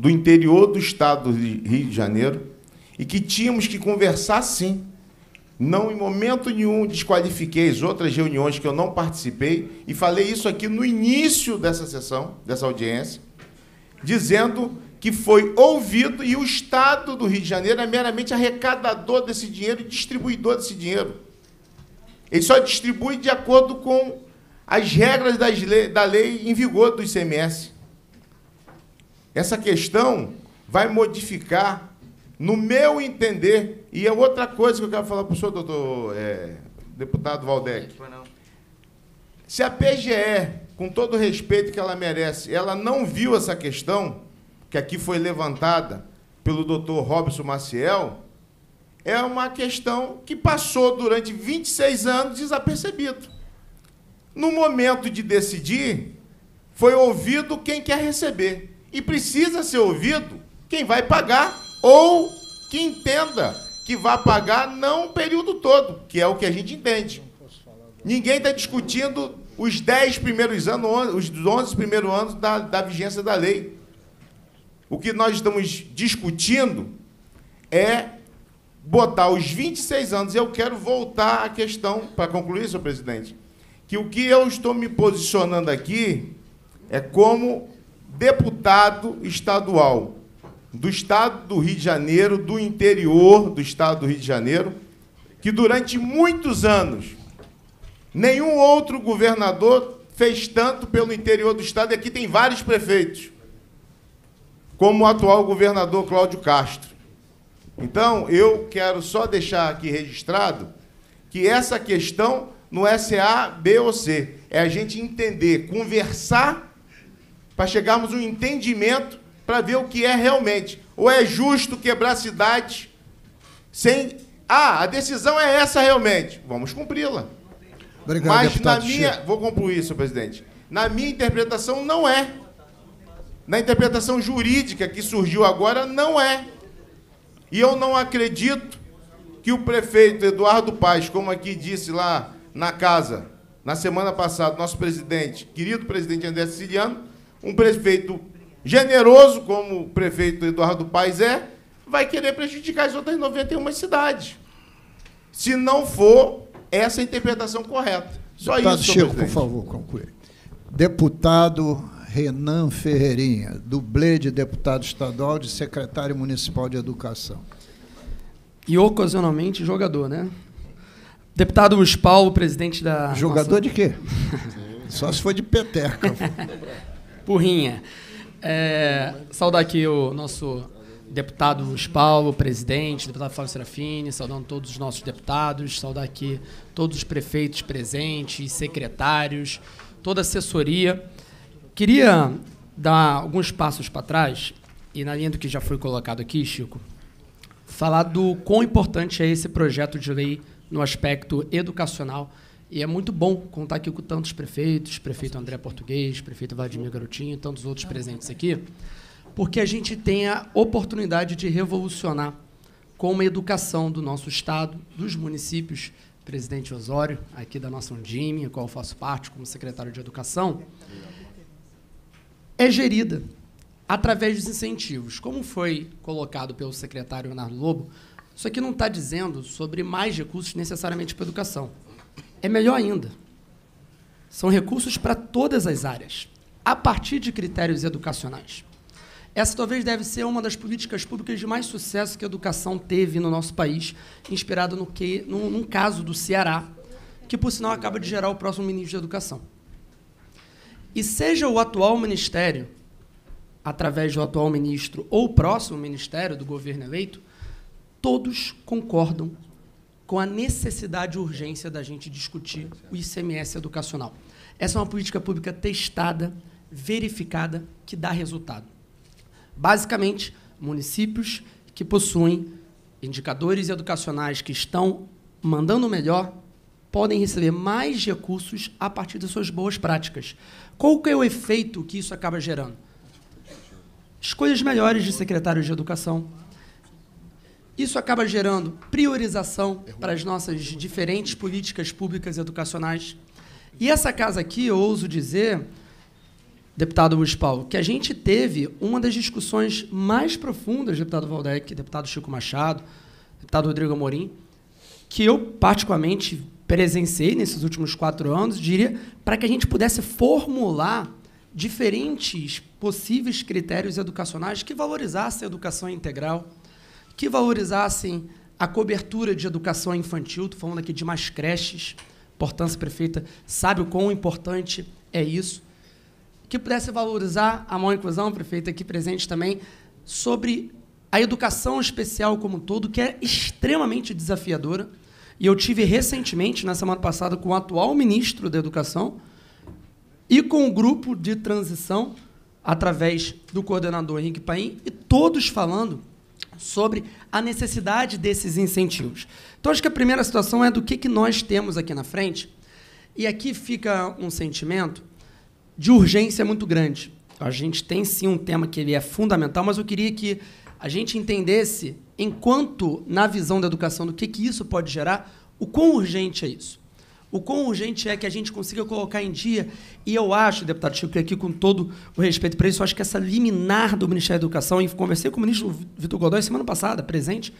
do interior do estado de Rio de Janeiro e que tínhamos que conversar sim. Não em momento nenhum desqualifiquei as outras reuniões que eu não participei e falei isso aqui no início dessa sessão, dessa audiência, dizendo que foi ouvido e o Estado do Rio de Janeiro é meramente arrecadador desse dinheiro e distribuidor desse dinheiro. Ele só distribui de acordo com as regras das da lei em vigor do ICMS. Essa questão vai modificar, no meu entender, e é outra coisa que eu quero falar para o senhor, doutor, é, deputado Valdec. Se a PGE, com todo o respeito que ela merece, ela não viu essa questão, que aqui foi levantada pelo doutor Robson Maciel, é uma questão que passou durante 26 anos desapercebido. No momento de decidir, foi ouvido quem quer receber. E precisa ser ouvido quem vai pagar ou que entenda que vai pagar não o período todo, que é o que a gente entende. Ninguém está discutindo os 10 primeiros anos, os 11 primeiros anos da, da vigência da lei. O que nós estamos discutindo é botar os 26 anos. Eu quero voltar à questão, para concluir, senhor presidente, que o que eu estou me posicionando aqui é como deputado estadual do estado do Rio de Janeiro, do interior do estado do Rio de Janeiro, que durante muitos anos nenhum outro governador fez tanto pelo interior do estado, e aqui tem vários prefeitos, como o atual governador Cláudio Castro. Então, eu quero só deixar aqui registrado que essa questão não é se A, B ou C, é a gente entender, conversar para chegarmos a um entendimento para ver o que é realmente. Ou é justo quebrar a cidade sem. Ah, a decisão é essa realmente. Vamos cumpri-la. Obrigado, Mas na minha. Chico. Vou concluir, senhor presidente. Na minha interpretação, não é. Na interpretação jurídica que surgiu agora, não é. E eu não acredito que o prefeito Eduardo Paes, como aqui disse lá na casa, na semana passada, nosso presidente, querido presidente André Siciliano, um prefeito generoso, como o prefeito Eduardo Paes é, vai querer prejudicar as outras 91 cidades. Se não for essa a interpretação correta. Só Deputado isso, Chico, por favor, conclui. Deputado Renan Ferreirinha, dublê de deputado estadual de secretário municipal de educação. E ocasionalmente jogador, né? Deputado Paulo, presidente da. Jogador Nossa. de quê? Só se for de peteca. Porrinha. É, saudar aqui o nosso deputado Luiz Paulo, presidente, deputado Flávio Serafini, saudando todos os nossos deputados, saudar aqui todos os prefeitos presentes, secretários, toda a assessoria. Queria dar alguns passos para trás e na linha do que já foi colocado aqui, Chico, falar do quão importante é esse projeto de lei no aspecto educacional e é muito bom contar aqui com tantos prefeitos, prefeito André Português, prefeito Vladimir Garotinho e tantos outros presentes aqui, porque a gente tem a oportunidade de revolucionar com a educação do nosso Estado, dos municípios, presidente Osório, aqui da nossa Undime, a qual eu faço parte como secretário de Educação, é gerida através dos incentivos. Como foi colocado pelo secretário Leonardo Lobo, isso aqui não está dizendo sobre mais recursos necessariamente para a educação é melhor ainda. São recursos para todas as áreas, a partir de critérios educacionais. Essa talvez deve ser uma das políticas públicas de mais sucesso que a educação teve no nosso país, inspirada no que, num, num, caso do Ceará, que por sinal acaba de gerar o próximo ministro de Educação. E seja o atual ministério, através do atual ministro, ou o próximo ministério do governo eleito, todos concordam com a necessidade e urgência da gente discutir o ICMS educacional. Essa é uma política pública testada, verificada, que dá resultado. Basicamente, municípios que possuem indicadores educacionais que estão mandando melhor podem receber mais recursos a partir das suas boas práticas. Qual que é o efeito que isso acaba gerando? Escolhas melhores de secretários de educação, isso acaba gerando priorização é para as nossas diferentes políticas públicas educacionais. E essa casa aqui, eu ouso dizer, deputado municipal, que a gente teve uma das discussões mais profundas, deputado Valdec, deputado Chico Machado, deputado Rodrigo Amorim, que eu particularmente presenciei nesses últimos quatro anos, diria, para que a gente pudesse formular diferentes possíveis critérios educacionais que valorizassem a educação integral, que valorizassem a cobertura de educação infantil, estou falando aqui de mais creches, importância prefeita sabe o quão importante é isso, que pudesse valorizar a mão inclusão, prefeita, aqui presente também, sobre a educação especial como um todo, que é extremamente desafiadora. E eu tive recentemente, na semana passada, com o atual ministro da Educação e com o grupo de transição, através do coordenador Henrique Paim, e todos falando sobre a necessidade desses incentivos. Então, acho que a primeira situação é do que, que nós temos aqui na frente. E aqui fica um sentimento de urgência muito grande. A gente tem sim um tema que ele é fundamental, mas eu queria que a gente entendesse, enquanto na visão da educação, do que, que isso pode gerar, o quão urgente é isso o quão urgente é que a gente consiga colocar em dia. E eu acho, deputado Chico, que aqui com todo o respeito para isso, eu acho que essa liminar do Ministério da Educação, e conversei com o ministro Vitor Godoy semana passada, presente,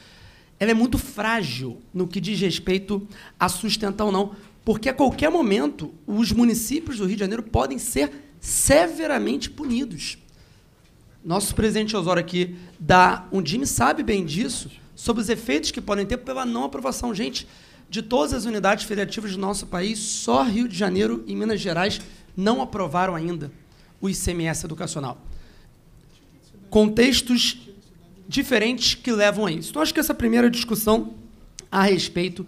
ela é muito frágil no que diz respeito a sustentar ou não, porque a qualquer momento os municípios do Rio de Janeiro podem ser severamente punidos. Nosso presidente Osório aqui da Undime sabe bem disso, sobre os efeitos que podem ter pela não aprovação. Gente, de todas as unidades federativas do nosso país, só Rio de Janeiro e Minas Gerais não aprovaram ainda o ICMS educacional. Contextos diferentes que levam a isso. Então, acho que essa primeira discussão a respeito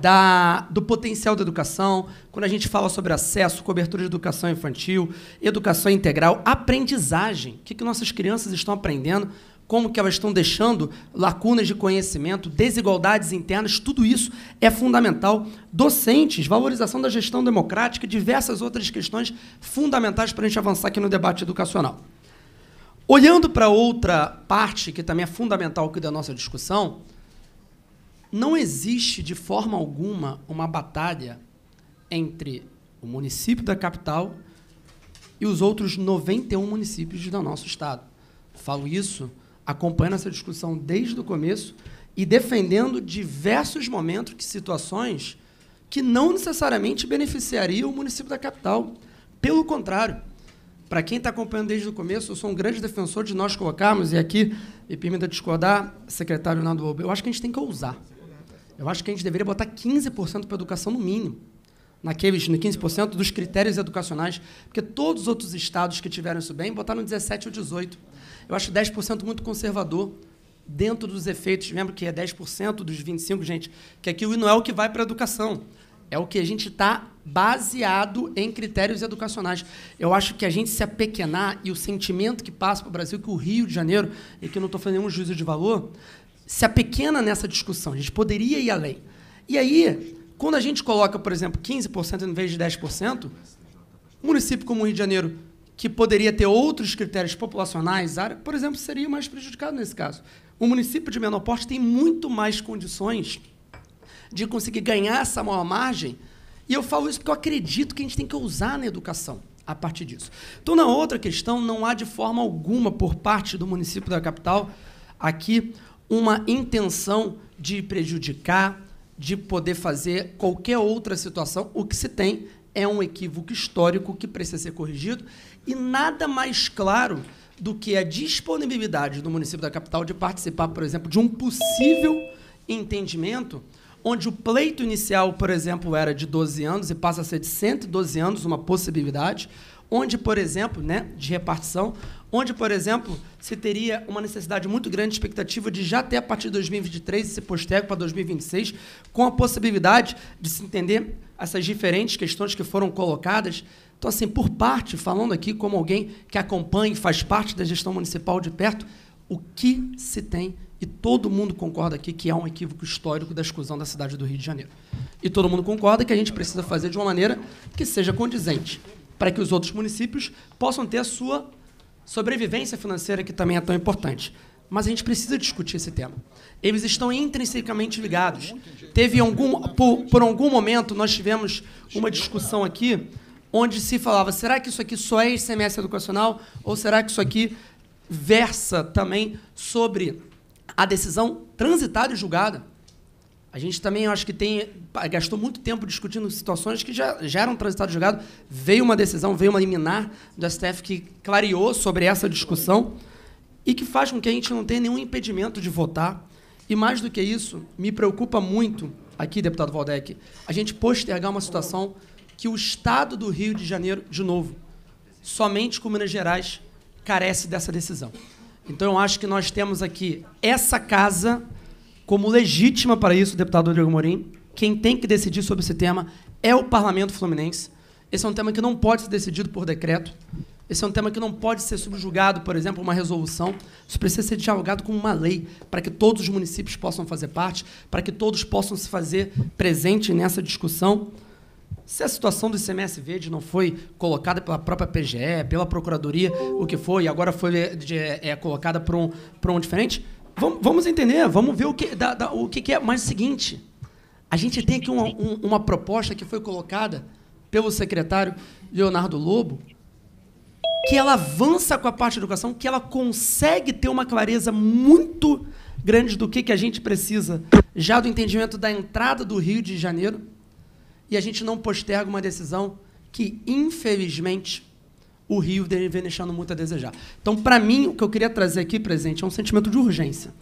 da, do potencial da educação, quando a gente fala sobre acesso, cobertura de educação infantil, educação integral, aprendizagem, o que, que nossas crianças estão aprendendo como que elas estão deixando lacunas de conhecimento, desigualdades internas, tudo isso é fundamental. Docentes, valorização da gestão democrática, diversas outras questões fundamentais para a gente avançar aqui no debate educacional. Olhando para outra parte, que também é fundamental aqui da nossa discussão, não existe de forma alguma uma batalha entre o município da capital e os outros 91 municípios do nosso estado. Falo isso acompanhando essa discussão desde o começo e defendendo diversos momentos que situações que não necessariamente beneficiariam o município da capital. Pelo contrário, para quem está acompanhando desde o começo, eu sou um grande defensor de nós colocarmos, e aqui, e permita discordar, secretário Nando eu acho que a gente tem que ousar. Eu acho que a gente deveria botar 15% para educação no mínimo naqueles 15% dos critérios educacionais, porque todos os outros estados que tiveram isso bem botaram 17 ou 18. Eu acho 10% muito conservador dentro dos efeitos. Lembra que é 10% dos 25, gente, que aquilo não é o que vai para a educação. É o que a gente está baseado em critérios educacionais. Eu acho que a gente se apequenar e o sentimento que passa para o Brasil, que o Rio de Janeiro, e que eu não estou fazendo nenhum juízo de valor, se apequena nessa discussão. A gente poderia ir além. E aí, quando a gente coloca, por exemplo, 15% em vez de 10%, um município como o Rio de Janeiro, que poderia ter outros critérios populacionais, área, por exemplo, seria mais prejudicado nesse caso. O município de menor porte tem muito mais condições de conseguir ganhar essa maior margem. E eu falo isso porque eu acredito que a gente tem que usar na educação a partir disso. Então, na outra questão, não há de forma alguma, por parte do município da capital, aqui, uma intenção de prejudicar de poder fazer qualquer outra situação. O que se tem é um equívoco histórico que precisa ser corrigido e nada mais claro do que a disponibilidade do município da capital de participar, por exemplo, de um possível entendimento onde o pleito inicial, por exemplo, era de 12 anos e passa a ser de 112 anos, uma possibilidade, onde, por exemplo, né, de repartição, onde, por exemplo, se teria uma necessidade muito grande de expectativa de já ter a partir de 2023 esse postergue para 2026, com a possibilidade de se entender essas diferentes questões que foram colocadas. Então, assim, por parte, falando aqui como alguém que acompanha e faz parte da gestão municipal de perto, o que se tem, e todo mundo concorda aqui que há um equívoco histórico da exclusão da cidade do Rio de Janeiro. E todo mundo concorda que a gente precisa fazer de uma maneira que seja condizente, para que os outros municípios possam ter a sua Sobrevivência financeira, que também é tão importante. Mas a gente precisa discutir esse tema. Eles estão intrinsecamente ligados. Teve algum, por, por algum momento, nós tivemos uma discussão aqui onde se falava: será que isso aqui só é ICMS educacional? Ou será que isso aqui versa também sobre a decisão transitada e julgada? A gente também, acho que tem gastou muito tempo discutindo situações que já, já eram transitado julgado. Veio uma decisão, veio uma liminar do STF que clareou sobre essa discussão e que faz com que a gente não tenha nenhum impedimento de votar. E mais do que isso, me preocupa muito aqui, deputado Valdec, a gente postergar uma situação que o Estado do Rio de Janeiro, de novo, somente com Minas Gerais, carece dessa decisão. Então, eu acho que nós temos aqui essa casa como legítima para isso, deputado Rodrigo Morim. Quem tem que decidir sobre esse tema é o Parlamento Fluminense. Esse é um tema que não pode ser decidido por decreto. Esse é um tema que não pode ser subjugado, por exemplo, uma resolução. Isso precisa ser dialogado com uma lei, para que todos os municípios possam fazer parte, para que todos possam se fazer presente nessa discussão. Se a situação do ICMS verde não foi colocada pela própria PGE, pela Procuradoria, o que foi, e agora foi de, é, é, é, colocada por um, por um diferente, vamos, vamos entender, vamos ver o que, da, da, o que, que, é. Mas é o seguinte, a gente tem aqui uma, um, uma proposta que foi colocada pelo secretário Leonardo Lobo, que ela avança com a parte de educação, que ela consegue ter uma clareza muito grande do que, que a gente precisa, já do entendimento da entrada do Rio de Janeiro, e a gente não posterga uma decisão que, infelizmente, o Rio vem deixando muito a desejar. Então, para mim, o que eu queria trazer aqui, presente, é um sentimento de urgência.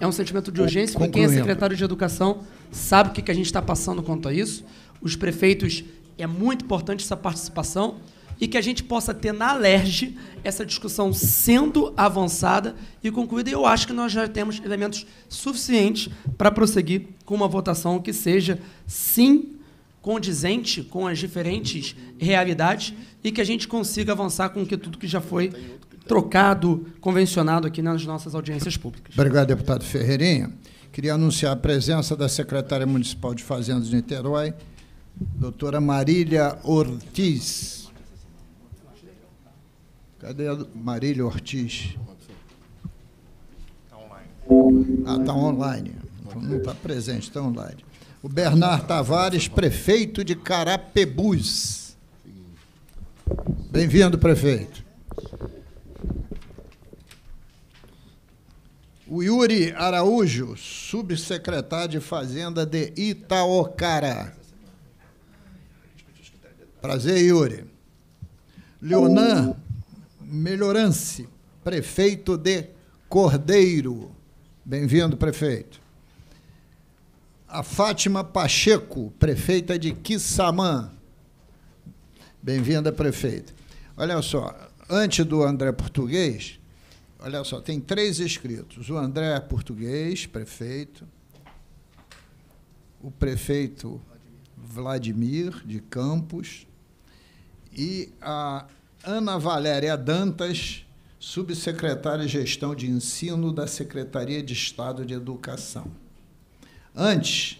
É um sentimento de é, urgência, porque quem é secretário de Educação sabe o que, que a gente está passando quanto a isso. Os prefeitos, é muito importante essa participação e que a gente possa ter na alerge essa discussão sendo avançada e concluída. E eu acho que nós já temos elementos suficientes para prosseguir com uma votação que seja sim condizente com as diferentes realidades e que a gente consiga avançar com que tudo que já foi trocado, convencionado aqui nas nossas audiências públicas. Obrigado, deputado Ferreirinha. Queria anunciar a presença da secretária municipal de Fazenda de Niterói, doutora Marília Ortiz. Cadê a Marília Ortiz? Está online. Ah, está online. Não está presente, está online o Bernardo Tavares, prefeito de Carapebus. Bem-vindo, prefeito. O Yuri Araújo, subsecretário de Fazenda de Itaocara. Prazer, Yuri. Leonan Melhorance, prefeito de Cordeiro. Bem-vindo, prefeito a Fátima Pacheco, prefeita de Quissamã. Bem-vinda, prefeita. Olha só, antes do André Português, olha só, tem três inscritos. O André é Português, prefeito, o prefeito Vladimir de Campos e a Ana Valéria Dantas, subsecretária de Gestão de Ensino da Secretaria de Estado de Educação. Antes,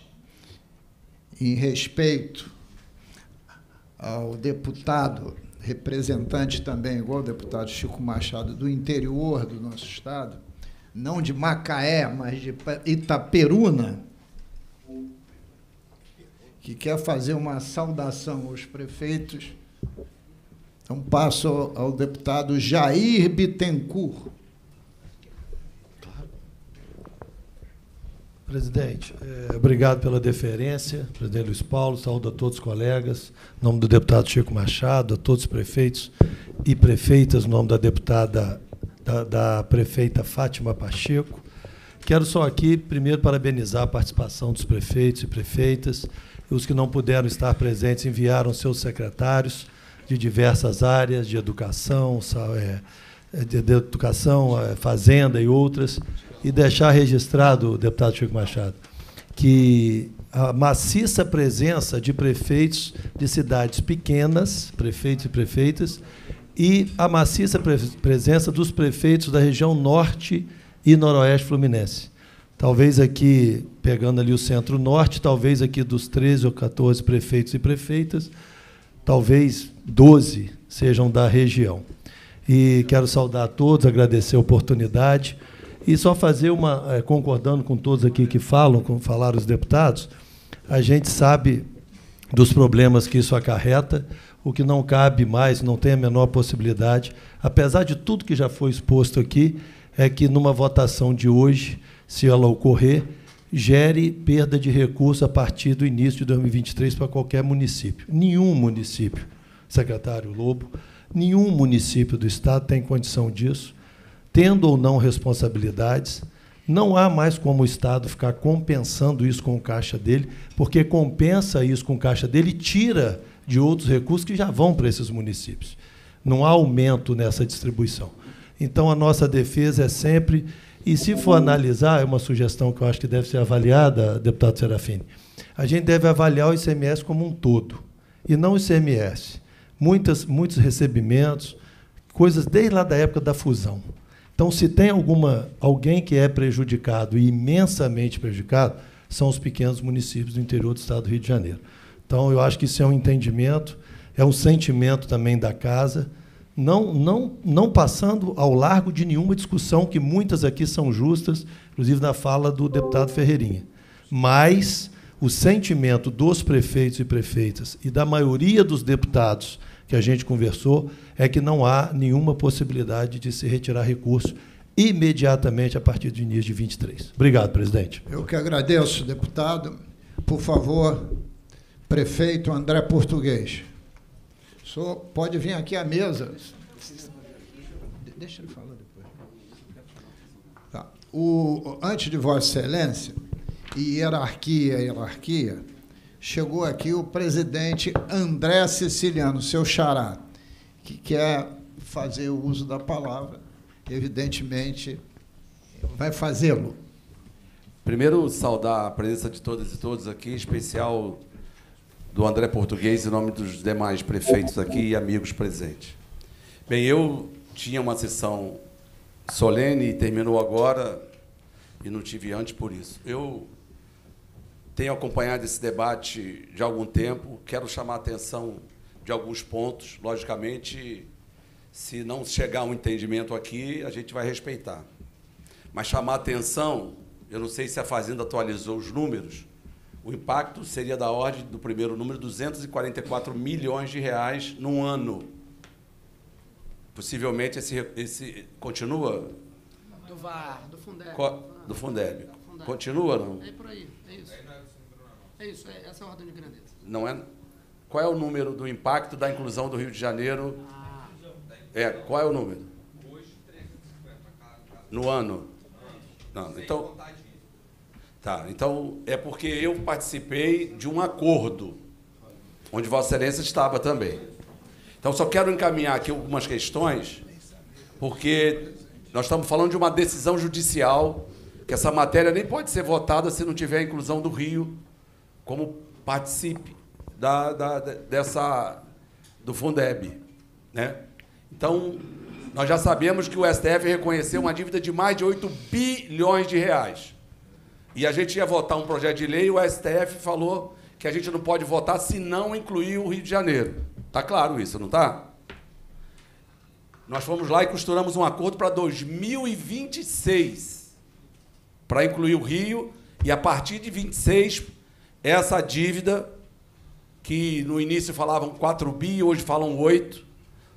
em respeito ao deputado, representante também, igual o deputado Chico Machado, do interior do nosso estado, não de Macaé, mas de Itaperuna, que quer fazer uma saudação aos prefeitos. Então, passo ao deputado Jair Bittencourt. Presidente, é, obrigado pela deferência. Presidente Luiz Paulo, saúdo a todos os colegas, em nome do deputado Chico Machado, a todos os prefeitos e prefeitas, em nome da deputada, da, da prefeita Fátima Pacheco. Quero só aqui, primeiro, parabenizar a participação dos prefeitos e prefeitas. Os que não puderam estar presentes enviaram seus secretários de diversas áreas, de educação, é, é, de educação, fazenda e outras, e deixar registrado, deputado Chico Machado, que a maciça presença de prefeitos de cidades pequenas, prefeitos e prefeitas, e a maciça pre presença dos prefeitos da região norte e noroeste fluminense. Talvez aqui, pegando ali o centro-norte, talvez aqui dos 13 ou 14 prefeitos e prefeitas, talvez 12 sejam da região. E quero saudar a todos, agradecer a oportunidade. E só fazer uma, é, concordando com todos aqui que falam, como falaram os deputados, a gente sabe dos problemas que isso acarreta, o que não cabe mais, não tem a menor possibilidade, apesar de tudo que já foi exposto aqui, é que numa votação de hoje, se ela ocorrer, gere perda de recurso a partir do início de 2023 para qualquer município. Nenhum município, secretário Lobo, nenhum município do Estado tem condição disso tendo ou não responsabilidades, não há mais como o Estado ficar compensando isso com o caixa dele, porque compensa isso com o caixa dele e tira de outros recursos que já vão para esses municípios. Não há aumento nessa distribuição. Então, a nossa defesa é sempre, e se for analisar, é uma sugestão que eu acho que deve ser avaliada, deputado Serafini, a gente deve avaliar o ICMS como um todo, e não o ICMS. Muitas, muitos recebimentos, coisas desde lá da época da fusão. Então, se tem alguma alguém que é prejudicado e imensamente prejudicado, são os pequenos municípios do interior do estado do Rio de Janeiro. Então, eu acho que isso é um entendimento, é um sentimento também da casa, não, não, não passando ao largo de nenhuma discussão, que muitas aqui são justas, inclusive na fala do deputado Ferreirinha. Mas o sentimento dos prefeitos e prefeitas e da maioria dos deputados que a gente conversou é que não há nenhuma possibilidade de se retirar recurso imediatamente a partir do início de 23. Obrigado, presidente. Eu que agradeço, deputado. Por favor, prefeito André Português. pode vir aqui à mesa. Deixa ele falar depois. Tá. O, antes de Vossa Excelência, e hierarquia, hierarquia, chegou aqui o presidente André Siciliano, seu xará, que quer fazer o uso da palavra. Evidentemente, vai fazê-lo. Primeiro, saudar a presença de todas e todos aqui, em especial do André Português, em nome dos demais prefeitos aqui e amigos presentes. Bem, eu tinha uma sessão solene e terminou agora, e não tive antes por isso. Eu tenho acompanhado esse debate de algum tempo, quero chamar a atenção de alguns pontos. Logicamente, se não chegar a um entendimento aqui, a gente vai respeitar. Mas chamar a atenção, eu não sei se a Fazenda atualizou os números, o impacto seria da ordem do primeiro número, 244 milhões de reais num ano. Possivelmente esse, esse continua? Do VAR, do Fundeb. Co, do Fundeb. Continua, não? É por aí. É isso, é, essa é a ordem de grandeza. Não é? Qual é o número do impacto da inclusão do Rio de Janeiro? Ah. É, qual é o número? Hoje, 350. No ano? Não, então. Tá, então é porque eu participei de um acordo, onde Vossa Excelência estava também. Então só quero encaminhar aqui algumas questões, porque nós estamos falando de uma decisão judicial, que essa matéria nem pode ser votada se não tiver a inclusão do Rio como participe da, da, dessa, do Fundeb. Né? Então, nós já sabemos que o STF reconheceu uma dívida de mais de 8 bilhões de reais. E a gente ia votar um projeto de lei e o STF falou que a gente não pode votar se não incluir o Rio de Janeiro. Está claro isso, não está? Nós fomos lá e costuramos um acordo para 2026, para incluir o Rio, e a partir de 26 essa dívida, que no início falavam 4 bi, hoje falam 8,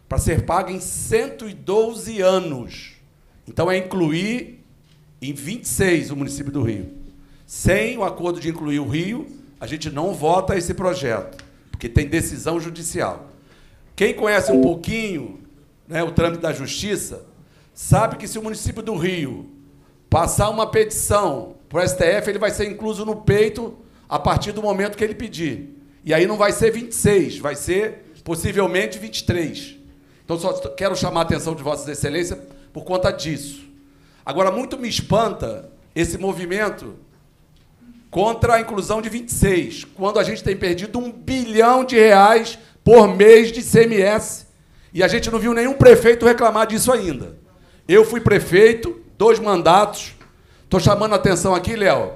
para ser paga em 112 anos. Então é incluir em 26 o município do Rio. Sem o acordo de incluir o Rio, a gente não vota esse projeto, porque tem decisão judicial. Quem conhece um pouquinho né, o trâmite da justiça, sabe que se o município do Rio passar uma petição para o STF, ele vai ser incluso no peito a partir do momento que ele pedir. E aí não vai ser 26, vai ser possivelmente 23. Então só quero chamar a atenção de Vossas Excelências por conta disso. Agora, muito me espanta esse movimento contra a inclusão de 26, quando a gente tem perdido um bilhão de reais por mês de CMS e a gente não viu nenhum prefeito reclamar disso ainda. Eu fui prefeito, dois mandatos. Estou chamando a atenção aqui, Léo.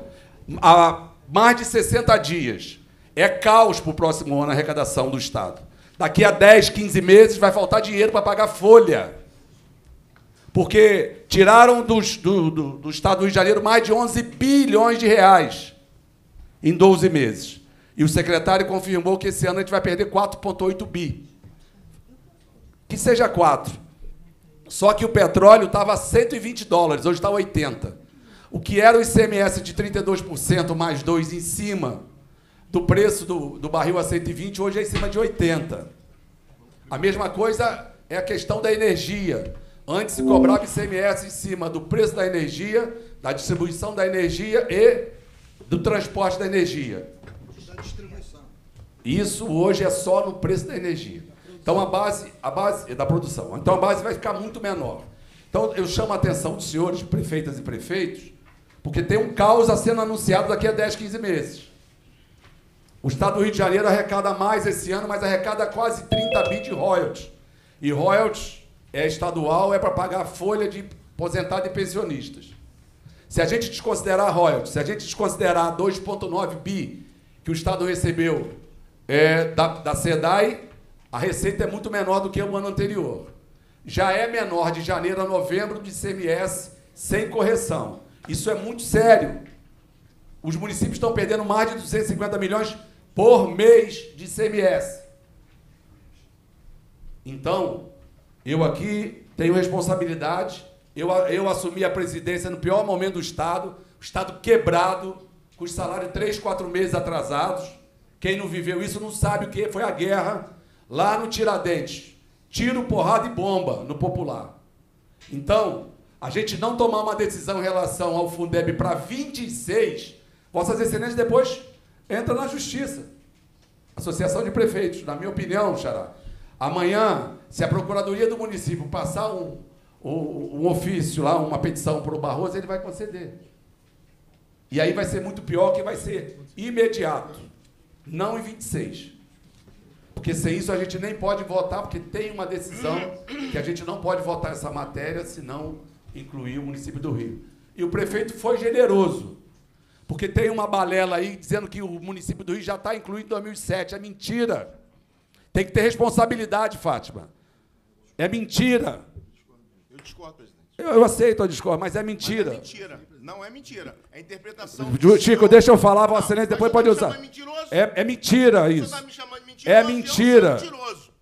A mais de 60 dias. É caos para o próximo ano a arrecadação do Estado. Daqui a 10, 15 meses vai faltar dinheiro para pagar folha. Porque tiraram dos, do, do, do, Estado do Rio de Janeiro mais de 11 bilhões de reais em 12 meses. E o secretário confirmou que esse ano a gente vai perder 4,8 bi. Que seja 4. Só que o petróleo estava a 120 dólares, hoje está 80 o que era o ICMS de 32% mais 2 em cima do preço do, do barril a 120, hoje é em cima de 80. A mesma coisa é a questão da energia. Antes se cobrava ICMS em cima do preço da energia, da distribuição da energia e do transporte da energia. Isso hoje é só no preço da energia. Então a base, a base é da produção. Então a base vai ficar muito menor. Então eu chamo a atenção dos senhores prefeitas e prefeitos porque tem um caos a sendo anunciado daqui a 10, 15 meses. O estado do Rio de Janeiro arrecada mais esse ano, mas arrecada quase 30 bi de royalties. E royalties é estadual, é para pagar a folha de aposentado e pensionistas. Se a gente desconsiderar royalties, se a gente desconsiderar 2,9 bi que o Estado recebeu é, da, da SEDAI, a receita é muito menor do que o ano anterior. Já é menor de janeiro a novembro de CMS sem correção. Isso é muito sério. Os municípios estão perdendo mais de 250 milhões por mês de CMS. Então, eu aqui tenho responsabilidade. Eu, eu assumi a presidência no pior momento do Estado, o Estado quebrado, com os salários três, quatro meses atrasados. Quem não viveu isso não sabe o que foi a guerra lá no Tiradentes. Tiro, porrada e bomba no popular. Então, a gente não tomar uma decisão em relação ao Fundeb para 26, Vossas Excelências depois entra na Justiça. Associação de Prefeitos, na minha opinião, Xará. Amanhã, se a Procuradoria do município passar um, um, um ofício lá, uma petição para o Barroso, ele vai conceder. E aí vai ser muito pior que vai ser imediato, não em 26. Porque sem isso a gente nem pode votar, porque tem uma decisão que a gente não pode votar essa matéria, senão incluir o município do Rio. E o prefeito foi generoso, porque tem uma balela aí dizendo que o município do Rio já está incluído em 2007. É mentira. Tem que ter responsabilidade, Fátima. É mentira. Eu discordo, presidente. Eu, eu aceito a discórdia, mas é mentira. Mas é mentira. Não é mentira. É interpretação. Chico, deixa eu falar, Vossa Excelência, depois tá pode usar. É, é, mentira tá isso. Tá é mentira.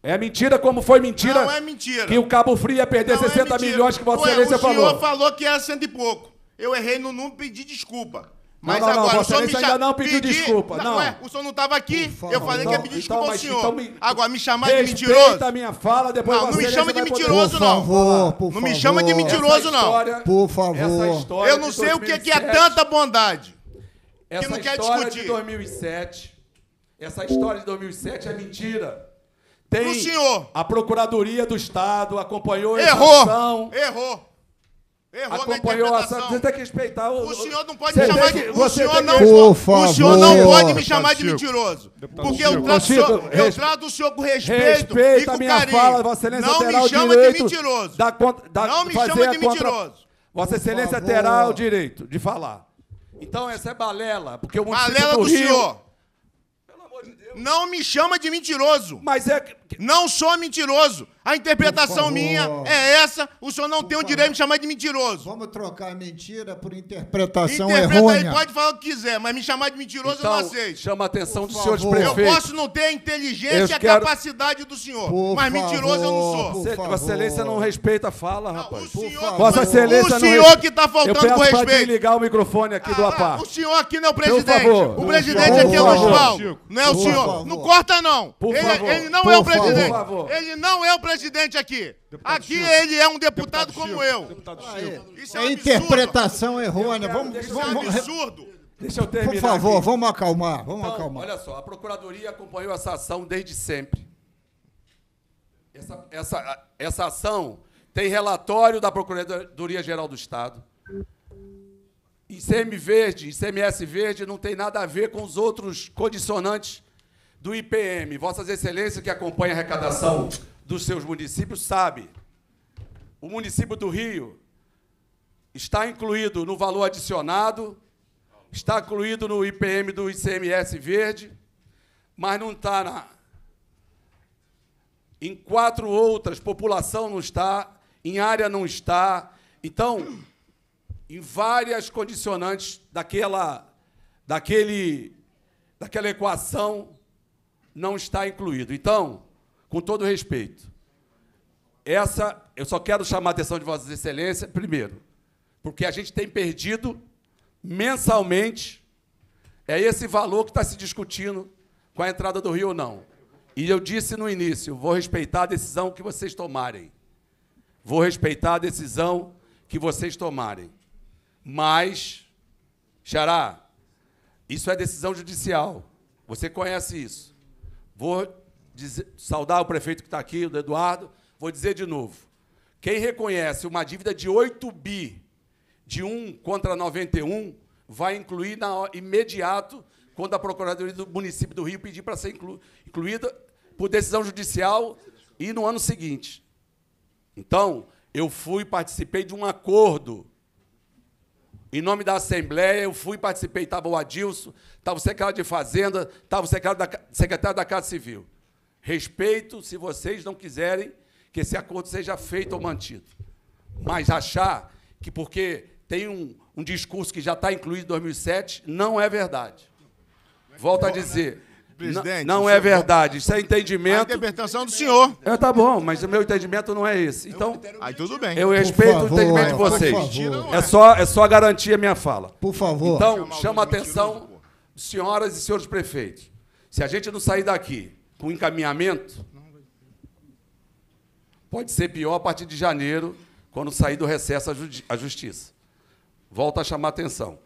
É mentira como foi mentira? Não é mentira. Que o Cabo Frio ia perder não 60 é milhões que Vossa Excelência falou. O senhor falou que era é cento e pouco. Eu errei no número, pedi desculpa. Mas não, não, agora, não, o senhor ainda não pediu pedi, desculpa. Não, não. Ué, o senhor não estava aqui. eu falei então, que ia pedir então, desculpa então, ao senhor. Então me, agora, me chamar de mentiroso. a minha fala, depois Não, não me chama de mentiroso, não. Por favor, por favor. Não me chama de mentiroso, não. Por favor. Eu não sei o que é, é tanta bondade. Essa que não quer história discutir. de 2007. Essa história de 2007 é mentira. Tem senhor. A Procuradoria do Estado acompanhou a Errou. Errou. Errou acompanhou a ação. Você tem que respeitar o. O senhor não pode me chamar de. O senhor, não... pode me chamar de mentiroso. Deputado porque eu trato, Chico, senhor... res... eu trato o senhor com respeito Respeita e com minha carinho. Fala, Vossa Excelência não me chama de mentiroso. Da, da, não me chama de contra... mentiroso. Vossa Excelência terá o direito de falar. Então essa é balela, porque o município Balela do, do Rio... senhor. Pelo amor de Deus. Não me chama de mentiroso. Mas é. Não sou mentiroso. A interpretação minha é essa. O senhor não por tem o direito de me chamar de mentiroso. Vamos trocar a mentira por interpretação Interpreta errônea. Interpreta aí, pode falar o que quiser, mas me chamar de mentiroso então, eu não então, aceito. Chama a atenção do dos favor. senhores prefeitos. Eu posso não ter a inteligência e a capacidade do senhor, por mas favor, mentiroso eu não sou. Vossa Excelência não respeita a fala, rapaz. Não, o senhor, Vossa Excelência o senhor não... que está faltando eu peço com respeito. ligar o microfone aqui ah, do APA. O senhor aqui não é o presidente. O presidente aqui é o Paulo, não é o senhor favor. Não corta, não. Por ele, favor. ele não Por é o presidente. Favor. Ele não é o presidente aqui. Deputado aqui Chico. ele é um deputado, deputado como Chico. eu. Deputado Chico. Isso é, um interpretação errônea. Vamos, Isso vamos, é absurdo. Deixa eu terminar. Por favor, aqui. vamos acalmar. Vamos então, acalmar. Olha só, a Procuradoria acompanhou essa ação desde sempre. Essa, essa, essa ação tem relatório da Procuradoria Geral do Estado. ICM Verde, ICMS Verde não tem nada a ver com os outros condicionantes do IPM, Vossas Excelências que acompanham a arrecadação dos seus municípios, sabe, o município do Rio está incluído no valor adicionado, está incluído no IPM do ICMS verde, mas não está na, em quatro outras, população não está, em área não está. Então, em várias condicionantes daquela, daquele, daquela equação não está incluído. Então, com todo respeito, essa eu só quero chamar a atenção de Vossa Excelência, primeiro, porque a gente tem perdido mensalmente é esse valor que está se discutindo com a entrada do Rio ou não. E eu disse no início, vou respeitar a decisão que vocês tomarem. Vou respeitar a decisão que vocês tomarem. Mas, Xará, isso é decisão judicial. Você conhece isso. Vou dizer, saudar o prefeito que está aqui, o Eduardo. Vou dizer de novo. Quem reconhece uma dívida de 8 bi de 1 contra 91 vai incluir na, imediato quando a Procuradoria do município do Rio pedir para ser inclu, incluída por decisão judicial e no ano seguinte. Então, eu fui, participei de um acordo em nome da Assembleia, eu fui, participei, estava o Adilson, estava o secretário de Fazenda, estava o secretário da, secretário da Casa Civil. Respeito se vocês não quiserem que esse acordo seja feito ou mantido. Mas achar que porque tem um, um discurso que já está incluído em 2007, não é verdade. Volto a dizer, Presidente, não, é verdade. Isso é entendimento. A interpretação do senhor. É, tá bom, mas o meu entendimento não é esse. Então, aí tudo bem. Eu respeito favor, o entendimento de vocês. É só, é só garantir a minha fala. Por favor. Então, chama a atenção, senhoras e senhores prefeitos. Se a gente não sair daqui com encaminhamento, pode ser pior a partir de janeiro, quando sair do recesso a, justiça. Volto a chamar a atenção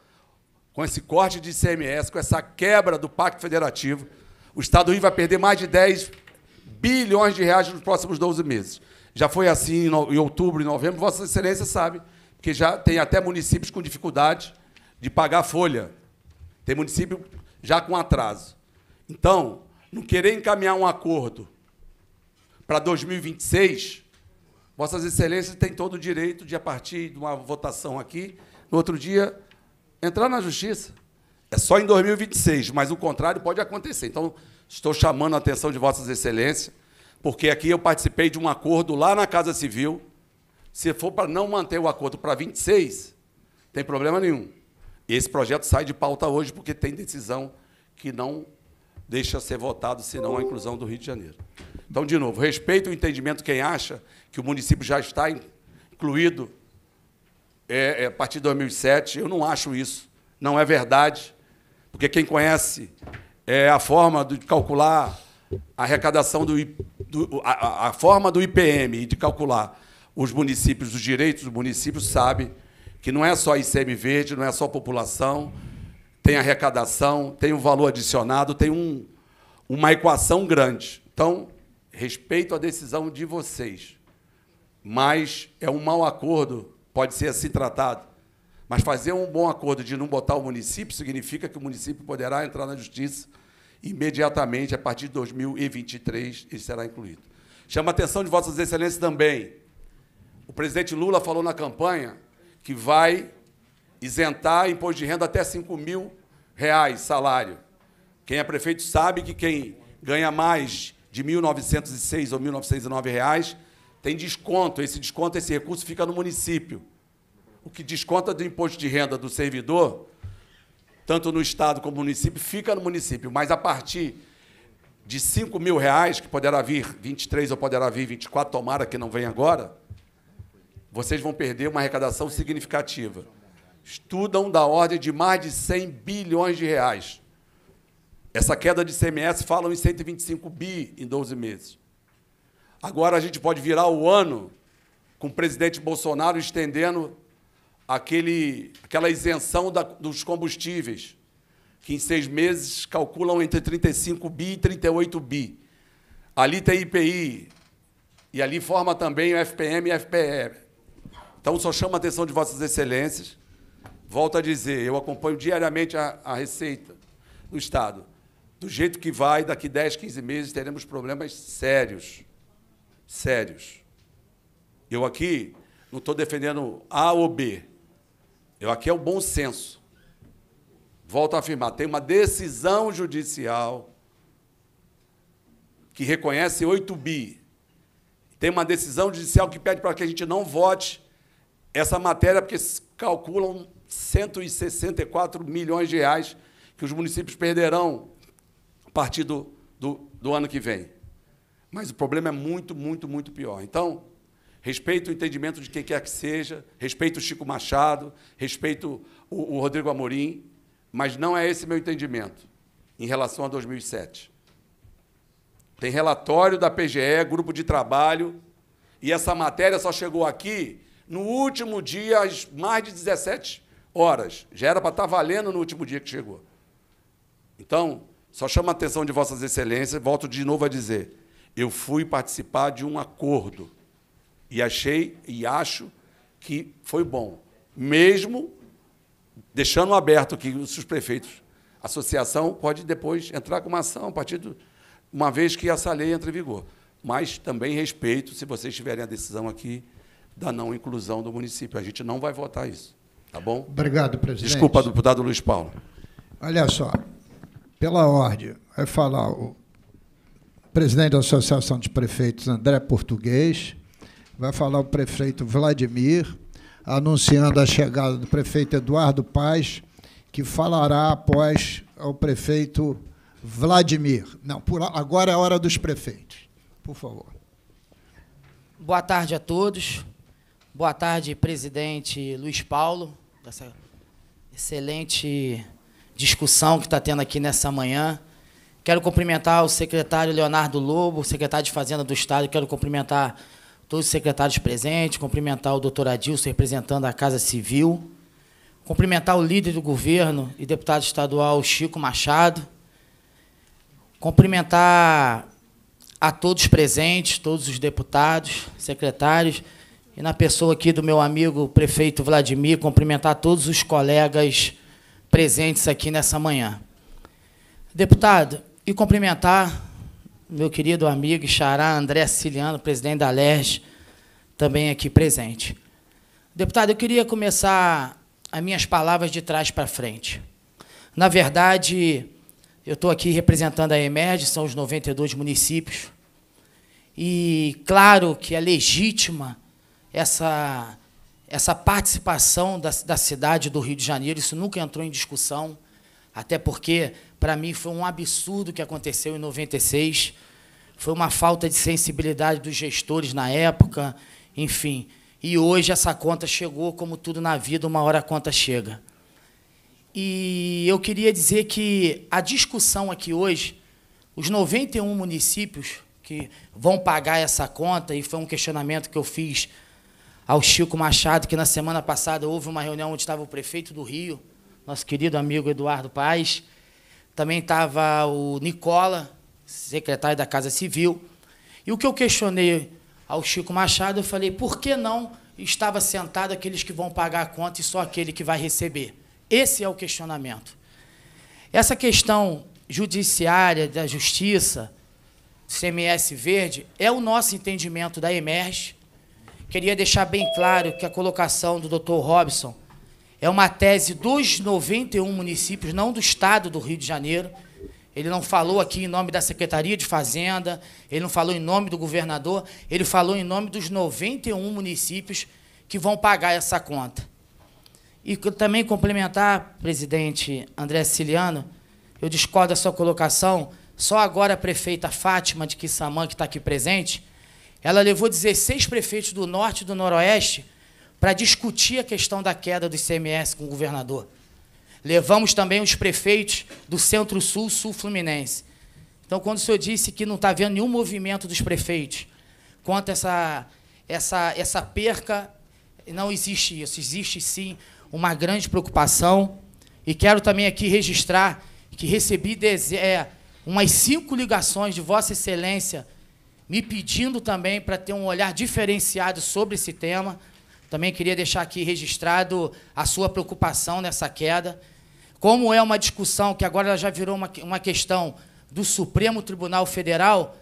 com esse corte de ICMS, com essa quebra do Pacto Federativo, o Estado do Rio vai perder mais de 10 bilhões de reais nos próximos 12 meses. Já foi assim em outubro e novembro, Vossa Excelência sabe, porque já tem até municípios com dificuldade de pagar folha. Tem município já com atraso. Então, não querer encaminhar um acordo para 2026, Vossas Excelências têm todo o direito de, a partir de uma votação aqui, no outro dia, entrar na justiça. É só em 2026, mas o contrário pode acontecer. Então, estou chamando a atenção de Vossas Excelências, porque aqui eu participei de um acordo lá na Casa Civil. Se for para não manter o acordo para 26, tem problema nenhum. Esse projeto sai de pauta hoje porque tem decisão que não deixa ser votado, senão a inclusão do Rio de Janeiro. Então, de novo, respeito o entendimento quem acha que o município já está incluído é, é, a partir de 2007. Eu não acho isso. Não é verdade. Porque quem conhece é a forma de calcular a arrecadação do, do a, a, forma do IPM e de calcular os municípios, os direitos dos municípios, sabe que não é só ICM verde, não é só população, tem arrecadação, tem um valor adicionado, tem um, uma equação grande. Então, respeito a decisão de vocês, mas é um mau acordo pode ser assim tratado. Mas fazer um bom acordo de não botar o município significa que o município poderá entrar na justiça imediatamente, a partir de 2023, ele será incluído. Chama a atenção de Vossas Excelências também. O presidente Lula falou na campanha que vai isentar imposto de renda até 5 mil reais salário. Quem é prefeito sabe que quem ganha mais de R$ 1.906 ou R$ reais tem desconto. Esse desconto, esse recurso fica no município. O que desconta do imposto de renda do servidor, tanto no Estado como no município, fica no município. Mas a partir de 5 mil reais, que poderá vir 23 ou poderá vir 24, tomara que não venha agora, vocês vão perder uma arrecadação significativa. Estudam da ordem de mais de 100 bilhões de reais. Essa queda de CMS falam em 125 bi em 12 meses. Agora a gente pode virar o ano com o presidente Bolsonaro estendendo aquele, aquela isenção da, dos combustíveis, que em seis meses calculam entre 35 bi e 38 bi. Ali tem IPI, e ali forma também o FPM e FPE. Então, só chama a atenção de Vossas Excelências. Volto a dizer, eu acompanho diariamente a, a receita do Estado. Do jeito que vai, daqui 10, 15 meses, teremos problemas sérios sérios. Eu aqui não estou defendendo A ou B. Eu aqui é o bom senso. Volto a afirmar, tem uma decisão judicial que reconhece 8 bi. Tem uma decisão judicial que pede para que a gente não vote essa matéria, porque calculam 164 milhões de reais que os municípios perderão a partir do, do, do ano que vem. Mas o problema é muito, muito, muito pior. Então, respeito o entendimento de quem quer que seja, respeito o Chico Machado, respeito o, o Rodrigo Amorim, mas não é esse meu entendimento em relação a 2007. Tem relatório da PGE, grupo de trabalho, e essa matéria só chegou aqui no último dia, às mais de 17 horas. Já era para estar tá valendo no último dia que chegou. Então, só chama a atenção de Vossas Excelências, volto de novo a dizer: eu fui participar de um acordo e achei e acho que foi bom, mesmo deixando aberto que os prefeitos, a associação pode depois entrar com uma ação a partir de uma vez que essa lei entre em vigor. Mas também respeito se vocês tiverem a decisão aqui da não inclusão do município. A gente não vai votar isso, tá bom? Obrigado, presidente. Desculpa, deputado Luiz Paulo. Olha só, pela ordem, vai falar o presidente da Associação de Prefeitos, André Português. Vai falar o prefeito Vladimir, anunciando a chegada do prefeito Eduardo Paz, que falará após o prefeito Vladimir. Não, por, agora é a hora dos prefeitos. Por favor. Boa tarde a todos. Boa tarde, presidente Luiz Paulo, dessa excelente discussão que está tendo aqui nessa manhã Quero cumprimentar o secretário Leonardo Lobo, secretário de Fazenda do Estado. Quero cumprimentar todos os secretários presentes, cumprimentar o doutor Adilson, representando a Casa Civil, cumprimentar o líder do governo e deputado estadual Chico Machado, cumprimentar a todos presentes, todos os deputados, secretários, e na pessoa aqui do meu amigo prefeito Vladimir, cumprimentar todos os colegas presentes aqui nessa manhã. Deputado, e cumprimentar meu querido amigo e xará André Ciliano, presidente da LERJ, também aqui presente. Deputado, eu queria começar as minhas palavras de trás para frente. Na verdade, eu estou aqui representando a EMERG, são os 92 municípios, e claro que é legítima essa, essa participação da, da cidade do Rio de Janeiro, isso nunca entrou em discussão, até porque para mim foi um absurdo o que aconteceu em 96. Foi uma falta de sensibilidade dos gestores na época, enfim. E hoje essa conta chegou, como tudo na vida, uma hora a conta chega. E eu queria dizer que a discussão aqui hoje, os 91 municípios que vão pagar essa conta, e foi um questionamento que eu fiz ao Chico Machado, que na semana passada houve uma reunião onde estava o prefeito do Rio, nosso querido amigo Eduardo Paes, também estava o Nicola, secretário da Casa Civil. E o que eu questionei ao Chico Machado, eu falei, por que não estava sentado aqueles que vão pagar a conta e só aquele que vai receber? Esse é o questionamento. Essa questão judiciária, da justiça, CMS Verde, é o nosso entendimento da Emerge. Queria deixar bem claro que a colocação do Dr. Robson é uma tese dos 91 municípios, não do estado do Rio de Janeiro. Ele não falou aqui em nome da Secretaria de Fazenda, ele não falou em nome do governador, ele falou em nome dos 91 municípios que vão pagar essa conta. E também complementar, presidente André Siciliano, eu discordo da sua colocação. Só agora a prefeita Fátima de Quissamã, que está aqui presente, ela levou 16 prefeitos do norte e do noroeste para discutir a questão da queda do ICMS com o governador. Levamos também os prefeitos do Centro-Sul, Sul-Fluminense. Então, quando o senhor disse que não está havendo nenhum movimento dos prefeitos quanto a essa, essa, essa perca, não existe isso. Existe, sim, uma grande preocupação. E quero também aqui registrar que recebi é, umas cinco ligações de Vossa Excelência me pedindo também para ter um olhar diferenciado sobre esse tema. Também queria deixar aqui registrado a sua preocupação nessa queda. Como é uma discussão que agora já virou uma, uma questão do Supremo Tribunal Federal,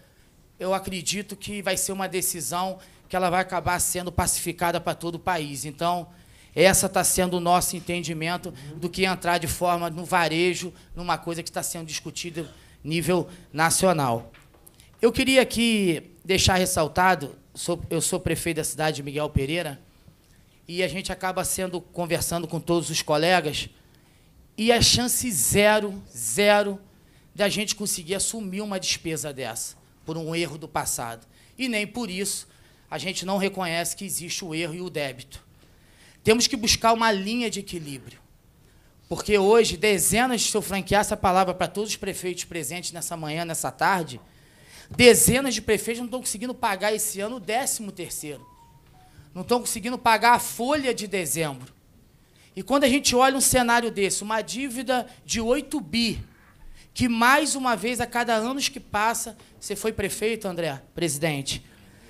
eu acredito que vai ser uma decisão que ela vai acabar sendo pacificada para todo o país. Então, essa está sendo o nosso entendimento do que entrar de forma no varejo, numa coisa que está sendo discutida nível nacional. Eu queria aqui deixar ressaltado, sou, eu sou prefeito da cidade de Miguel Pereira, e a gente acaba sendo conversando com todos os colegas e a chance zero, zero da gente conseguir assumir uma despesa dessa por um erro do passado. E nem por isso a gente não reconhece que existe o erro e o débito. Temos que buscar uma linha de equilíbrio. Porque hoje, dezenas, se eu franquear essa palavra para todos os prefeitos presentes nessa manhã, nessa tarde, dezenas de prefeitos não estão conseguindo pagar esse ano o décimo terceiro não estão conseguindo pagar a folha de dezembro. E quando a gente olha um cenário desse, uma dívida de 8 bi, que mais uma vez a cada ano que passa, você foi prefeito, André, presidente.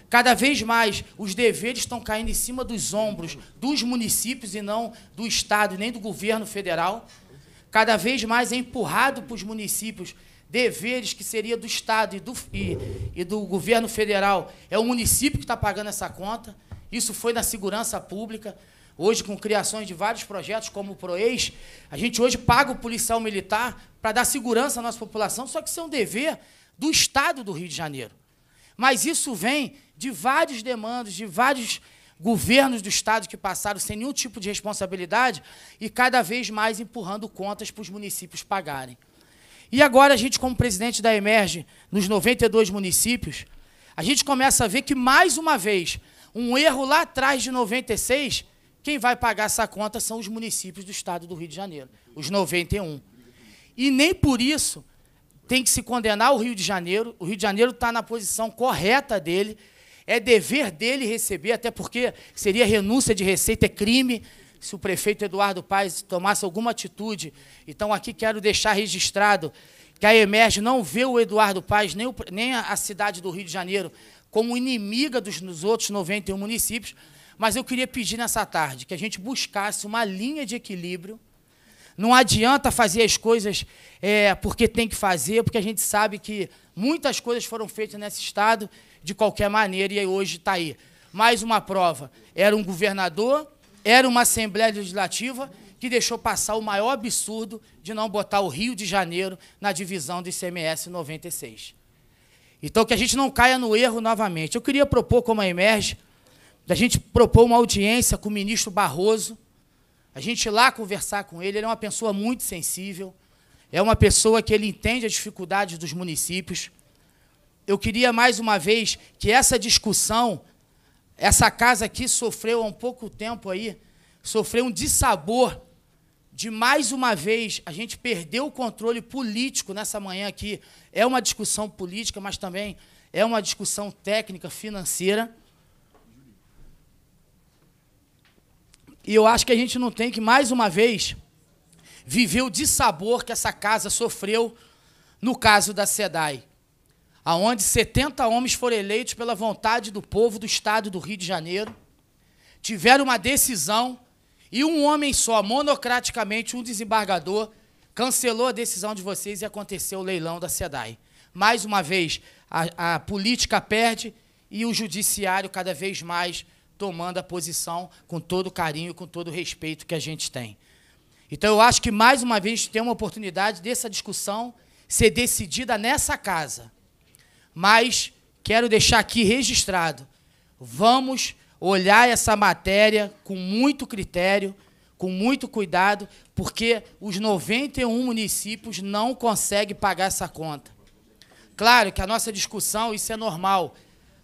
Cada vez mais os deveres estão caindo em cima dos ombros dos municípios e não do Estado, nem do governo federal. Cada vez mais é empurrado para os municípios deveres que seria do Estado e do, e, e do governo federal. É o município que está pagando essa conta. Isso foi na segurança pública. Hoje, com criações de vários projetos, como o PROEX, a gente hoje paga o policial militar para dar segurança à nossa população, só que isso é um dever do Estado do Rio de Janeiro. Mas isso vem de vários demandos, de vários governos do Estado que passaram sem nenhum tipo de responsabilidade e cada vez mais empurrando contas para os municípios pagarem. E agora a gente, como presidente da Emerge, nos 92 municípios, a gente começa a ver que, mais uma vez, um erro lá atrás de 96, quem vai pagar essa conta são os municípios do estado do Rio de Janeiro, os 91. E nem por isso tem que se condenar o Rio de Janeiro. O Rio de Janeiro está na posição correta dele. É dever dele receber, até porque seria renúncia de receita, é crime se o prefeito Eduardo Paes tomasse alguma atitude. Então, aqui quero deixar registrado que a Emerge não vê o Eduardo Paes, nem, o, nem a cidade do Rio de Janeiro, como inimiga dos, dos outros 91 municípios, mas eu queria pedir nessa tarde que a gente buscasse uma linha de equilíbrio. Não adianta fazer as coisas é, porque tem que fazer, porque a gente sabe que muitas coisas foram feitas nesse Estado de qualquer maneira e hoje está aí. Mais uma prova. Era um governador, era uma Assembleia Legislativa que deixou passar o maior absurdo de não botar o Rio de Janeiro na divisão do ICMS 96. Então, que a gente não caia no erro novamente. Eu queria propor, como a Emerge, da gente propor uma audiência com o ministro Barroso, a gente ir lá conversar com ele. Ele é uma pessoa muito sensível, é uma pessoa que ele entende as dificuldades dos municípios. Eu queria, mais uma vez, que essa discussão, essa casa aqui sofreu há um pouco tempo aí, sofreu um dissabor de mais uma vez a gente perder o controle político nessa manhã aqui. É uma discussão política, mas também é uma discussão técnica, financeira. E eu acho que a gente não tem que, mais uma vez, viver o dissabor que essa casa sofreu no caso da SEDAI, aonde 70 homens foram eleitos pela vontade do povo do estado do Rio de Janeiro, tiveram uma decisão e um homem só, monocraticamente, um desembargador, cancelou a decisão de vocês e aconteceu o leilão da SEDAI. Mais uma vez, a, a política perde e o judiciário cada vez mais tomando a posição com todo carinho, com todo respeito que a gente tem. Então, eu acho que, mais uma vez, tem uma oportunidade dessa discussão ser decidida nessa casa. Mas quero deixar aqui registrado: vamos olhar essa matéria com muito critério, com muito cuidado, porque os 91 municípios não conseguem pagar essa conta. Claro que a nossa discussão, isso é normal.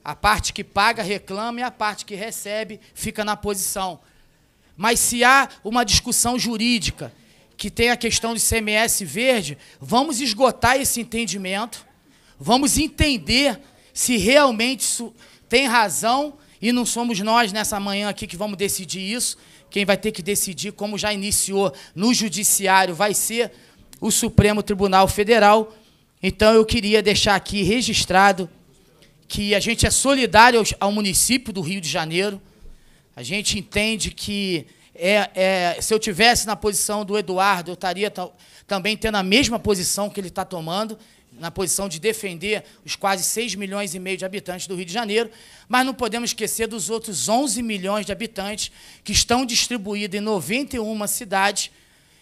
A parte que paga reclama e a parte que recebe fica na posição. Mas se há uma discussão jurídica que tem a questão do CMS verde, vamos esgotar esse entendimento, vamos entender se realmente isso tem razão e não somos nós nessa manhã aqui que vamos decidir isso. Quem vai ter que decidir, como já iniciou no Judiciário, vai ser o Supremo Tribunal Federal. Então eu queria deixar aqui registrado que a gente é solidário ao município do Rio de Janeiro. A gente entende que é, é, se eu tivesse na posição do Eduardo, eu estaria também tendo a mesma posição que ele está tomando na posição de defender os quase 6 milhões e meio de habitantes do Rio de Janeiro, mas não podemos esquecer dos outros 11 milhões de habitantes que estão distribuídos em 91 cidades,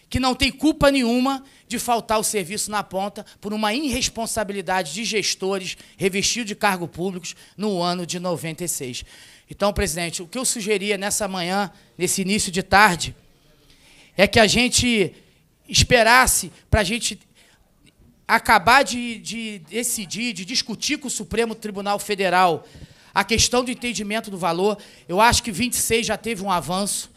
que não tem culpa nenhuma de faltar o serviço na ponta por uma irresponsabilidade de gestores revestidos de cargos públicos no ano de 96. Então, presidente, o que eu sugeria nessa manhã, nesse início de tarde, é que a gente esperasse para a gente acabar de, de decidir, de discutir com o Supremo Tribunal Federal a questão do entendimento do valor. Eu acho que 26 já teve um avanço.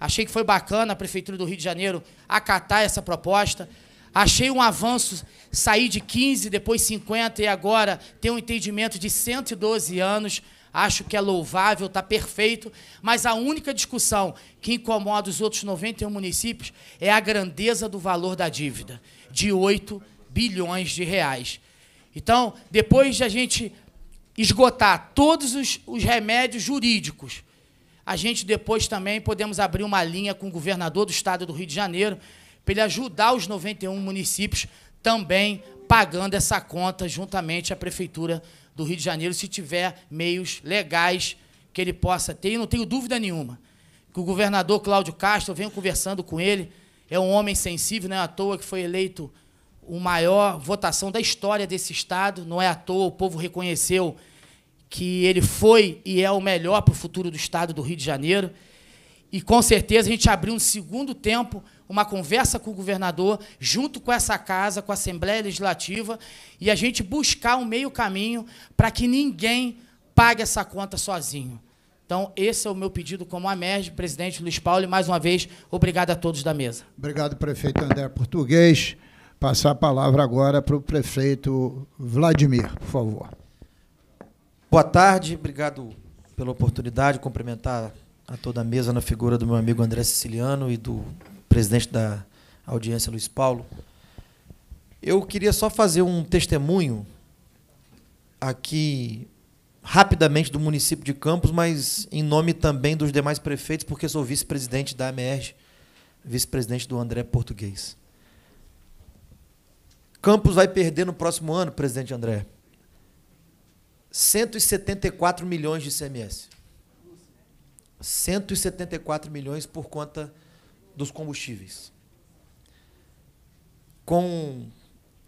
Achei que foi bacana a Prefeitura do Rio de Janeiro acatar essa proposta. Achei um avanço sair de 15, depois 50 e agora ter um entendimento de 112 anos. Acho que é louvável, está perfeito. Mas a única discussão que incomoda os outros 91 municípios é a grandeza do valor da dívida, de 8 bilhões de reais. Então, depois de a gente esgotar todos os, os remédios jurídicos, a gente depois também podemos abrir uma linha com o governador do estado do Rio de Janeiro para ele ajudar os 91 municípios também pagando essa conta juntamente à prefeitura do Rio de Janeiro, se tiver meios legais que ele possa ter. E não tenho dúvida nenhuma que o governador Cláudio Castro, eu venho conversando com ele, é um homem sensível, não é à toa que foi eleito o maior votação da história desse estado. Não é à toa, o povo reconheceu que ele foi e é o melhor para o futuro do estado do Rio de Janeiro. E com certeza a gente abriu um segundo tempo, uma conversa com o governador, junto com essa casa, com a Assembleia Legislativa, e a gente buscar um meio caminho para que ninguém pague essa conta sozinho. Então, esse é o meu pedido como AMERJ, presidente Luiz Paulo, e mais uma vez, obrigado a todos da mesa. Obrigado, prefeito André Português. Passar a palavra agora para o prefeito Vladimir, por favor. Boa tarde, obrigado pela oportunidade, cumprimentar a toda a mesa na figura do meu amigo André Siciliano e do presidente da audiência, Luiz Paulo. Eu queria só fazer um testemunho aqui, rapidamente, do município de Campos, mas em nome também dos demais prefeitos, porque sou vice-presidente da AMERG, vice-presidente do André Português. Campos vai perder no próximo ano, presidente André, 174 milhões de CMS. 174 milhões por conta dos combustíveis. Com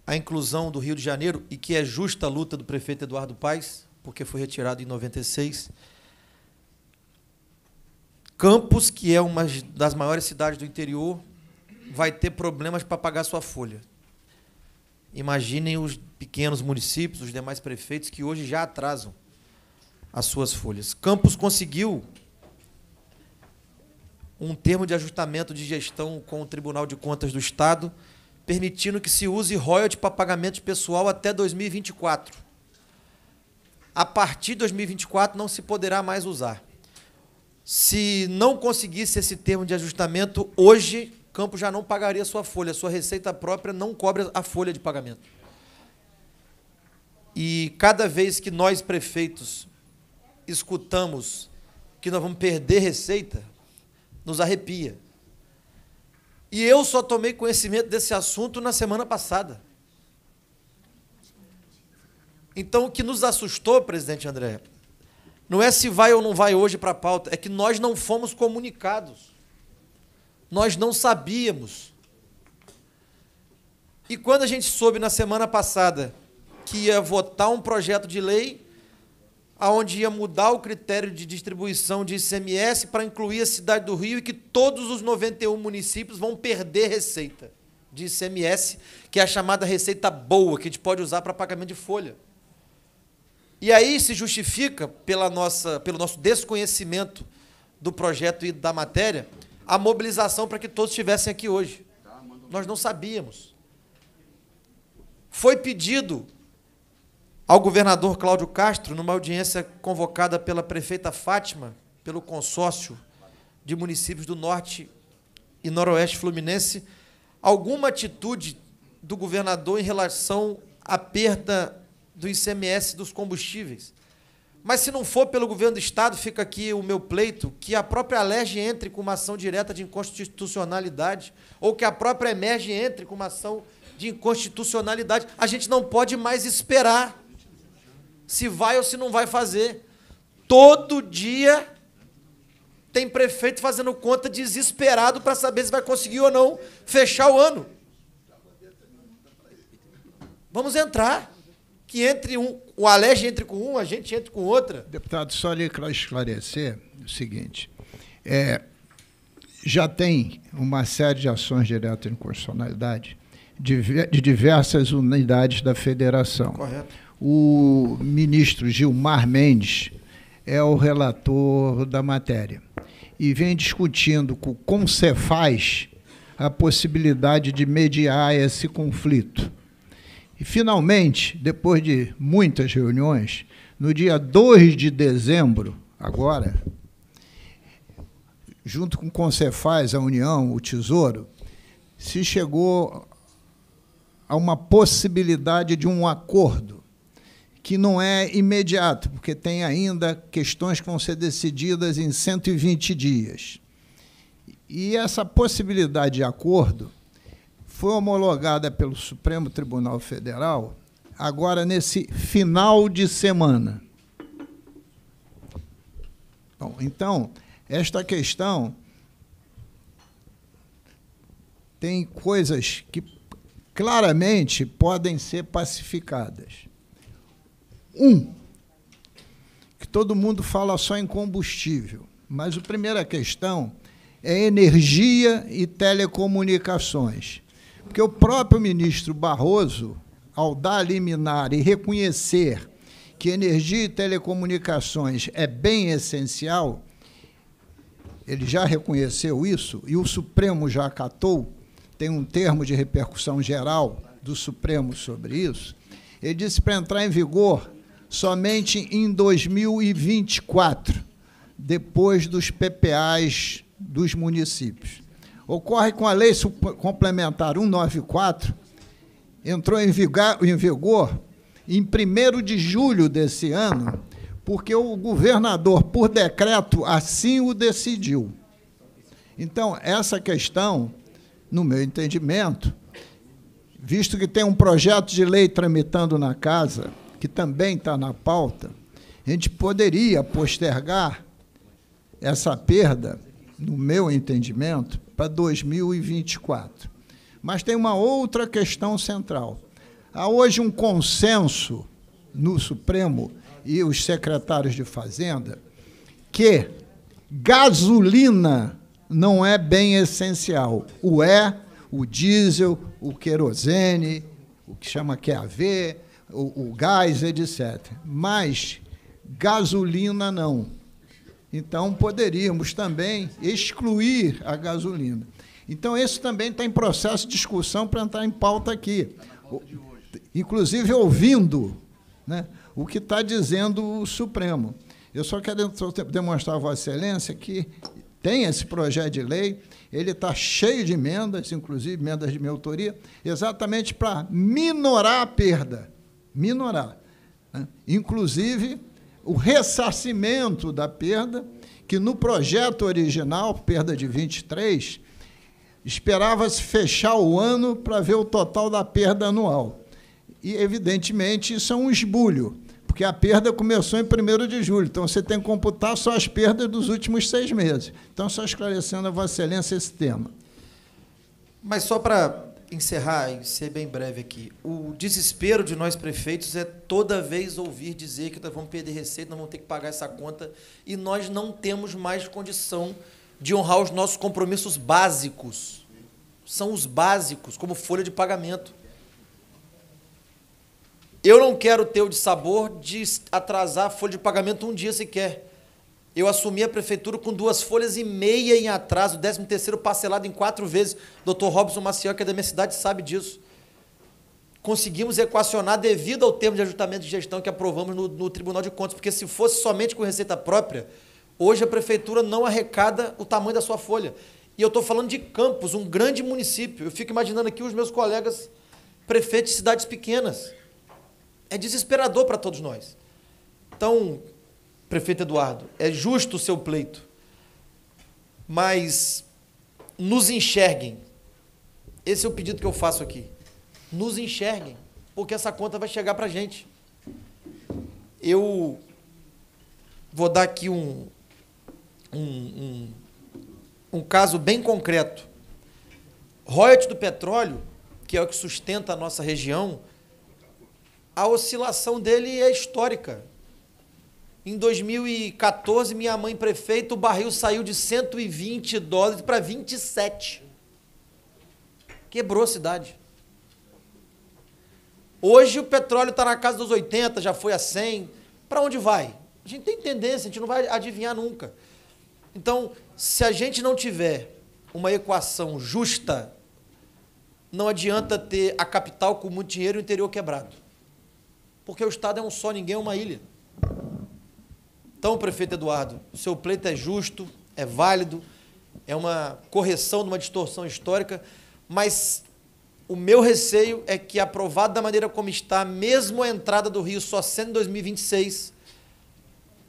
a inclusão do Rio de Janeiro, e que é justa a luta do prefeito Eduardo Paes, porque foi retirado em 96. Campos, que é uma das maiores cidades do interior, vai ter problemas para pagar sua folha. Imaginem os pequenos municípios, os demais prefeitos que hoje já atrasam as suas folhas. Campos conseguiu um termo de ajustamento de gestão com o Tribunal de Contas do Estado, permitindo que se use royalty para pagamento de pessoal até 2024. A partir de 2024 não se poderá mais usar. Se não conseguisse esse termo de ajustamento, hoje Campo já não pagaria sua folha, sua receita própria não cobre a folha de pagamento. E cada vez que nós prefeitos escutamos que nós vamos perder receita, nos arrepia. E eu só tomei conhecimento desse assunto na semana passada. Então, o que nos assustou, presidente André, não é se vai ou não vai hoje para a pauta, é que nós não fomos comunicados nós não sabíamos. E quando a gente soube na semana passada que ia votar um projeto de lei aonde ia mudar o critério de distribuição de ICMS para incluir a cidade do Rio e que todos os 91 municípios vão perder receita de ICMS, que é a chamada receita boa, que a gente pode usar para pagamento de folha. E aí se justifica pela nossa, pelo nosso desconhecimento do projeto e da matéria, a mobilização para que todos estivessem aqui hoje. Tá, Nós não sabíamos. Foi pedido ao governador Cláudio Castro, numa audiência convocada pela prefeita Fátima, pelo consórcio de municípios do Norte e Noroeste Fluminense, alguma atitude do governador em relação à perda do ICMS dos combustíveis. Mas se não for pelo governo do Estado, fica aqui o meu pleito que a própria LERJ entre com uma ação direta de inconstitucionalidade ou que a própria EMERGE entre com uma ação de inconstitucionalidade. A gente não pode mais esperar se vai ou se não vai fazer. Todo dia tem prefeito fazendo conta desesperado para saber se vai conseguir ou não fechar o ano. Vamos entrar. Que entre um, o Alex entra com um, a gente entra com outra. Deputado, só lhe esclarecer o seguinte. É, já tem uma série de ações diretas de inconstitucionalidade de diversas unidades da federação. Correto. O ministro Gilmar Mendes é o relator da matéria e vem discutindo com o Concefaz a possibilidade de mediar esse conflito. E finalmente, depois de muitas reuniões, no dia 2 de dezembro, agora, junto com o Concefaz, a União, o Tesouro, se chegou a uma possibilidade de um acordo que não é imediato, porque tem ainda questões que vão ser decididas em 120 dias. E essa possibilidade de acordo foi homologada pelo Supremo Tribunal Federal agora nesse final de semana. Bom, então, esta questão tem coisas que claramente podem ser pacificadas. Um, que todo mundo fala só em combustível, mas a primeira questão é energia e telecomunicações. Porque o próprio ministro Barroso, ao dar liminar e reconhecer que energia e telecomunicações é bem essencial, ele já reconheceu isso e o Supremo já acatou, tem um termo de repercussão geral do Supremo sobre isso. Ele disse para entrar em vigor somente em 2024, depois dos PPAs dos municípios ocorre com a Lei Complementar 194, entrou em vigor, em vigor em 1 de julho desse ano, porque o governador, por decreto, assim o decidiu. Então, essa questão, no meu entendimento, visto que tem um projeto de lei tramitando na casa, que também está na pauta, a gente poderia postergar essa perda, no meu entendimento, para 2024. Mas tem uma outra questão central. Há hoje um consenso no Supremo e os secretários de Fazenda que gasolina não é bem essencial. O é, o diesel, o querosene, o que chama QAV, é o, o gás, etc. Mas gasolina não então, poderíamos também excluir a gasolina. Então, esse também está em processo de discussão para entrar em pauta aqui. Pauta Inclusive, ouvindo né, o que está dizendo o Supremo. Eu só quero demonstrar a Vossa Excelência que tem esse projeto de lei, ele está cheio de emendas, inclusive emendas de minha autoria, exatamente para minorar a perda. Minorar. Né? Inclusive, o ressarcimento da perda, que no projeto original, perda de 23, esperava-se fechar o ano para ver o total da perda anual. E, evidentemente, isso é um esbulho, porque a perda começou em 1 de julho, então você tem que computar só as perdas dos últimos seis meses. Então, só esclarecendo a Vossa Excelência esse tema. Mas só para encerrar e ser bem breve aqui. O desespero de nós prefeitos é toda vez ouvir dizer que nós vamos perder receita, nós vamos ter que pagar essa conta e nós não temos mais condição de honrar os nossos compromissos básicos. São os básicos, como folha de pagamento. Eu não quero ter o de sabor de atrasar a folha de pagamento um dia sequer. Eu assumi a prefeitura com duas folhas e meia em atraso, 13 terceiro parcelado em quatro vezes. Dr. Robson Maciel, que é da minha cidade, sabe disso. Conseguimos equacionar devido ao termo de ajustamento de gestão que aprovamos no, no Tribunal de Contas, porque se fosse somente com receita própria, hoje a prefeitura não arrecada o tamanho da sua folha. E eu estou falando de Campos, um grande município. Eu fico imaginando aqui os meus colegas prefeitos de cidades pequenas. É desesperador para todos nós. Então, prefeito Eduardo, é justo o seu pleito, mas nos enxerguem. Esse é o pedido que eu faço aqui. Nos enxerguem, porque essa conta vai chegar para a gente. Eu vou dar aqui um, um, um, um caso bem concreto. Royalty do petróleo, que é o que sustenta a nossa região, a oscilação dele é histórica. Em 2014, minha mãe prefeita, o barril saiu de 120 dólares para 27. Quebrou a cidade. Hoje o petróleo está na casa dos 80, já foi a 100. Para onde vai? A gente tem tendência, a gente não vai adivinhar nunca. Então, se a gente não tiver uma equação justa, não adianta ter a capital com muito dinheiro e o interior quebrado. Porque o Estado é um só, ninguém é uma ilha. Então, prefeito Eduardo, o seu pleito é justo, é válido, é uma correção de uma distorção histórica, mas o meu receio é que, aprovado da maneira como está, mesmo a entrada do Rio só sendo em 2026,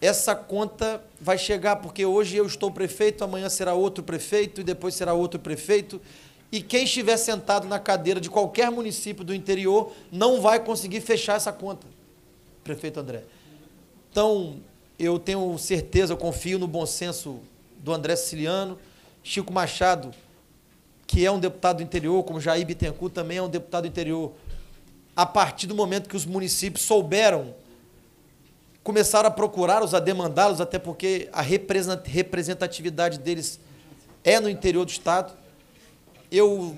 essa conta vai chegar, porque hoje eu estou prefeito, amanhã será outro prefeito e depois será outro prefeito. E quem estiver sentado na cadeira de qualquer município do interior não vai conseguir fechar essa conta, prefeito André. Então, eu tenho certeza, eu confio no bom senso do André Siciliano, Chico Machado, que é um deputado do interior, como Jair Bittencourt também é um deputado do interior. A partir do momento que os municípios souberam, começaram a procurá-los, a demandá-los, até porque a representatividade deles é no interior do Estado. Eu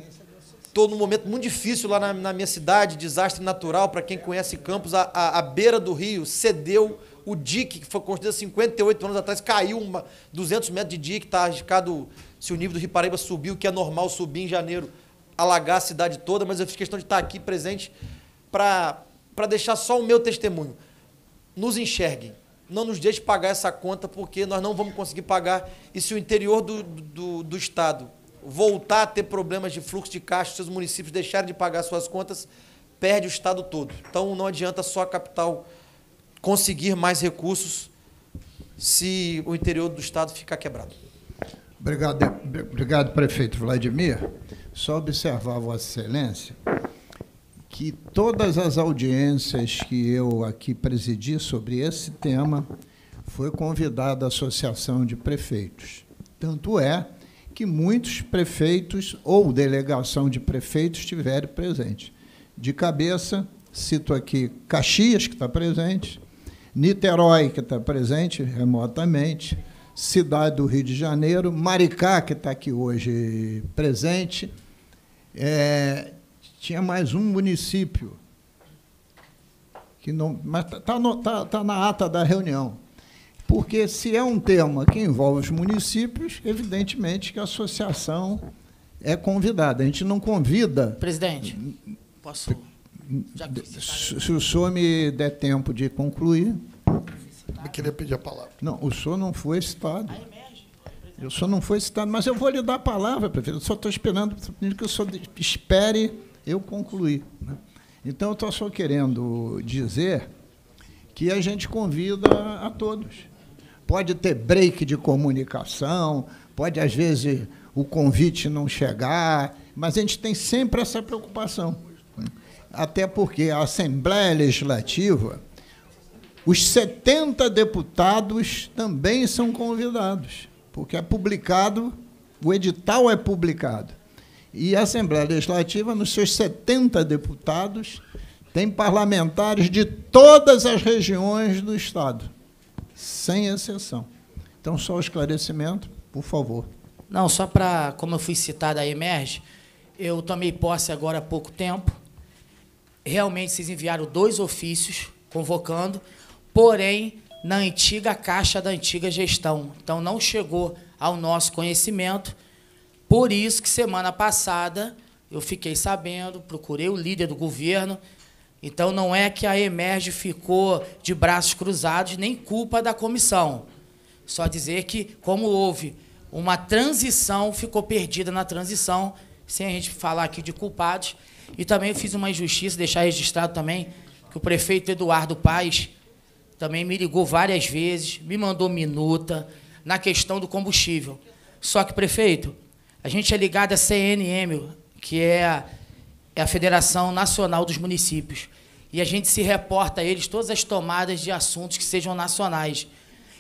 estou num momento muito difícil lá na, na minha cidade, desastre natural, para quem conhece Campos, a, a, a beira do rio cedeu o dique, que foi construído há 58 anos atrás, caiu uma, 200 metros de dique, está arriscado se o nível do Rio Paraíba subiu, que é normal subir em janeiro, alagar a cidade toda, mas eu fiz questão de estar aqui presente para deixar só o meu testemunho. Nos enxerguem. Não nos deixe pagar essa conta, porque nós não vamos conseguir pagar. E se o interior do, do, do Estado voltar a ter problemas de fluxo de caixa, se os municípios deixarem de pagar suas contas, perde o Estado todo. Então não adianta só a capital conseguir mais recursos se o interior do Estado ficar quebrado. Obrigado, obrigado prefeito Vladimir. Só observar, Vossa Excelência, que todas as audiências que eu aqui presidi sobre esse tema foi convidada a Associação de Prefeitos. Tanto é que muitos prefeitos ou delegação de prefeitos estiveram presentes. De cabeça, cito aqui Caxias, que está presente, Niterói, que está presente remotamente, cidade do Rio de Janeiro, Maricá, que está aqui hoje presente. É, tinha mais um município, que não, mas está tá, tá, tá na ata da reunião. Porque se é um tema que envolve os municípios, evidentemente que a associação é convidada. A gente não convida. Presidente, hum, hum. posso Tá se o senhor me der tempo de concluir. Eu queria pedir a palavra. Não, o senhor não foi citado. Ah, é o senhor não foi citado, mas eu vou lhe dar a palavra, prefeito. Eu só estou esperando que o senhor espere eu concluir. Né? Então, eu estou só querendo dizer que a gente convida a todos. Pode ter break de comunicação, pode, às vezes, o convite não chegar, mas a gente tem sempre essa preocupação até porque a Assembleia Legislativa, os 70 deputados também são convidados, porque é publicado, o edital é publicado. E a Assembleia Legislativa, nos seus 70 deputados, tem parlamentares de todas as regiões do Estado, sem exceção. Então, só o esclarecimento, por favor. Não, só para, como eu fui citado a Emerge, eu tomei posse agora há pouco tempo realmente vocês enviaram dois ofícios convocando, porém na antiga caixa da antiga gestão. Então não chegou ao nosso conhecimento. Por isso que semana passada eu fiquei sabendo, procurei o líder do governo. Então não é que a Emerge ficou de braços cruzados, nem culpa da comissão. Só dizer que como houve uma transição, ficou perdida na transição, sem a gente falar aqui de culpados, e também eu fiz uma injustiça, deixar registrado também, que o prefeito Eduardo Paz também me ligou várias vezes, me mandou minuta na questão do combustível. Só que, prefeito, a gente é ligado à CNM, que é, é a Federação Nacional dos Municípios. E a gente se reporta a eles todas as tomadas de assuntos que sejam nacionais.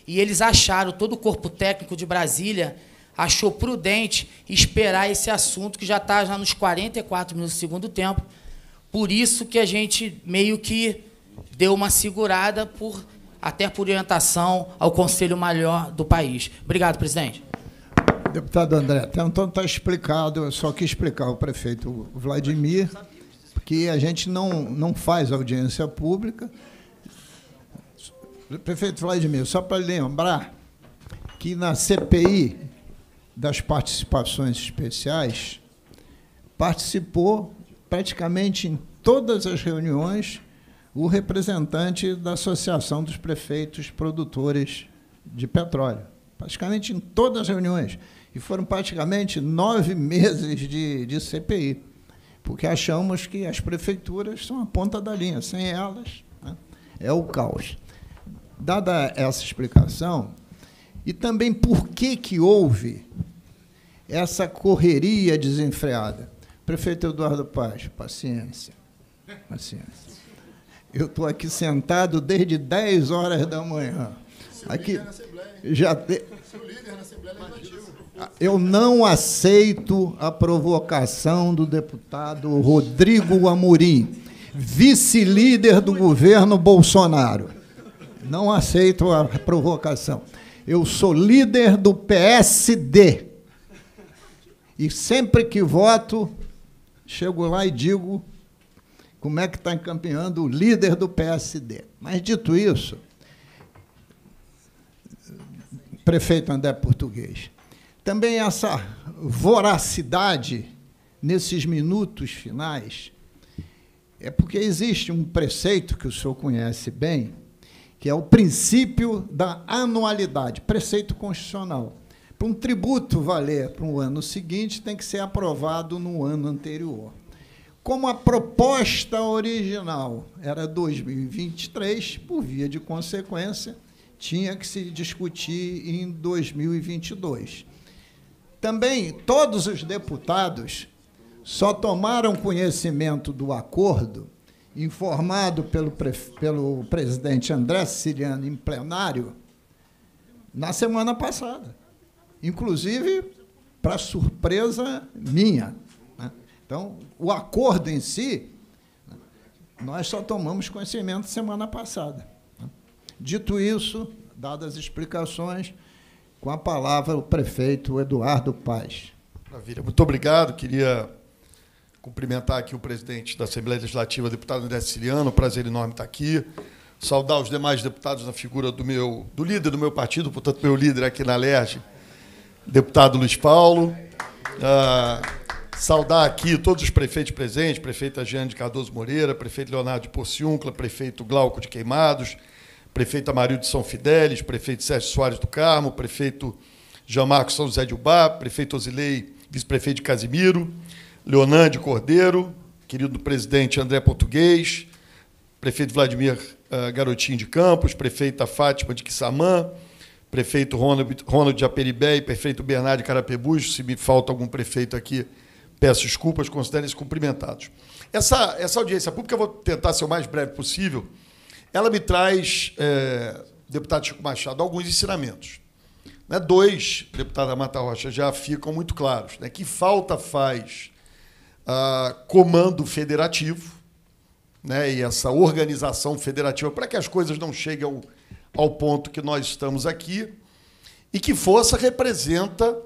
E eles acharam todo o corpo técnico de Brasília achou prudente esperar esse assunto que já está já nos 44 minutos do segundo tempo. Por isso que a gente meio que deu uma segurada por até por orientação ao conselho maior do país. Obrigado, presidente. Deputado André, então está explicado, eu só que explicar ao prefeito Vladimir que a gente não, não faz audiência pública. Prefeito Vladimir, só para lembrar que na CPI das participações especiais, participou praticamente em todas as reuniões o representante da Associação dos Prefeitos Produtores de Petróleo. Praticamente em todas as reuniões. E foram praticamente nove meses de, de CPI, porque achamos que as prefeituras são a ponta da linha. Sem elas, né, é o caos. Dada essa explicação, e também por que, que houve essa correria desenfreada. Prefeito Eduardo Paz, paciência. Paciência. Eu estou aqui sentado desde 10 horas da manhã. Seu aqui já te... É Eu não aceito a provocação do deputado Rodrigo Amorim, vice-líder do governo Bolsonaro. Não aceito a provocação. Eu sou líder do PSD. E sempre que voto, chego lá e digo como é que está encaminhando o líder do PSD. Mas, dito isso, prefeito André Português, também essa voracidade nesses minutos finais é porque existe um preceito que o senhor conhece bem, que é o princípio da anualidade, preceito constitucional. Para um tributo valer para o um ano seguinte, tem que ser aprovado no ano anterior. Como a proposta original era 2023, por via de consequência, tinha que se discutir em 2022. Também todos os deputados só tomaram conhecimento do acordo informado pelo, pelo presidente André Siriano em plenário na semana passada. Inclusive, para surpresa minha. Né? Então, o acordo em si, nós só tomamos conhecimento semana passada. Né? Dito isso, dadas as explicações, com a palavra o prefeito Eduardo Paz. Maravilha. Muito obrigado. Queria Cumprimentar aqui o presidente da Assembleia Legislativa, deputado André Siriano, prazer enorme estar aqui. Saudar os demais deputados na figura do meu do líder do meu partido, portanto, meu líder aqui na Lerge, deputado Luiz Paulo. Ah, saudar aqui todos os prefeitos presentes, prefeita Jeane de Cardoso Moreira, prefeito Leonardo de Porciúncula, prefeito Glauco de Queimados, prefeito Amarildo de São Fidélis, prefeito Sérgio Soares do Carmo, prefeito Jean Marcos São José de Ubá, prefeito Osilei, vice-prefeito de Casimiro, Leonande Cordeiro, querido presidente André Português, prefeito Vladimir ah, Garotinho de Campos, prefeita Fátima de Quissamã, prefeito Ronald, Ronald de Aperibé e prefeito Bernardo Carapebus. Se me falta algum prefeito aqui, peço desculpas, considerem-se cumprimentados. Essa, essa audiência pública, eu vou tentar ser o mais breve possível, ela me traz, é, deputado Chico Machado, alguns ensinamentos. Né? Dois, deputada Mata Rocha, já ficam muito claros. Né? Que falta faz comando federativo né, e essa organização federativa para que as coisas não cheguem ao, ao ponto que nós estamos aqui e que força representa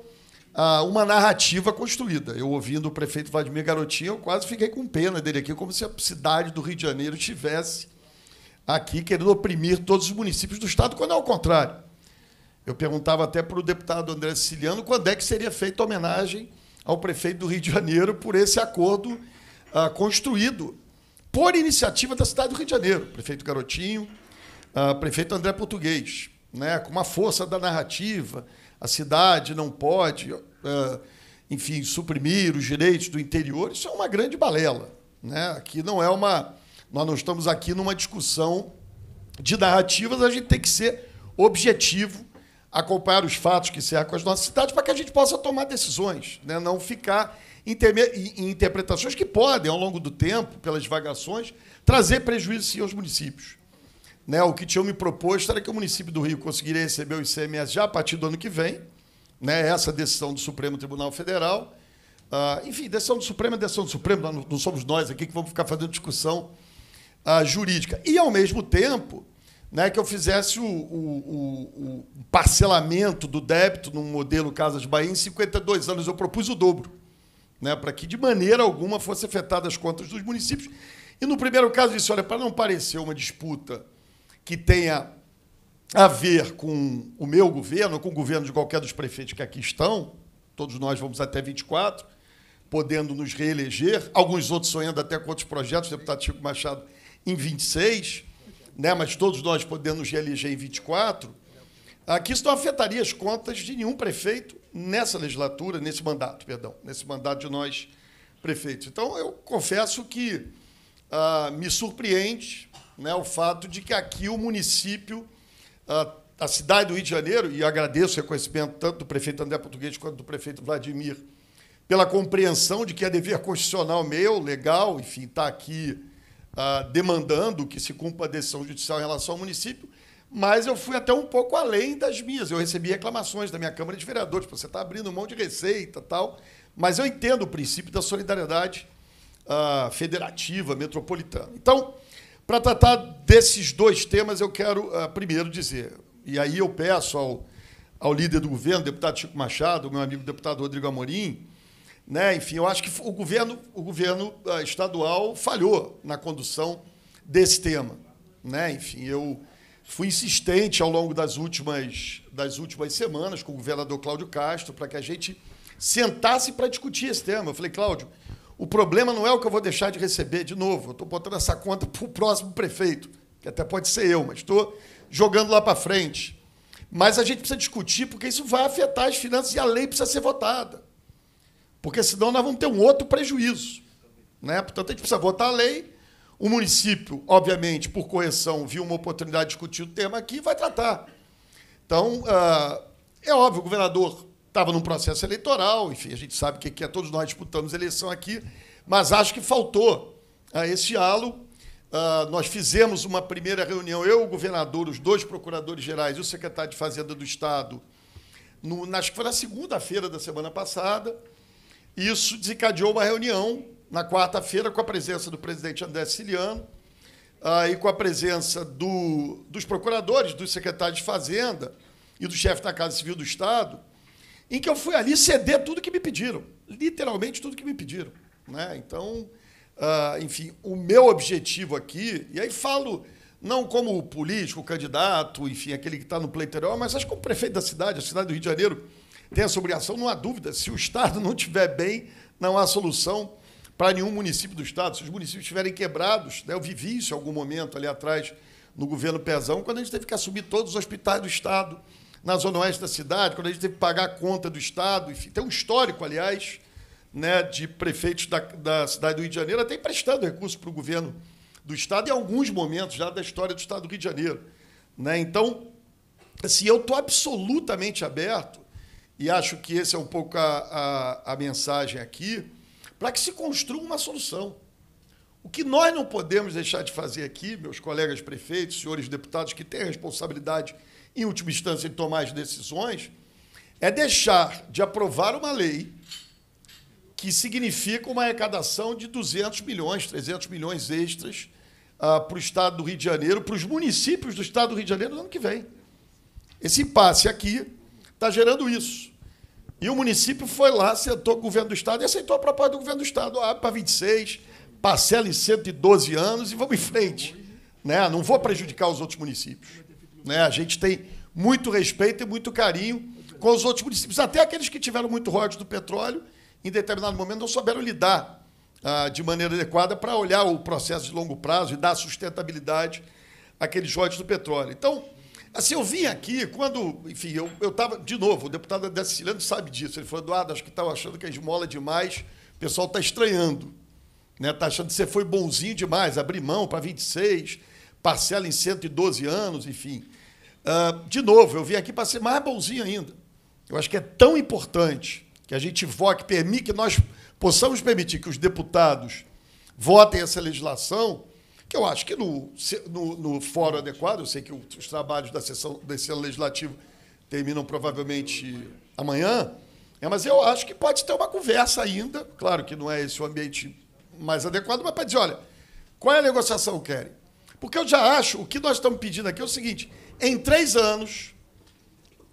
ah, uma narrativa construída. Eu ouvindo o prefeito Vladimir Garotinho, eu quase fiquei com pena dele aqui, como se a cidade do Rio de Janeiro estivesse aqui querendo oprimir todos os municípios do estado, quando é o contrário. Eu perguntava até para o deputado André Siciliano quando é que seria feita a homenagem ao prefeito do Rio de Janeiro por esse acordo uh, construído por iniciativa da cidade do Rio de Janeiro, prefeito Garotinho, uh, prefeito André Português, né, com uma força da narrativa, a cidade não pode, uh, enfim, suprimir os direitos do interior, isso é uma grande balela. Né? Aqui não é uma. Nós não estamos aqui numa discussão de narrativas, a gente tem que ser objetivo acompanhar os fatos que cercam as nossas cidades para que a gente possa tomar decisões, né? não ficar em, em, interpretações que podem, ao longo do tempo, pelas divagações, trazer prejuízo sim, aos municípios. Né? O que tinham me proposto era que o município do Rio conseguiria receber o ICMS já a partir do ano que vem, né? essa decisão do Supremo Tribunal Federal. Ah, enfim, decisão do Supremo é decisão do Supremo, não, somos nós aqui que vamos ficar fazendo discussão ah, jurídica. E, ao mesmo tempo, né, que eu fizesse o, o, o, parcelamento do débito num modelo Casas Bahia em 52 anos. Eu propus o dobro, né, para que de maneira alguma fosse afetadas as contas dos municípios. E no primeiro caso disse, olha, para não parecer uma disputa que tenha a ver com o meu governo, com o governo de qualquer dos prefeitos que aqui estão, todos nós vamos até 24, podendo nos reeleger, alguns outros sonhando até com outros projetos, o deputado Chico Machado em 26, né, mas todos nós podemos reeleger em 24, aqui isso não afetaria as contas de nenhum prefeito nessa legislatura, nesse mandato, perdão, nesse mandato de nós prefeitos. Então, eu confesso que ah, me surpreende né, o fato de que aqui o município, ah, a cidade do Rio de Janeiro, e agradeço o reconhecimento tanto do prefeito André Português quanto do prefeito Vladimir, pela compreensão de que é dever constitucional meu, legal, enfim, está aqui ah, demandando que se cumpra a decisão judicial em relação ao município, mas eu fui até um pouco além das minhas. Eu recebi reclamações da minha Câmara de Vereadores, você está abrindo mão de receita tal. Mas eu entendo o princípio da solidariedade ah, federativa, metropolitana. Então, para tratar desses dois temas, eu quero ah, primeiro dizer, e aí eu peço ao, ao líder do governo, deputado Chico Machado, meu amigo deputado Rodrigo Amorim, né? Enfim, eu acho que o governo, o governo ah, estadual falhou na condução desse tema. Né? Enfim, eu fui insistente ao longo das últimas, das últimas semanas com o governador Cláudio Castro para que a gente sentasse para discutir esse tema. Eu falei, Cláudio, o problema não é o que eu vou deixar de receber de novo. Eu estou botando essa conta para o próximo prefeito, que até pode ser eu, mas estou jogando lá para frente. Mas a gente precisa discutir, porque isso vai afetar as finanças e a lei precisa ser votada. Porque senão nós vamos ter um outro prejuízo. Né? Portanto, a gente precisa votar a lei. O município, obviamente, por correção, viu uma oportunidade de discutir o tema aqui e vai tratar. Então, ah, é óbvio, o governador estava num processo eleitoral, enfim, a gente sabe que aqui é todos nós disputamos eleição aqui, mas acho que faltou a esse halo. Ah, nós fizemos uma primeira reunião, eu, o governador, os dois procuradores gerais e o secretário de Fazenda do Estado, no, acho que foi na segunda-feira da semana passada isso desencadeou uma reunião na quarta-feira com a presença do presidente André Siliano uh, ah, e com a presença do, dos procuradores, dos secretários de Fazenda e do chefe da Casa Civil do Estado, em que eu fui ali ceder tudo que me pediram, literalmente tudo que me pediram. Né? Então, uh, enfim, o meu objetivo aqui, e aí falo não como político, candidato, enfim, aquele que está no pleiteiro, mas acho que como prefeito da cidade, a cidade do Rio de Janeiro, tem essa obrigação, não há dúvida. Se o Estado não estiver bem, não há solução para nenhum município do Estado. Se os municípios estiverem quebrados, né? eu vivi isso em algum momento ali atrás, no governo Pezão, quando a gente teve que assumir todos os hospitais do Estado na zona oeste da cidade, quando a gente teve que pagar a conta do Estado, enfim, tem um histórico, aliás, né, de prefeitos da, da cidade do Rio de Janeiro até emprestando recursos para o governo do Estado em alguns momentos já da história do Estado do Rio de Janeiro. Né? Então, assim, eu estou absolutamente aberto e acho que esse é um pouco a, a, a mensagem aqui, para que se construa uma solução. O que nós não podemos deixar de fazer aqui, meus colegas prefeitos, senhores deputados que têm a responsabilidade, em última instância, de tomar as decisões, é deixar de aprovar uma lei que significa uma arrecadação de 200 milhões, 300 milhões extras ah, para o Estado do Rio de Janeiro, para os municípios do Estado do Rio de Janeiro no ano que vem. Esse impasse aqui Está gerando isso. E o município foi lá, sentou com o governo do Estado e aceitou a proposta do governo do Estado. Abre para 26, parcela em 112 anos e vamos em frente. Né? Não vou prejudicar os outros municípios. Né? A gente tem muito respeito e muito carinho com os outros municípios, até aqueles que tiveram muito ródio do petróleo, em determinado momento não souberam lidar ah, de maneira adequada para olhar o processo de longo prazo e dar sustentabilidade àqueles ródios do petróleo. Então, Assim, eu vim aqui quando, enfim, eu estava, de novo, o deputado André Siciliano sabe disso. Ele falou, Eduardo, acho que estava tá achando que a é esmola é demais, o pessoal está estranhando. Né? Está achando que você foi bonzinho demais, abrir mão para 26, parcela em 112 anos, enfim. Uh, de novo, eu vim aqui para ser mais bonzinho ainda. Eu acho que é tão importante que a gente vote, que nós possamos permitir que os deputados votem essa legislação, que eu acho que no, no, no fórum adequado, eu sei que os trabalhos da sessão desse legislativo terminam provavelmente amanhã, é, mas eu acho que pode ter uma conversa ainda, claro que não é esse o ambiente mais adequado, mas para dizer, olha, qual é a negociação que querem? Porque eu já acho, o que nós estamos pedindo aqui é o seguinte, em três anos,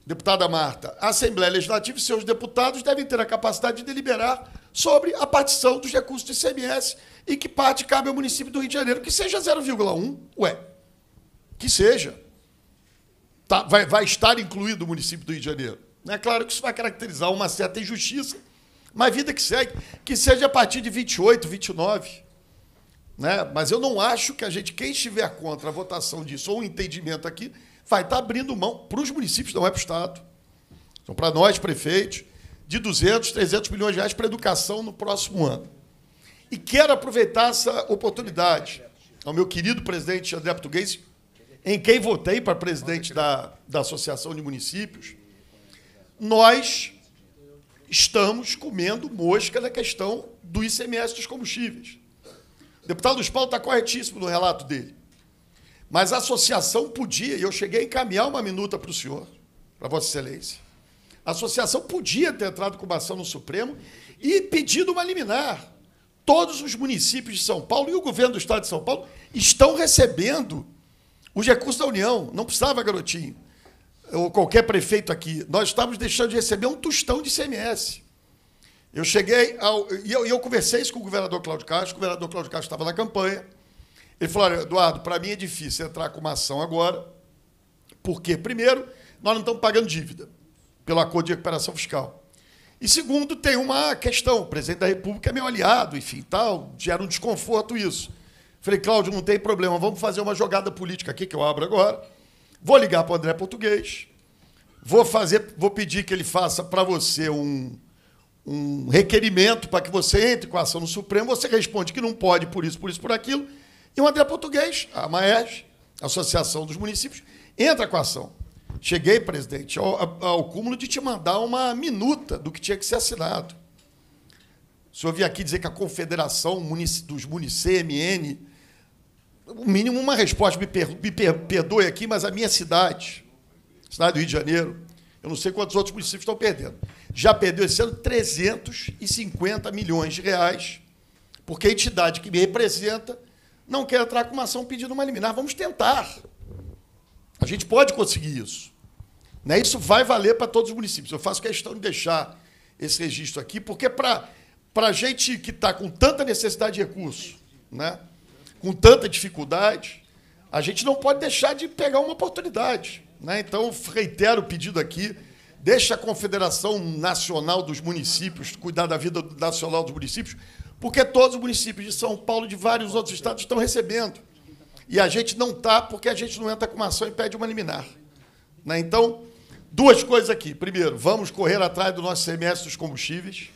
deputada Marta, a Assembleia Legislativa e seus deputados devem ter a capacidade de deliberar sobre a partição dos recursos de ICMS e que parte cabe ao município do Rio de Janeiro, que seja 0,1, ué, que seja. Tá, vai, vai estar incluído o município do Rio de Janeiro. É claro que isso vai caracterizar uma certa injustiça, mas vida que segue, que seja a partir de 28, 29. Né? Mas eu não acho que a gente, quem estiver contra a votação disso ou o um entendimento aqui, vai estar tá abrindo mão para os municípios, não é para o Estado. Então, para nós, prefeitos, de 200, 300 milhões de reais para educação no próximo ano. E quero aproveitar essa oportunidade ao meu querido presidente André Português, em quem votei para presidente da, da Associação de Municípios. Nós estamos comendo mosca na questão do ICMS dos combustíveis. O deputado dos Paulo está corretíssimo no relato dele. Mas a associação podia, e eu cheguei a encaminhar uma minuta para o senhor, para Vossa Excelência, a associação podia ter entrado com uma ação no Supremo e pedido uma liminar. Todos os municípios de São Paulo e o governo do estado de São Paulo estão recebendo os recursos da União. Não precisava, garotinho, ou qualquer prefeito aqui. Nós estávamos deixando de receber um tostão de CMS. Eu cheguei ao. E eu, eu conversei isso com o governador Cláudio Castro. O governador Cláudio Castro estava na campanha. Ele falou: Olha, Eduardo, para mim é difícil entrar com uma ação agora, porque, primeiro, nós não estamos pagando dívida pelo acordo de recuperação fiscal. E segundo, tem uma questão: o presidente da República é meu aliado, enfim, tal, gera um desconforto isso. Falei, Cláudio, não tem problema, vamos fazer uma jogada política aqui que eu abro agora. Vou ligar para o André Português, vou fazer, vou pedir que ele faça para você um, um requerimento para que você entre com a ação no Supremo, você responde que não pode por isso, por isso, por aquilo. E o André Português, a Maes, Associação dos Municípios, entra com a ação. Cheguei, presidente, ao, ao cúmulo de te mandar uma minuta do que tinha que ser assinado. O senhor vir aqui dizer que a confederação dos municípios, o mínimo uma resposta, me, per, me per, perdoe aqui, mas a minha cidade, cidade do Rio de Janeiro, eu não sei quantos outros municípios estão perdendo, já perdeu esse ano 350 milhões de reais, porque a entidade que me representa não quer entrar com uma ação pedindo uma liminar. Vamos tentar. A gente pode conseguir isso. Né? Isso vai valer para todos os municípios. Eu faço questão de deixar esse registro aqui, porque para a gente que está com tanta necessidade de recurso, né? com tanta dificuldade, a gente não pode deixar de pegar uma oportunidade. Né? Então, reitero o pedido aqui, deixa a Confederação Nacional dos Municípios cuidar da vida nacional dos municípios, porque todos os municípios de São Paulo e de vários outros estados estão recebendo. E a gente não está, porque a gente não entra com uma ação e pede uma liminar. Né? Então, Duas coisas aqui. Primeiro, vamos correr atrás do nosso CMS dos combustíveis,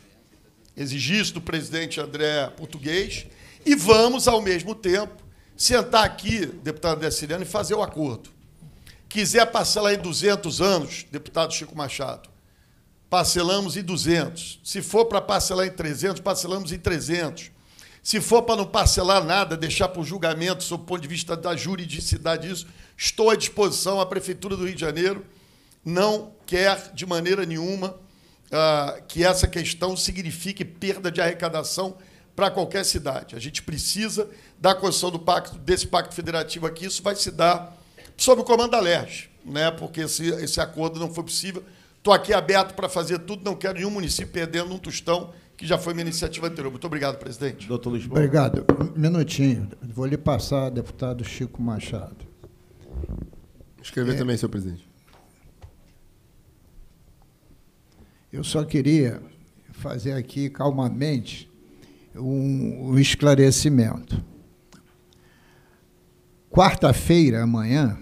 exigir isso do presidente André Português, e vamos, ao mesmo tempo, sentar aqui, deputado André Siriano, e fazer o acordo. Quiser parcelar em 200 anos, deputado Chico Machado, parcelamos em 200. Se for para parcelar em 300, parcelamos em 300. Se for para não parcelar nada, deixar para o julgamento, sob o ponto de vista da juridicidade disso, estou à disposição. A Prefeitura do Rio de Janeiro não quer de maneira nenhuma ah, que essa questão signifique perda de arrecadação para qualquer cidade. A gente precisa da construção do pacto, desse pacto federativo aqui. Isso vai se dar sob o comando da LERJ, né? porque esse, esse acordo não foi possível. Estou aqui aberto para fazer tudo, não quero nenhum município perdendo um tostão, que já foi minha iniciativa anterior. Muito obrigado, presidente. Doutor Luiz Obrigado. Um minutinho. Vou lhe passar, deputado Chico Machado. Escrever é... também, senhor presidente. Eu só queria fazer aqui calmamente um, um esclarecimento. Quarta-feira, amanhã,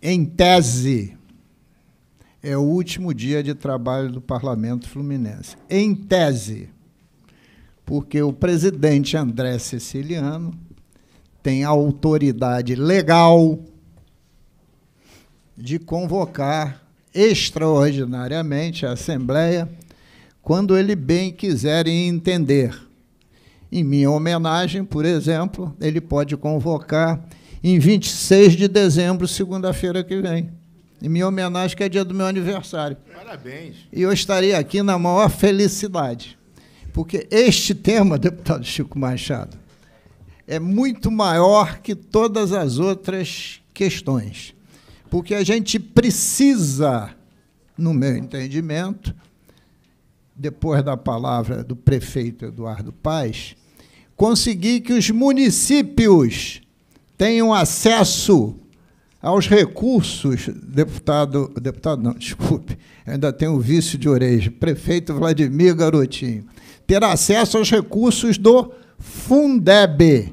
em tese, é o último dia de trabalho do Parlamento Fluminense. Em tese, porque o presidente André Siciliano tem a autoridade legal de convocar extraordinariamente a Assembleia quando ele bem quiser entender. Em minha homenagem, por exemplo, ele pode convocar em 26 de dezembro, segunda-feira que vem. Em minha homenagem, que é dia do meu aniversário. Parabéns. E eu estarei aqui na maior felicidade. Porque este tema, deputado Chico Machado, é muito maior que todas as outras questões porque a gente precisa, no meu entendimento, depois da palavra do prefeito Eduardo Paes, conseguir que os municípios tenham acesso aos recursos, deputado, deputado não, desculpe, ainda tem o vício de orelha, prefeito Vladimir Garotinho, ter acesso aos recursos do Fundeb,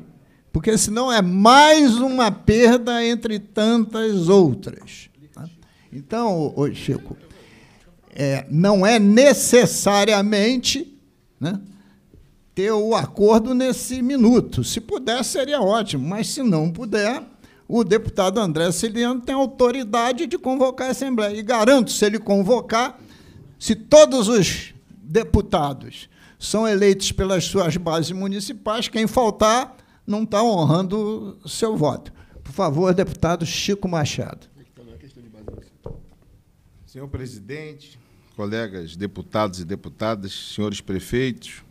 porque senão é mais uma perda entre tantas outras. Tá? Então, ô, Chico, é, não é necessariamente né, ter o acordo nesse minuto. Se puder, seria ótimo, mas se não puder, o deputado André Ciliano tem autoridade de convocar a Assembleia. E garanto, se ele convocar, se todos os deputados são eleitos pelas suas bases municipais, quem faltar não está honrando seu voto. Por favor, deputado Chico Machado. Senhor presidente, colegas deputados e deputadas, senhores prefeitos,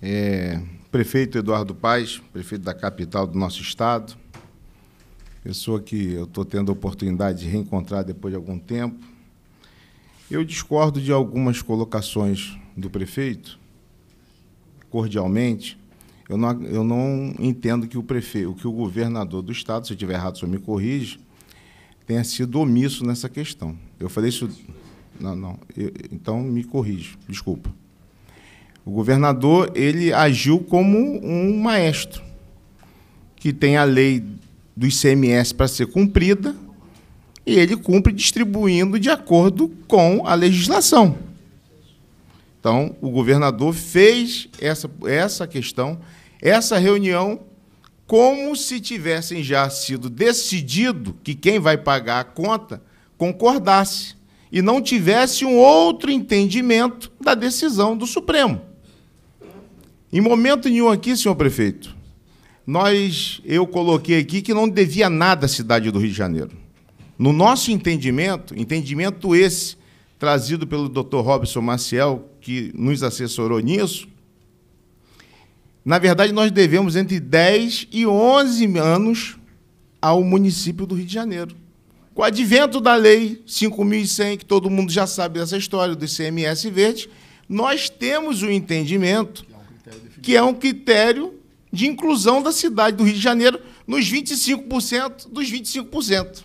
é, prefeito Eduardo Paes, prefeito da capital do nosso estado, pessoa que eu estou tendo a oportunidade de reencontrar depois de algum tempo. Eu discordo de algumas colocações do prefeito, cordialmente, eu não, eu não entendo que o prefeito, que o governador do estado, se eu estiver errado, o senhor me corrige, tenha sido omisso nessa questão. Eu falei isso. Não, não. Eu, então me corrige, desculpa. O governador ele agiu como um maestro que tem a lei do ICMS para ser cumprida e ele cumpre distribuindo de acordo com a legislação. Então, o governador fez essa, essa questão essa reunião como se tivessem já sido decidido que quem vai pagar a conta concordasse e não tivesse um outro entendimento da decisão do Supremo. Em momento nenhum aqui, senhor prefeito, nós eu coloquei aqui que não devia nada à cidade do Rio de Janeiro. No nosso entendimento, entendimento esse trazido pelo Dr. Robson Maciel, que nos assessorou nisso, na verdade, nós devemos entre 10 e 11 anos ao município do Rio de Janeiro. Com o advento da Lei 5.100, que todo mundo já sabe dessa história, do ICMS verde, nós temos o entendimento é que é um critério de inclusão da cidade do Rio de Janeiro nos 25% dos 25%.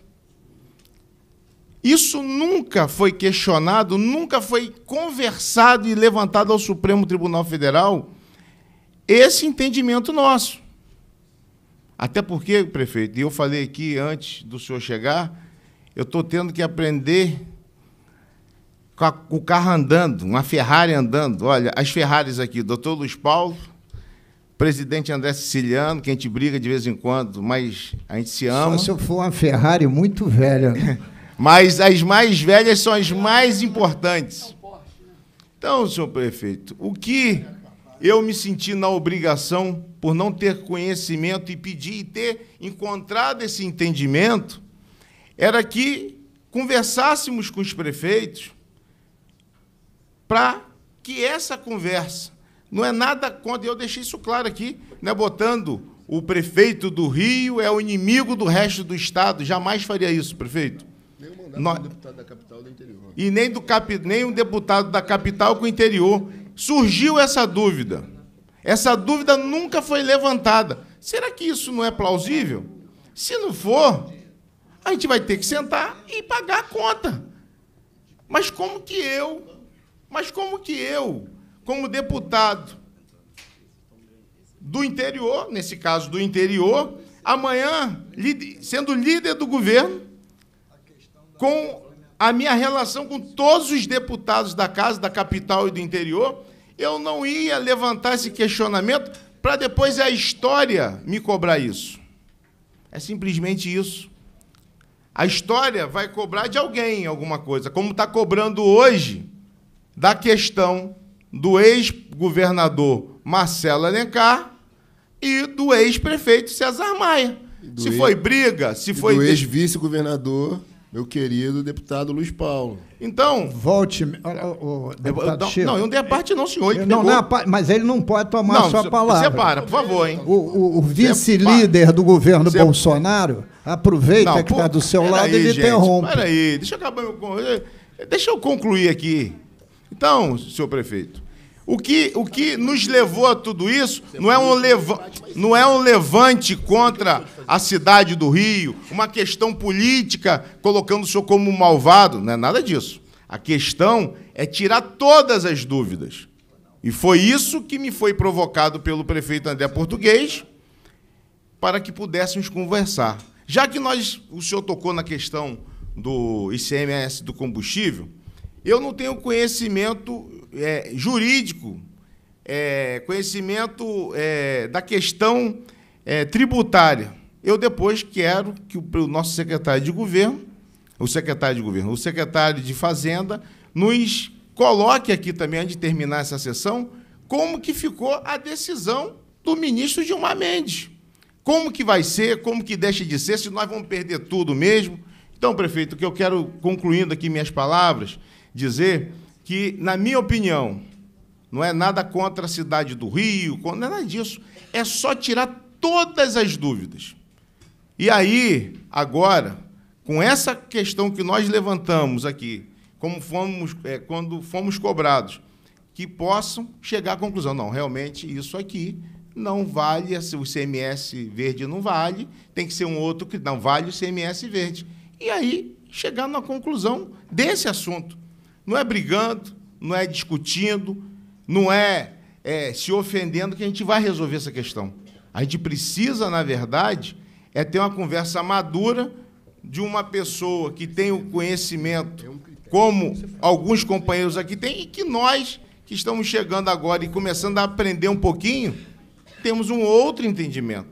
Isso nunca foi questionado, nunca foi conversado e levantado ao Supremo Tribunal Federal esse entendimento nosso. Até porque, prefeito, e eu falei aqui antes do senhor chegar, eu estou tendo que aprender com, a, com, o carro andando, uma Ferrari andando. Olha, as Ferraris aqui, doutor Luiz Paulo, presidente André Siciliano, que a gente briga de vez em quando, mas a gente se ama. Só se eu for uma Ferrari muito velha. mas as mais velhas são as mais importantes. Então, senhor prefeito, o que eu me senti na obrigação, por não ter conhecimento e pedir e ter encontrado esse entendimento, era que conversássemos com os prefeitos para que essa conversa não é nada contra, eu deixei isso claro aqui, né, botando o prefeito do Rio é o inimigo do resto do Estado, jamais faria isso, prefeito. Nem um mandato deputado da capital do interior. E nem, do cap, nem um deputado da capital com o interior surgiu essa dúvida. Essa dúvida nunca foi levantada. Será que isso não é plausível? Se não for, a gente vai ter que sentar e pagar a conta. Mas como que eu, mas como que eu, como deputado do interior, nesse caso do interior, amanhã sendo líder do governo, com a minha relação com todos os deputados da casa, da capital e do interior, eu não ia levantar esse questionamento para depois a história me cobrar isso. É simplesmente isso. A história vai cobrar de alguém alguma coisa, como está cobrando hoje da questão do ex-governador Marcelo Alencar e do ex-prefeito César Maia. se ex... foi briga, se foi. Do ex-vice-governador meu querido deputado Luiz Paulo. Então. Volte. O, deputado eu, eu, não, eu não dei a parte, não, senhor. Ele não, mas ele não pode tomar não, a sua se, palavra. Separa, por favor, hein? O, o, o vice-líder do governo se... Bolsonaro aproveita não, que está do seu lado aí, e gente, interrompe. Peraí, deixa eu acabar. Eh, deixa eu concluir aqui. Então, senhor prefeito, o que, o que nos levou a tudo isso não é, um leva, não é um levante contra a cidade do Rio, uma questão política colocando o senhor como um malvado, não é nada disso. A questão é tirar todas as dúvidas. E foi isso que me foi provocado pelo prefeito André Português para que pudéssemos conversar. Já que nós, o senhor tocou na questão do ICMS do combustível, eu não tenho conhecimento é, jurídico, é, conhecimento é, da questão é, tributária. Eu depois quero que o, o nosso secretário de governo, o secretário de governo, o secretário de Fazenda, nos coloque aqui também, antes de terminar essa sessão, como que ficou a decisão do ministro Gilmar Mendes. Como que vai ser, como que deixa de ser, se nós vamos perder tudo mesmo. Então, prefeito, o que eu quero, concluindo aqui minhas palavras, dizer que, na minha opinião, não é nada contra a cidade do Rio, não é nada disso. É só tirar todas as dúvidas. E aí, agora, com essa questão que nós levantamos aqui, como fomos, é, quando fomos cobrados, que possam chegar à conclusão, não, realmente isso aqui não vale, o CMS verde não vale, tem que ser um outro que não vale o CMS verde. E aí chegar na conclusão desse assunto. Não é brigando, não é discutindo, não é, é se ofendendo que a gente vai resolver essa questão. A gente precisa, na verdade, é ter uma conversa madura de uma pessoa que tem o conhecimento, é como alguns companheiros aqui têm, e que nós, que estamos chegando agora e começando a aprender um pouquinho, temos um outro entendimento.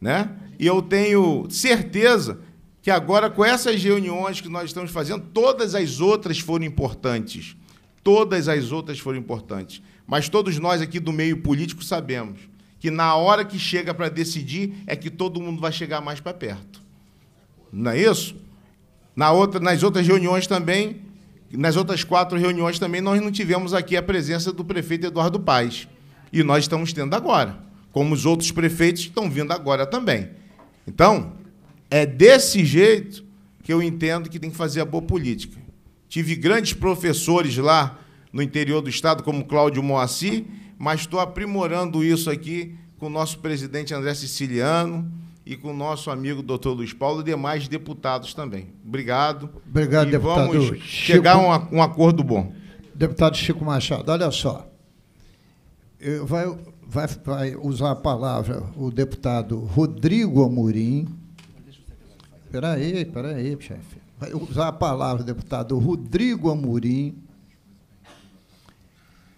Né? E eu tenho certeza que agora, com essas reuniões que nós estamos fazendo, todas as outras foram importantes. Todas as outras foram importantes. Mas todos nós aqui do meio político sabemos que na hora que chega para decidir é que todo mundo vai chegar mais para perto. Não é isso? Na outra, nas outras reuniões também, nas outras quatro reuniões também, nós não tivemos aqui a presença do prefeito Eduardo Paes. E nós estamos tendo agora, como os outros prefeitos estão vindo agora também. Então, é desse jeito que eu entendo que tem que fazer a boa política. Tive grandes professores lá no interior do estado, como Cláudio Moacir, mas estou aprimorando isso aqui com o nosso presidente André Siciliano e com o nosso amigo doutor Luiz Paulo e demais deputados também. Obrigado. Obrigado, e deputado. Vamos Chico... chegar a um, acordo bom. Deputado Chico Machado, olha só. Vai, vai, vai usar a palavra o deputado Rodrigo Amorim Peraí, peraí, chefe. Vai usar a palavra, deputado Rodrigo Amorim.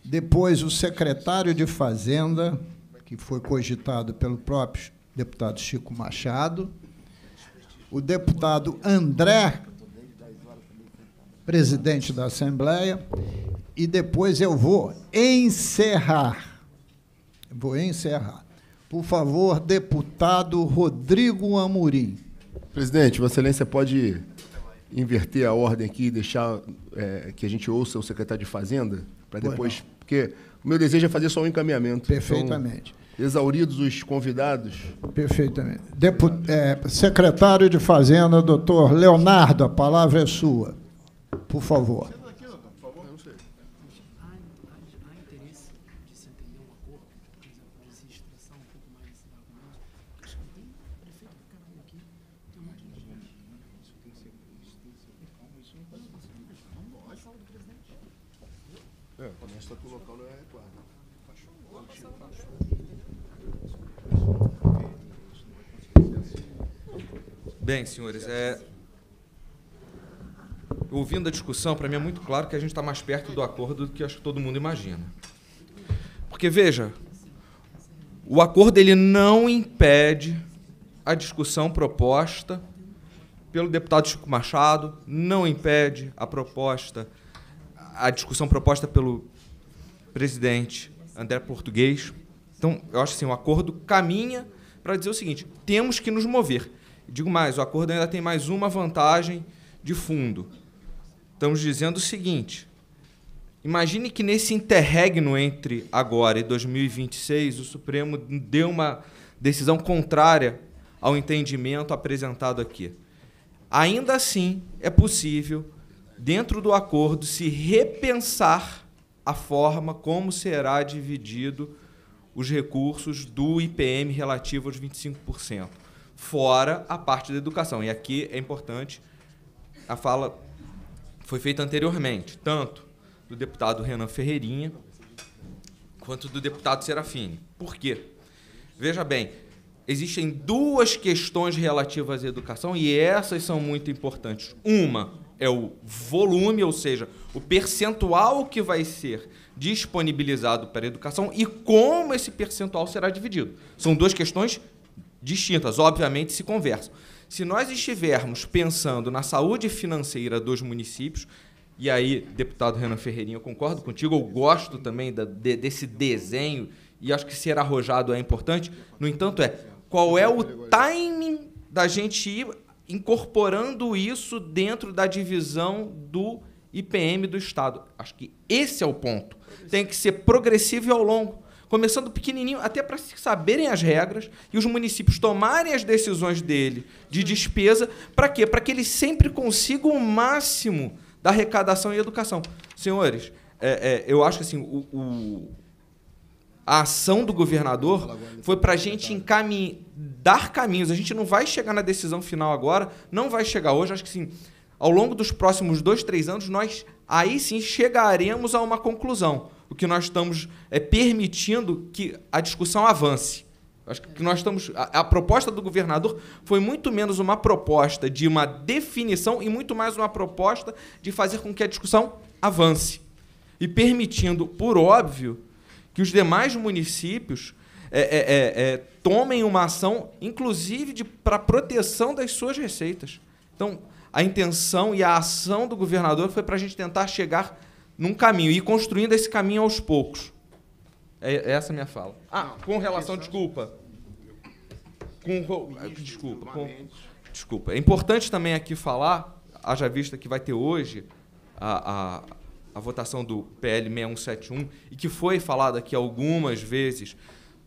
Depois, o secretário de Fazenda, que foi cogitado pelo próprio deputado Chico Machado. O deputado André, presidente da Assembleia. E depois eu vou encerrar. Vou encerrar. Por favor, deputado Rodrigo Amorim. Presidente, Vossa Excelência pode inverter a ordem aqui e deixar é, que a gente ouça o secretário de Fazenda, para depois. Não. Porque o meu desejo é fazer só um encaminhamento. Perfeitamente. Então, exauridos os convidados. Perfeitamente. Depu é, secretário de Fazenda, doutor Leonardo, a palavra é sua. Por favor. Bem, senhores, é... ouvindo a discussão, para mim é muito claro que a gente está mais perto do acordo do que acho que todo mundo imagina. Porque, veja, o acordo ele não impede a discussão proposta pelo deputado Chico Machado, não impede a proposta, a discussão proposta pelo presidente André Português. Então, eu acho assim, o acordo caminha para dizer o seguinte: temos que nos mover. Digo mais, o acordo ainda tem mais uma vantagem de fundo. Estamos dizendo o seguinte: imagine que nesse interregno entre agora e 2026, o Supremo deu uma decisão contrária ao entendimento apresentado aqui. Ainda assim, é possível, dentro do acordo, se repensar a forma como será dividido os recursos do IPM relativo aos 25% fora a parte da educação. E aqui é importante a fala foi feita anteriormente, tanto do deputado Renan Ferreirinha quanto do deputado Serafini. Por quê? Veja bem, existem duas questões relativas à educação e essas são muito importantes. Uma é o volume, ou seja, o percentual que vai ser disponibilizado para a educação e como esse percentual será dividido. São duas questões distintas, obviamente se conversam. Se nós estivermos pensando na saúde financeira dos municípios, e aí, deputado Renan Ferreirinha, eu concordo contigo, eu gosto também da, de, desse desenho e acho que ser arrojado é importante. No entanto, é qual é o timing da gente ir incorporando isso dentro da divisão do IPM do Estado? Acho que esse é o ponto. Tem que ser progressivo e ao longo começando pequenininho, até para saberem as regras e os municípios tomarem as decisões dele de despesa. Para quê? Para que ele sempre consiga o máximo da arrecadação e educação. Senhores, é, é, eu acho assim, o, o, a ação do governador foi para a gente encaminhar, dar caminhos. A gente não vai chegar na decisão final agora, não vai chegar hoje. Acho que sim, ao longo dos próximos dois, três anos, nós aí sim chegaremos a uma conclusão o que nós estamos é, permitindo que a discussão avance. Acho que nós estamos. A, a, proposta do governador foi muito menos uma proposta de uma definição e muito mais uma proposta de fazer com que a discussão avance. E permitindo, por óbvio, que os demais municípios é, é, é, é tomem uma ação, inclusive para proteção das suas receitas. Então, a intenção e a ação do governador foi para a gente tentar chegar num caminho e construindo esse caminho aos poucos. É, é essa a minha fala. Ah, com é relação, desculpa. Com, desculpa. Com, desculpa. É importante também aqui falar, haja vista que vai ter hoje a, a, a votação do PL 6171 e que foi falado aqui algumas vezes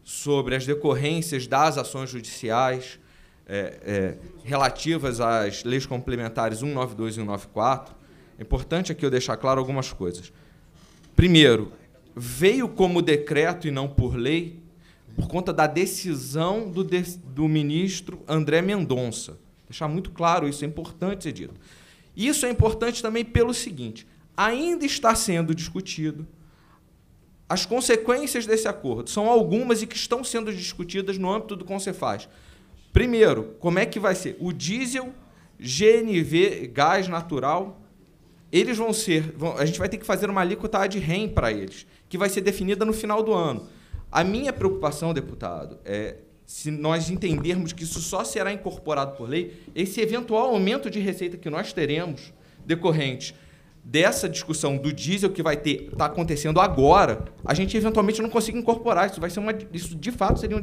sobre as decorrências das ações judiciais é, é, relativas às leis complementares 192 e 194. É importante aqui eu deixar claro algumas coisas. Primeiro, veio como decreto e não por lei por conta da decisão do, de, do ministro André Mendonça. Deixar muito claro isso, é importante ser dito. Isso é importante também pelo seguinte: ainda está sendo discutido. As consequências desse acordo são algumas e que estão sendo discutidas no âmbito do Concefaz. Primeiro, como é que vai ser o diesel, GNV, gás natural eles vão ser. Vão, a gente vai ter que fazer uma alíquota de REM para eles, que vai ser definida no final do ano. A minha preocupação, deputado, é se nós entendermos que isso só será incorporado por lei, esse eventual aumento de receita que nós teremos decorrente dessa discussão do diesel que vai ter está acontecendo agora, a gente eventualmente não consiga incorporar. Isso vai ser uma, isso de fato seria um,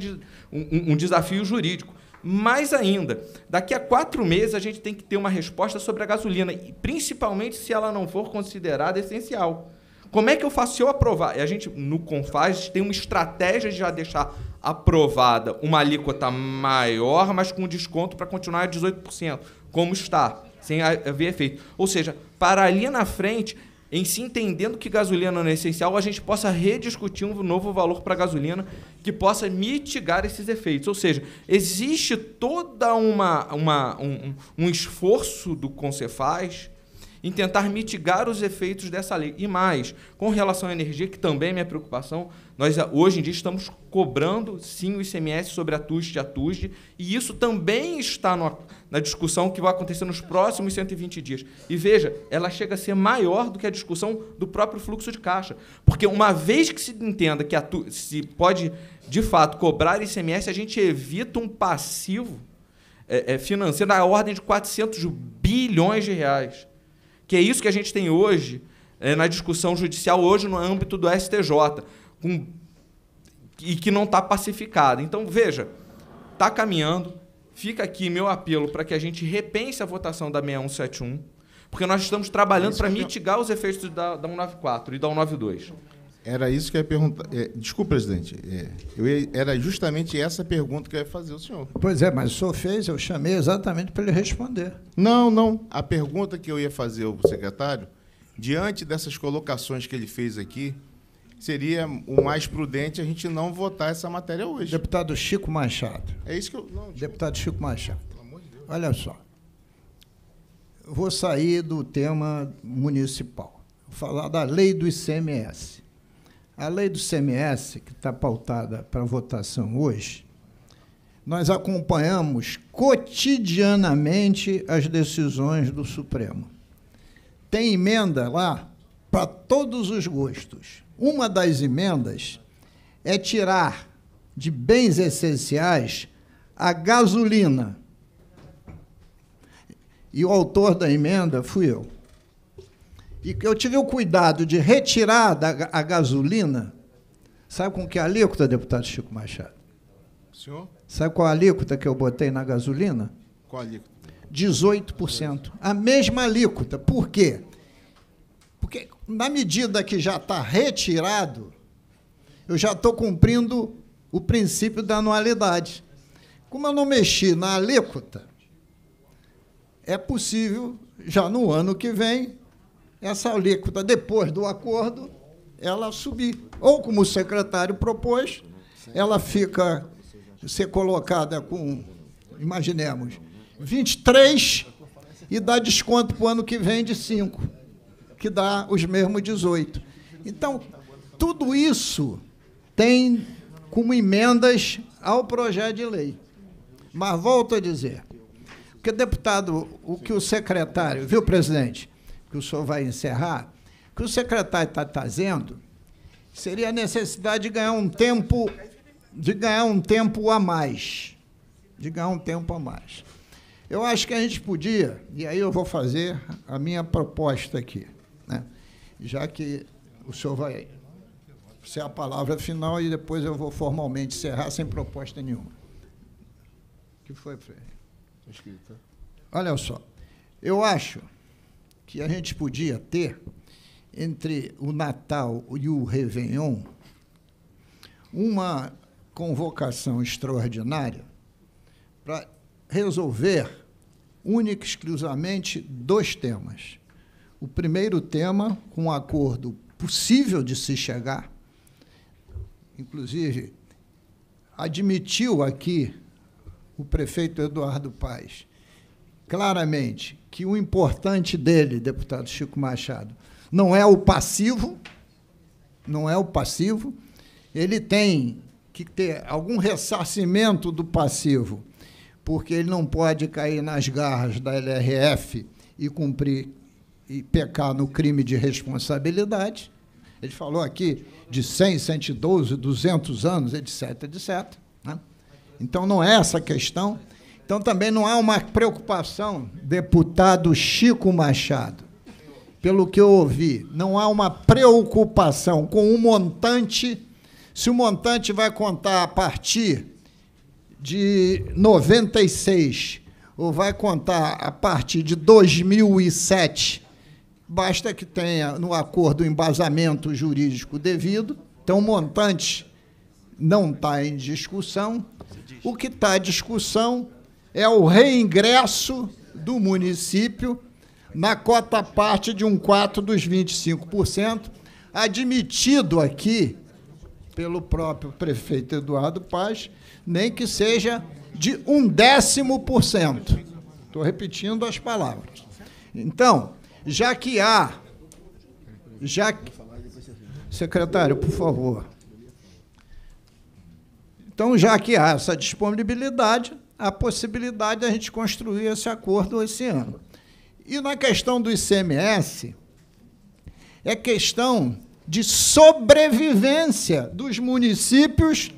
um, um desafio jurídico. Mais ainda, daqui a quatro meses a gente tem que ter uma resposta sobre a gasolina, principalmente se ela não for considerada essencial. Como é que eu faço se eu aprovar? E a gente, no Confaz, tem uma estratégia de já deixar aprovada uma alíquota maior, mas com desconto para continuar a 18%, como está, sem haver efeito. Ou seja, para ali na frente, em se entendendo que gasolina não é essencial, a gente possa rediscutir um novo valor para a gasolina que possa mitigar esses efeitos. Ou seja, existe toda uma, uma um, um esforço do Concefaz em tentar mitigar os efeitos dessa lei. E mais, com relação à energia, que também é minha preocupação, nós hoje em dia estamos cobrando sim o ICMS sobre a TUSD e a TUSD, e isso também está no, na discussão que vai acontecer nos próximos 120 dias. E veja, ela chega a ser maior do que a discussão do próprio fluxo de caixa. Porque uma vez que se entenda que se pode, de fato, cobrar ICMS, a gente evita um passivo é, é, financeiro da ordem de 400 bilhões de reais. Que é isso que a gente tem hoje é, na discussão judicial, hoje no âmbito do STJ com, e que não está pacificada. Então, veja, está caminhando. Fica aqui meu apelo para que a gente repense a votação da 6171, porque nós estamos trabalhando para mitigar eu... os efeitos da, da 194 e da 192. Era isso que eu ia perguntar. É, desculpa, presidente. É, eu ia, era justamente essa pergunta que eu ia fazer ao senhor. Pois é, mas o senhor fez, eu chamei exatamente para ele responder. Não, não. A pergunta que eu ia fazer ao secretário, diante dessas colocações que ele fez aqui, seria o mais prudente a gente não votar essa matéria hoje. Deputado Chico Machado. É isso que eu. Não, Deputado Chico Machado. Pelo amor de Deus. Olha só. Vou sair do tema municipal. Vou falar da lei do ICMS. A lei do ICMS, que está pautada para votação hoje, nós acompanhamos cotidianamente as decisões do Supremo. Tem emenda lá para todos os gostos. Uma das emendas é tirar de bens essenciais a gasolina. E o autor da emenda fui eu. E eu tive o cuidado de retirar da, a gasolina. Sabe com que alíquota, deputado Chico Machado? Senhor? Sabe qual alíquota que eu botei na gasolina? Qual alíquota? 18%. A mesma alíquota. Por quê? Porque na medida que já está retirado, eu já estou cumprindo o princípio da anualidade. Como eu não mexi na alíquota, é possível, já no ano que vem, essa alíquota, depois do acordo, ela subir. Ou, como o secretário propôs, ela fica ser colocada com, imaginemos, 23 e dá desconto para o ano que vem de 5 que dá os mesmos 18. Então, tudo isso tem como emendas ao projeto de lei. Mas volto a dizer, porque, deputado, o que o secretário, viu, presidente, que o senhor vai encerrar, o que o secretário está trazendo seria a necessidade de ganhar um tempo, de ganhar um tempo a mais. De ganhar um tempo a mais. Eu acho que a gente podia, e aí eu vou fazer a minha proposta aqui já que o senhor vai ser a palavra final e depois eu vou formalmente encerrar sem proposta nenhuma. O que foi, Frei? Olha só, eu acho que a gente podia ter entre o Natal e o Réveillon uma convocação extraordinária para resolver única e exclusivamente dois temas o primeiro tema, com um acordo possível de se chegar, inclusive admitiu aqui o prefeito Eduardo Paes claramente que o importante dele, deputado Chico Machado, não é o passivo, não é o passivo, ele tem que ter algum ressarcimento do passivo, porque ele não pode cair nas garras da LRF e cumprir e pecar no crime de responsabilidade. Ele falou aqui de 100, 112, 200 anos, etc, etc. Né? Então, não é essa a questão. Então, também não há uma preocupação, deputado Chico Machado, pelo que eu ouvi, não há uma preocupação com o um montante, se o montante vai contar a partir de 96 ou vai contar a partir de 2007 basta que tenha no acordo o embasamento jurídico devido. Então, o montante não está em discussão. O que está em discussão é o reingresso do município na cota parte de um quarto dos 25%, admitido aqui pelo próprio prefeito Eduardo Paz, nem que seja de um décimo por cento. Estou repetindo as palavras. Então, já que há. Já que... Secretário, por favor. Então, já que há essa disponibilidade, há possibilidade de a gente construir esse acordo esse ano. E na questão do ICMS, é questão de sobrevivência dos municípios,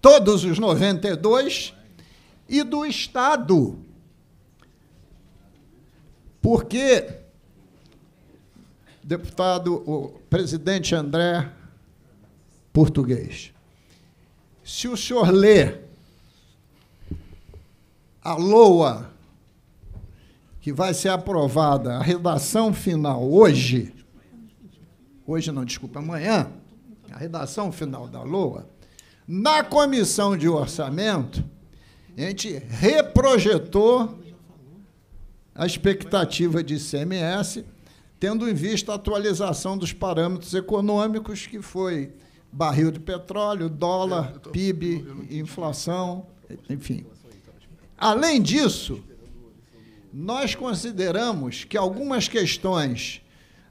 todos os 92, e do Estado. Porque deputado, o presidente André Português. Se o senhor lê a LOA, que vai ser aprovada, a redação final hoje, hoje não, desculpa, amanhã, a redação final da LOA, na comissão de orçamento, a gente reprojetou a expectativa de CMS tendo em vista a atualização dos parâmetros econômicos, que foi barril de petróleo, dólar, tô, PIB, inflação, enfim. Além disso, nós consideramos que algumas questões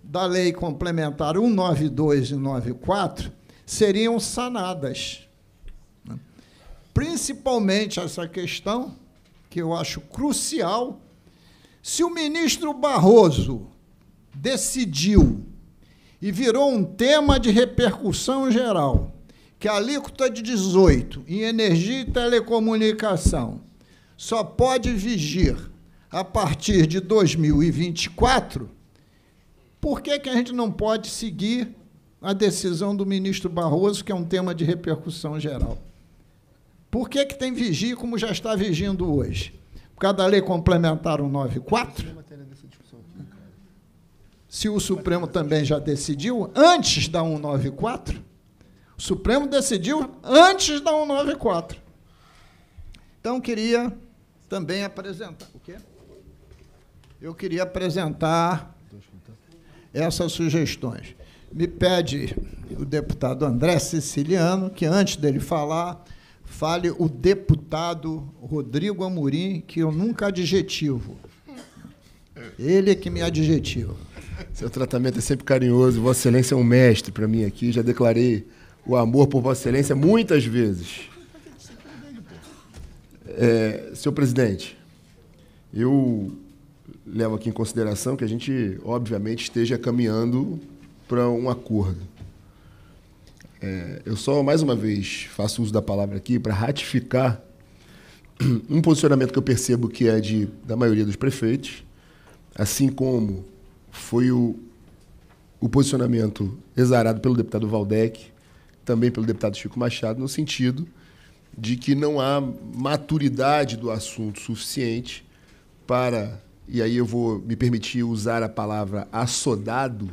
da Lei Complementar 192 e 94 seriam sanadas. Principalmente essa questão, que eu acho crucial, se o ministro Barroso decidiu e virou um tema de repercussão geral, que a alíquota de 18 em energia e telecomunicação só pode vigir a partir de 2024, por que, que a gente não pode seguir a decisão do ministro Barroso, que é um tema de repercussão geral? Por que, que tem vigia como já está vigindo hoje? Por causa da lei complementar 194? se o Supremo também já decidiu antes da 194, o Supremo decidiu antes da 194. Então, queria também apresentar. O quê? Eu queria apresentar essas sugestões. Me pede o deputado André Siciliano que, antes dele falar, fale o deputado Rodrigo Amorim, que eu nunca adjetivo. Ele é que me adjetiva. Seu tratamento é sempre carinhoso. Vossa Excelência é um mestre para mim aqui. Já declarei o amor por Vossa Excelência muitas vezes. É, senhor presidente, eu levo aqui em consideração que a gente, obviamente, esteja caminhando para um acordo. É, eu só, mais uma vez, faço uso da palavra aqui para ratificar um posicionamento que eu percebo que é de, da maioria dos prefeitos, assim como foi o, o posicionamento exarado pelo deputado Valdec, também pelo deputado Chico Machado, no sentido de que não há maturidade do assunto suficiente para, e aí eu vou me permitir usar a palavra assodado,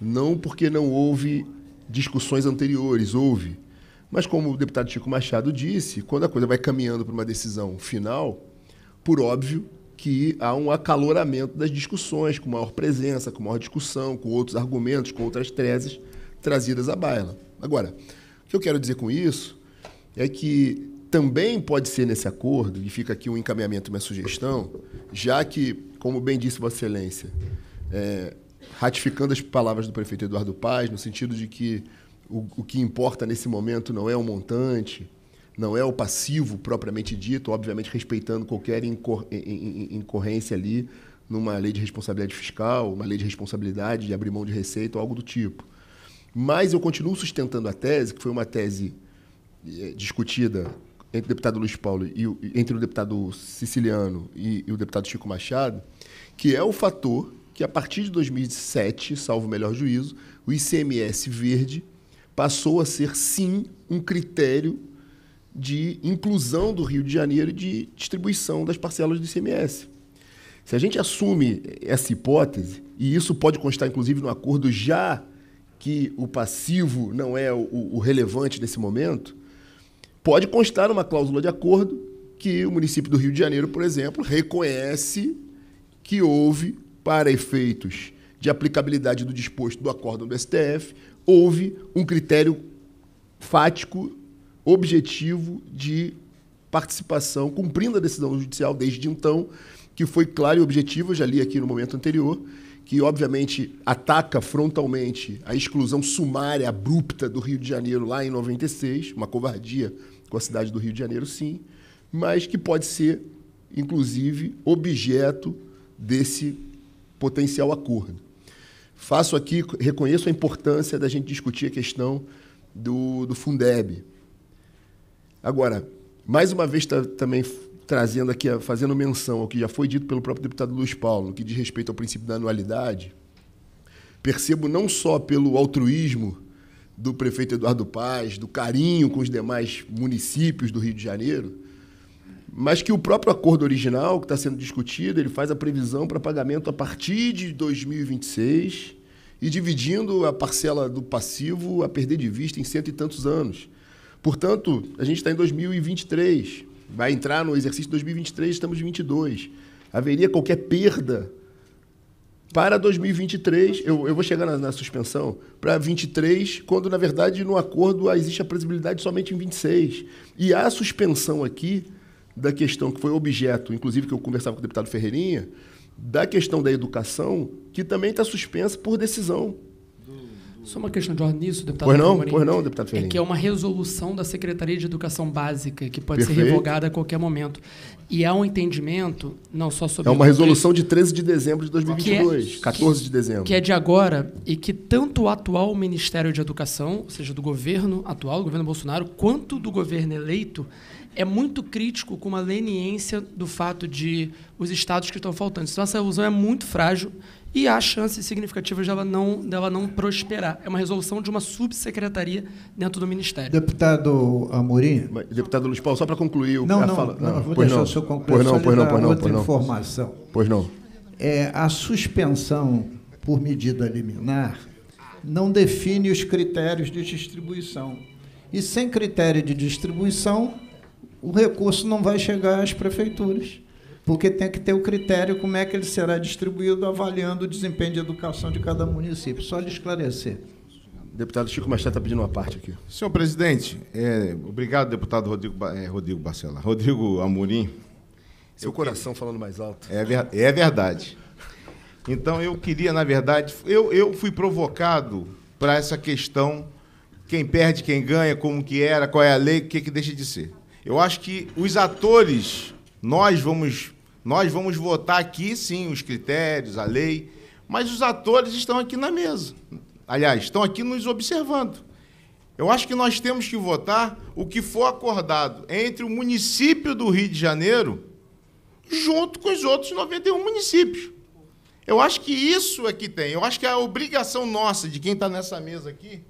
não porque não houve discussões anteriores, houve, mas como o deputado Chico Machado disse, quando a coisa vai caminhando para uma decisão final, por óbvio, que há um acaloramento das discussões, com maior presença, com maior discussão, com outros argumentos, com outras teses trazidas à baila. Agora, o que eu quero dizer com isso é que também pode ser nesse acordo, e fica aqui um encaminhamento, uma sugestão, já que, como bem disse Vossa Excelência, é, ratificando as palavras do prefeito Eduardo Paz, no sentido de que o, o que importa nesse momento não é o um montante, não é o passivo propriamente dito, obviamente respeitando qualquer incor incorrência ali numa lei de responsabilidade fiscal, uma lei de responsabilidade de abrir mão de receita ou algo do tipo. Mas eu continuo sustentando a tese, que foi uma tese eh, discutida entre o deputado Luiz Paulo e o, entre o deputado siciliano e, e, o deputado Chico Machado, que é o fator que a partir de 2007, salvo o melhor juízo, o ICMS verde passou a ser sim um critério de inclusão do Rio de Janeiro e de distribuição das parcelas do ICMS. Se a gente assume essa hipótese, e isso pode constar inclusive no acordo já que o passivo não é o, o relevante nesse momento, pode constar uma cláusula de acordo que o município do Rio de Janeiro, por exemplo, reconhece que houve, para efeitos de aplicabilidade do disposto do acórdão do STF, houve um critério fático objetivo de participação, cumprindo a decisão judicial desde então, que foi clara e objetiva, eu já li aqui no momento anterior, que obviamente ataca frontalmente a exclusão sumária abrupta do Rio de Janeiro lá em 96, uma covardia com a cidade do Rio de Janeiro, sim, mas que pode ser, inclusive, objeto desse potencial acordo. Faço aqui, reconheço a importância da gente discutir a questão do, do Fundeb, Agora, mais uma vez tá, também trazendo aqui, fazendo menção ao que já foi dito pelo próprio deputado Luiz Paulo, que diz respeito ao princípio da anualidade, percebo não só pelo altruísmo do prefeito Eduardo Paz, do carinho com os demais municípios do Rio de Janeiro, mas que o próprio acordo original que está sendo discutido, ele faz a previsão para pagamento a partir de 2026 e dividindo a parcela do passivo a perder de vista em cento e tantos anos. Portanto, a gente está em 2023, vai entrar no exercício 2023, estamos em 22. Haveria qualquer perda para 2023, eu, eu vou chegar na, na suspensão, para 23, quando na verdade no acordo existe a previsibilidade somente em 26. E a suspensão aqui da questão que foi objeto, inclusive que eu conversava com o deputado Ferreirinha, da questão da educação, que também está suspensa por decisão só uma questão de ordem nisso, deputado. Pois não, pois não, deputado Ferreira. É que é uma resolução da Secretaria de Educação Básica, que pode Perfeito. ser revogada a qualquer momento. E há um entendimento, não só sobre. É uma resolução de 13 de dezembro de 2022, é, 14 de dezembro. Que é de agora e que tanto o atual Ministério de Educação, ou seja, do governo atual, do governo Bolsonaro, quanto do governo eleito, é muito crítico com uma leniência do fato de os estados que estão faltando. Então, essa resolução é muito frágil e há chance significativa dela não, dela não prosperar. É uma resolução de uma subsecretaria dentro do Ministério. Deputado Amorim. Deputado Luiz Paulo, só para concluir o não, não, fala. Não, não, ah, vou pois deixar não. o seu concluir. Pois não, pois não, pois não. Outra pois não. informação. Pois não. É, a suspensão por medida liminar não define os critérios de distribuição. E sem critério de distribuição, o recurso não vai chegar às prefeituras porque tem que ter o critério como é que ele será distribuído, avaliando o desempenho de educação de cada município. Só lhe esclarecer. Deputado Chico Machado está pedindo uma parte aqui. Senhor presidente, é, obrigado, deputado Rodrigo, é, Rodrigo Barcela. Rodrigo Amorim. Seu coração falando mais alto. É, é verdade. Então, eu queria, na verdade, eu, eu fui provocado para essa questão: quem perde, quem ganha, como que era, qual é a lei, o que, que deixa de ser. Eu acho que os atores nós vamos, nós vamos votar aqui, sim, os critérios, a lei, mas os atores estão aqui na mesa. Aliás, estão aqui nos observando. Eu acho que nós temos que votar o que for acordado entre o município do Rio de Janeiro junto com os outros 91 municípios. Eu acho que isso é que tem. Eu acho que a obrigação nossa, de quem está nessa mesa aqui,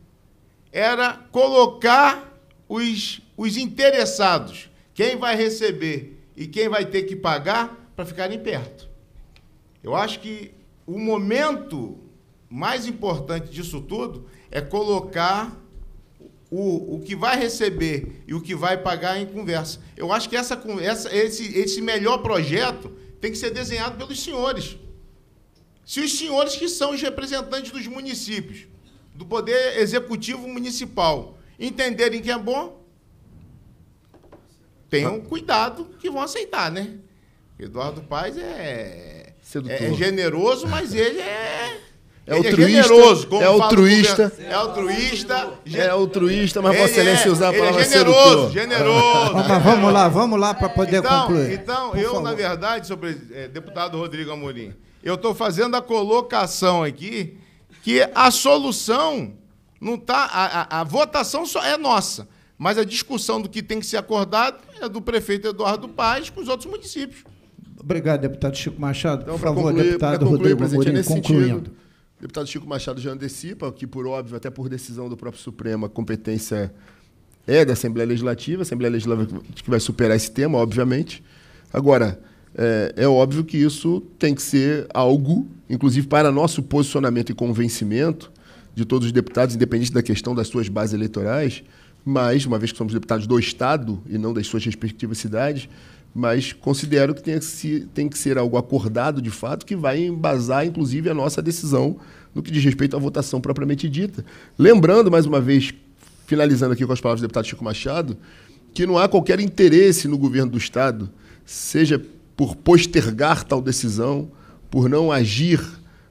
era colocar os, os interessados, quem vai receber e quem vai ter que pagar para ficarem perto. Eu acho que o momento mais importante disso tudo é colocar o, o que vai receber e o que vai pagar em conversa. Eu acho que essa, essa, esse, esse melhor projeto tem que ser desenhado pelos senhores. Se os senhores que são os representantes dos municípios, do poder executivo municipal, entenderem que é bom, tenham cuidado que vão aceitar, né? Eduardo Paz é, é, é, Sedutor. é generoso, mas ele é. É, é altruísta, é altruísta, é altruísta, é altruísta, mas Vossa Excelência é, usar a palavra é generoso, generoso. mas vamos lá, vamos lá para poder então, concluir. Então, Por eu favor. na verdade, sobre é, deputado Rodrigo Amorim, eu estou fazendo a colocação aqui que a solução não está, a, a, a votação só é nossa, mas a discussão do que tem que ser acordado é do prefeito Eduardo Paz com os outros municípios. Obrigado, deputado Chico Machado. Então, por favor, concluir, deputado concluir, Rodrigo presidente, é nesse concluindo. Sentido, deputado Chico Machado já antecipa que, por óbvio, até por decisão do próprio Supremo, a competência é da Assembleia Legislativa, a Assembleia Legislativa que vai superar esse tema, obviamente. Agora, é, é, óbvio que isso tem que ser algo, inclusive para nosso posicionamento e convencimento de todos os deputados, independente da questão das suas bases eleitorais, mas, uma vez que somos deputados do Estado e não das suas respectivas cidades, mas considero que tem que, se, tem que ser algo acordado de fato que vai embasar, inclusive, a nossa decisão no que diz respeito à votação propriamente dita. Lembrando, mais uma vez, finalizando aqui com as palavras do deputado Chico Machado, que não há qualquer interesse no governo do Estado, seja por postergar tal decisão, por não agir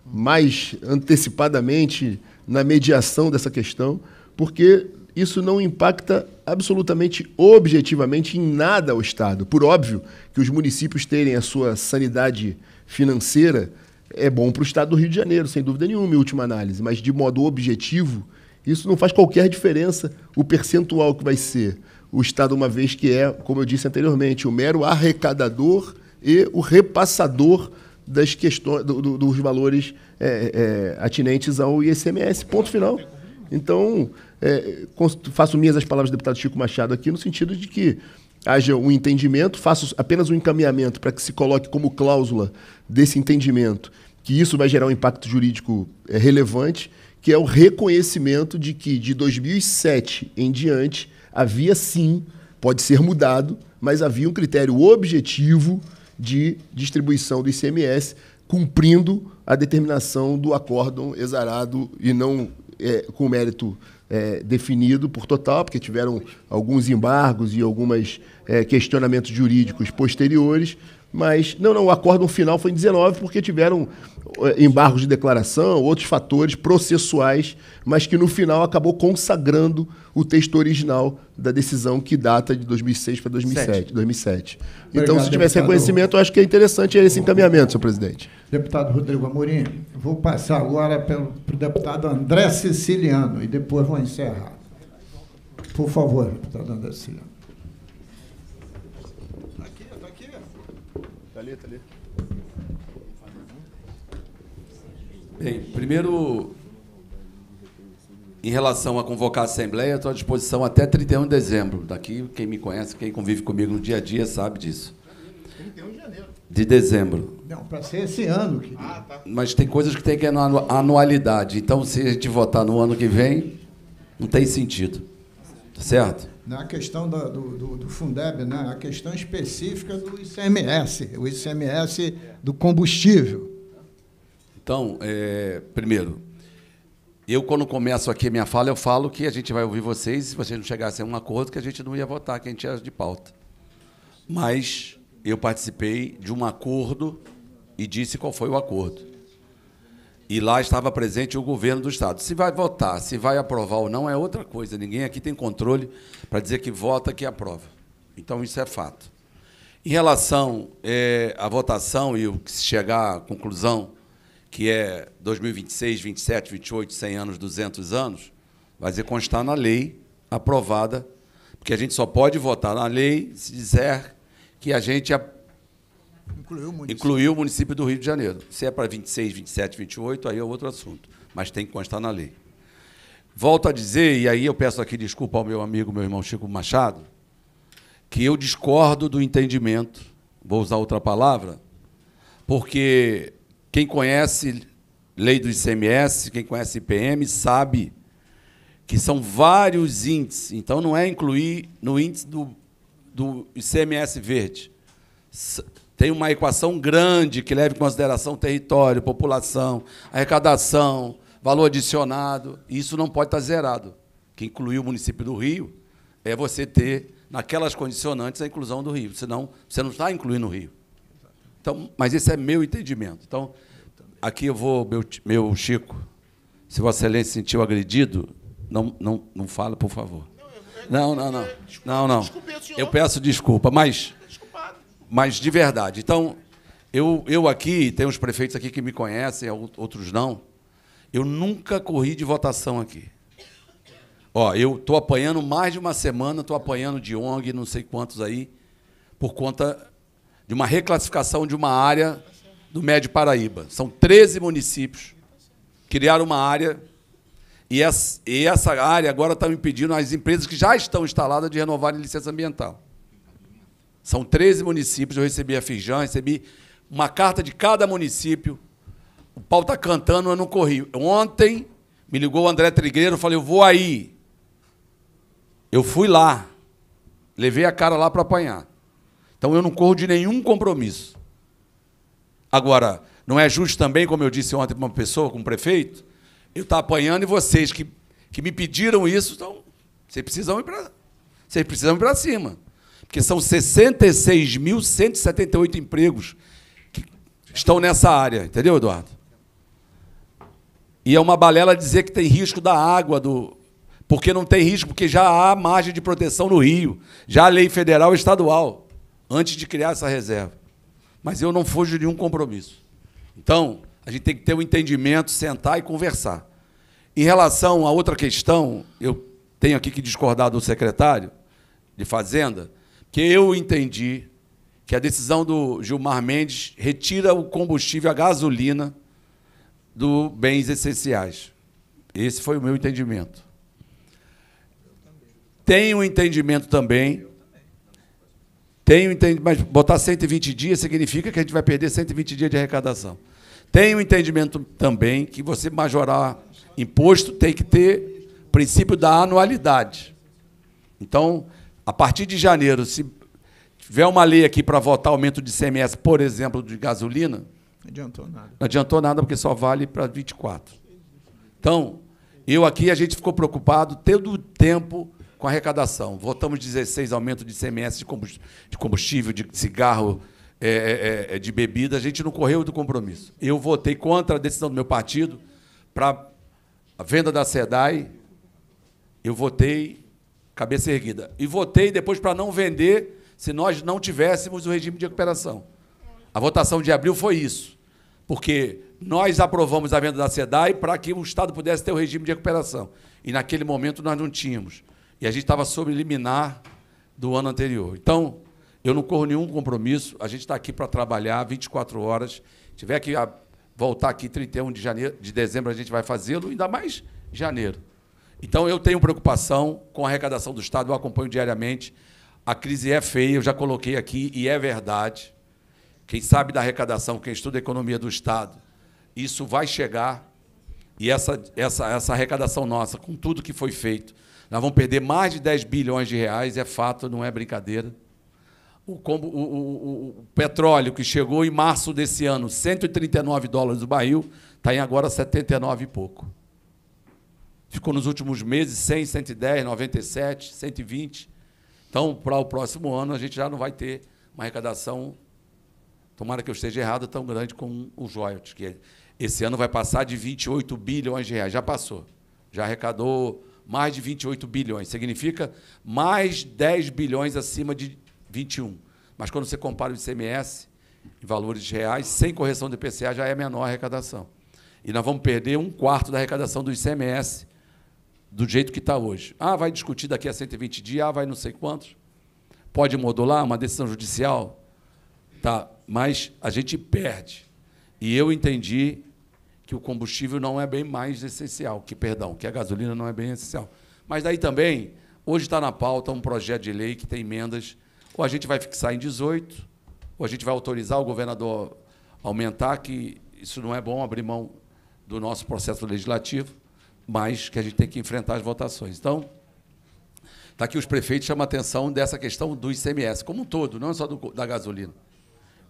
mais antecipadamente na mediação dessa questão, porque isso não impacta absolutamente objetivamente em nada o Estado. Por óbvio que os municípios terem a sua sanidade financeira é bom para o Estado do Rio de Janeiro, sem dúvida nenhuma, em última análise, mas de modo objetivo, isso não faz qualquer diferença o percentual que vai ser o Estado, uma vez que é, como eu disse anteriormente, o mero arrecadador e o repassador das questões, do, do, dos valores é, é, atinentes ao ICMS. Ponto final. Então, é, faço minhas as palavras do deputado Chico Machado aqui, no sentido de que haja um entendimento, faço apenas um encaminhamento para que se coloque como cláusula desse entendimento que isso vai gerar um impacto jurídico é, relevante, que é o reconhecimento de que de 2007 em diante havia sim, pode ser mudado, mas havia um critério objetivo de distribuição do ICMS, cumprindo a determinação do acórdão exarado e não é, com mérito é, definido por total, porque tiveram alguns embargos e alguns é, questionamentos jurídicos posteriores, mas, não, não, o acordo final foi em 19, porque tiveram eh, embargos de declaração, outros fatores processuais, mas que no final acabou consagrando o texto original da decisão que data de 2006 para 2007. 2007. Obrigado, então, se tivesse deputado... reconhecimento, acho que é interessante esse encaminhamento, senhor presidente. Deputado Rodrigo Amorim, vou passar agora para o deputado André Siciliano e depois vou encerrar. Por favor, deputado André Siciliano. ali, tá ali. Bem, primeiro, em relação a convocar a Assembleia, estou à disposição até 31 de dezembro. Daqui, quem me conhece, quem convive comigo no dia a dia, sabe disso. 31 de janeiro. De dezembro. Não, para ser esse ano. Querido. Ah, tá. Mas tem coisas que tem que ir é na anualidade. Então, se a gente votar no ano que vem, não tem sentido. Tá certo? na né, questão do, do, do, Fundeb, né? a questão específica do ICMS, o ICMS do combustível. Então, é, primeiro, eu quando começo aqui minha fala, eu falo que a gente vai ouvir vocês, se vocês não chegassem a um acordo, que a gente não ia votar, que a gente ia de pauta. Mas eu participei de um acordo e disse qual foi o acordo. E lá estava presente o governo do Estado. Se vai votar, se vai aprovar ou não, é outra coisa. Ninguém aqui tem controle para dizer que vota, que aprova. Então, isso é fato. Em relação é, à votação e o que se chegar à conclusão, que é 2026, 27, 28, 100 anos, 200 anos, vai ser constar na lei aprovada, porque a gente só pode votar na lei se disser que a gente Incluiu o município, Incluiu o município do Rio de Janeiro. Se é para 26, 27, 28, aí é outro assunto. Mas tem que constar na lei. Volto a dizer, e aí eu peço aqui desculpa ao meu amigo, meu irmão Chico Machado, que eu discordo do entendimento, vou usar outra palavra, porque quem conhece lei do ICMS, quem conhece IPM, sabe que são vários índices. Então, não é incluir no índice do, do ICMS verde tem uma equação grande que leva em consideração território, população, arrecadação, valor adicionado. E isso não pode estar zerado. Que incluir o município do Rio é você ter, naquelas condicionantes, a inclusão do Rio. Senão, você não está incluindo o Rio. Então, mas esse é meu entendimento. Então, aqui eu vou, meu, meu Chico, se Vossa Excelência se sentiu agredido, não, não, não fala, por favor. Não, não, não. Não, não. Eu peço desculpa, mas mas de verdade. Então, eu, eu aqui, tem uns prefeitos aqui que me conhecem, outros não. Eu nunca corri de votação aqui. Ó, eu estou apanhando mais de uma semana, estou apanhando de ONG, não sei quantos aí, por conta de uma reclassificação de uma área do Médio Paraíba. São 13 municípios criaram uma área e essa, área agora está impedindo as empresas que já estão instaladas de renovarem licença ambiental. São 13 municípios, eu recebi a Firjan, recebi uma carta de cada município. O pau está cantando, eu não corri. Ontem me ligou o André Trigueiro, eu falei, eu vou aí. Eu fui lá. Levei a cara lá para apanhar. Então eu não corro de nenhum compromisso. Agora, não é justo também, como eu disse ontem para uma pessoa, com um prefeito, eu estar tá apanhando e vocês que, que me pediram isso, então precisam ir para vocês precisam ir para cima que são 66.178 empregos que estão nessa área, entendeu, Eduardo? E é uma balela dizer que tem risco da água, do porque não tem risco, porque já há margem de proteção no Rio, já há lei federal e estadual, antes de criar essa reserva. Mas eu não fujo de nenhum compromisso. Então, a gente tem que ter um entendimento, sentar e conversar. Em relação a outra questão, eu tenho aqui que discordar do secretário de Fazenda, que eu entendi que a decisão do Gilmar Mendes retira o combustível, a gasolina, do bens essenciais. Esse foi o meu entendimento. Tenho um entendimento também. Tenho entendimento, mas botar 120 dias significa que a gente vai perder 120 dias de arrecadação. Tenho um entendimento também que você majorar imposto tem que ter princípio da anualidade. Então, a partir de janeiro, se tiver uma lei aqui para votar aumento de CMS, por exemplo, de gasolina. Não adiantou nada. Não adiantou nada, porque só vale para 24. Então, eu aqui, a gente ficou preocupado todo o tempo com a arrecadação. Votamos 16 aumento de CMS de combustível, de cigarro, é é, é, é, de bebida. A gente não correu do compromisso. Eu votei contra a decisão do meu partido para a venda da SEDAI. Eu votei cabeça erguida. E votei depois para não vender se nós não tivéssemos o regime de recuperação. A votação de abril foi isso, porque nós aprovamos a venda da SEDAI para que o Estado pudesse ter o regime de recuperação. E naquele momento nós não tínhamos. E a gente estava sob liminar do ano anterior. Então, eu não corro nenhum compromisso, a gente está aqui para trabalhar 24 horas. Se tiver que ah, voltar aqui 31 de, janeiro, de dezembro, a gente vai fazê-lo, ainda mais janeiro. Então, eu tenho preocupação com a arrecadação do Estado, eu acompanho diariamente. A crise é feia, eu já coloquei aqui, e é verdade. Quem sabe da arrecadação, quem estuda a economia do Estado, isso vai chegar. E essa, essa, essa arrecadação nossa, com tudo que foi feito, nós vamos perder mais de 10 bilhões de reais, é fato, não é brincadeira. O, combo, o, o, o, petróleo que chegou em março desse ano, 139 dólares o barril, está em agora 79 e pouco ficou nos últimos meses 100, 110, 97, 120. Então, para o próximo ano, a gente já não vai ter uma arrecadação, tomara que eu esteja errado, tão grande como os royalties, que esse ano vai passar de 28 bilhões de reais. Já passou. Já arrecadou mais de 28 bilhões. Significa mais 10 bilhões acima de 21. Mas quando você compara o ICMS em valores reais, sem correção do IPCA, já é menor a arrecadação. E nós vamos perder um quarto da arrecadação do ICMS do jeito que está hoje. Ah, vai discutir daqui a 120 dias, ah, vai não sei quantos. Pode modular uma decisão judicial, tá? mas a gente perde. E eu entendi que o combustível não é bem mais essencial, que perdão, que a gasolina não é bem essencial. Mas daí também, hoje está na pauta um projeto de lei que tem emendas, ou a gente vai fixar em 18, ou a gente vai autorizar o governador a aumentar, que isso não é bom abrir mão do nosso processo legislativo mas que a gente tem que enfrentar as votações. Então, está aqui os prefeitos chamam a atenção dessa questão do ICMS, como um todo, não é só do, da gasolina.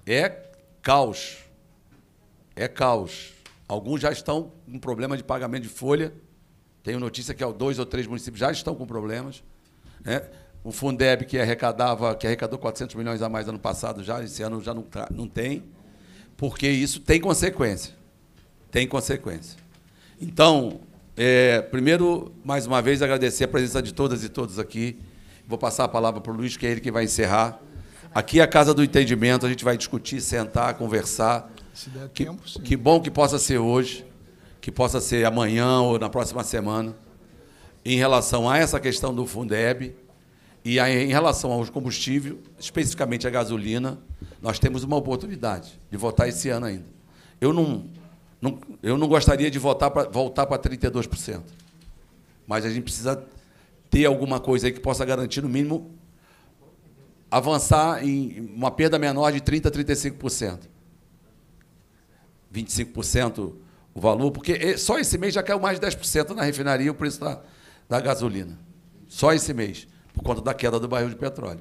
É caos. É caos. Alguns já estão com problema de pagamento de folha. Tenho notícia que é dois ou três municípios já estão com problemas. Né? O Fundeb, que arrecadava, que arrecadou 400 milhões a mais ano passado, já esse ano já não, não tem, porque isso tem consequência. Tem consequência. Então, é, primeiro, mais uma vez, agradecer a presença de todas e todos aqui. Vou passar a palavra para o Luiz, que é ele que vai encerrar. Aqui é a Casa do Entendimento, a gente vai discutir, sentar, conversar. Se der que, tempo, sim. que bom que possa ser hoje, que possa ser amanhã ou na próxima semana, em relação a essa questão do Fundeb e a, em relação aos combustíveis, especificamente a gasolina, nós temos uma oportunidade de votar esse ano ainda. Eu não não, eu não gostaria de voltar para voltar para 32%. Mas a gente precisa ter alguma coisa aí que possa garantir, no mínimo, avançar em uma perda menor de 30% a 35%. 25% o valor, porque só esse mês já caiu mais de 10% na refinaria o preço da, da gasolina. Só esse mês, por conta da queda do barril de petróleo.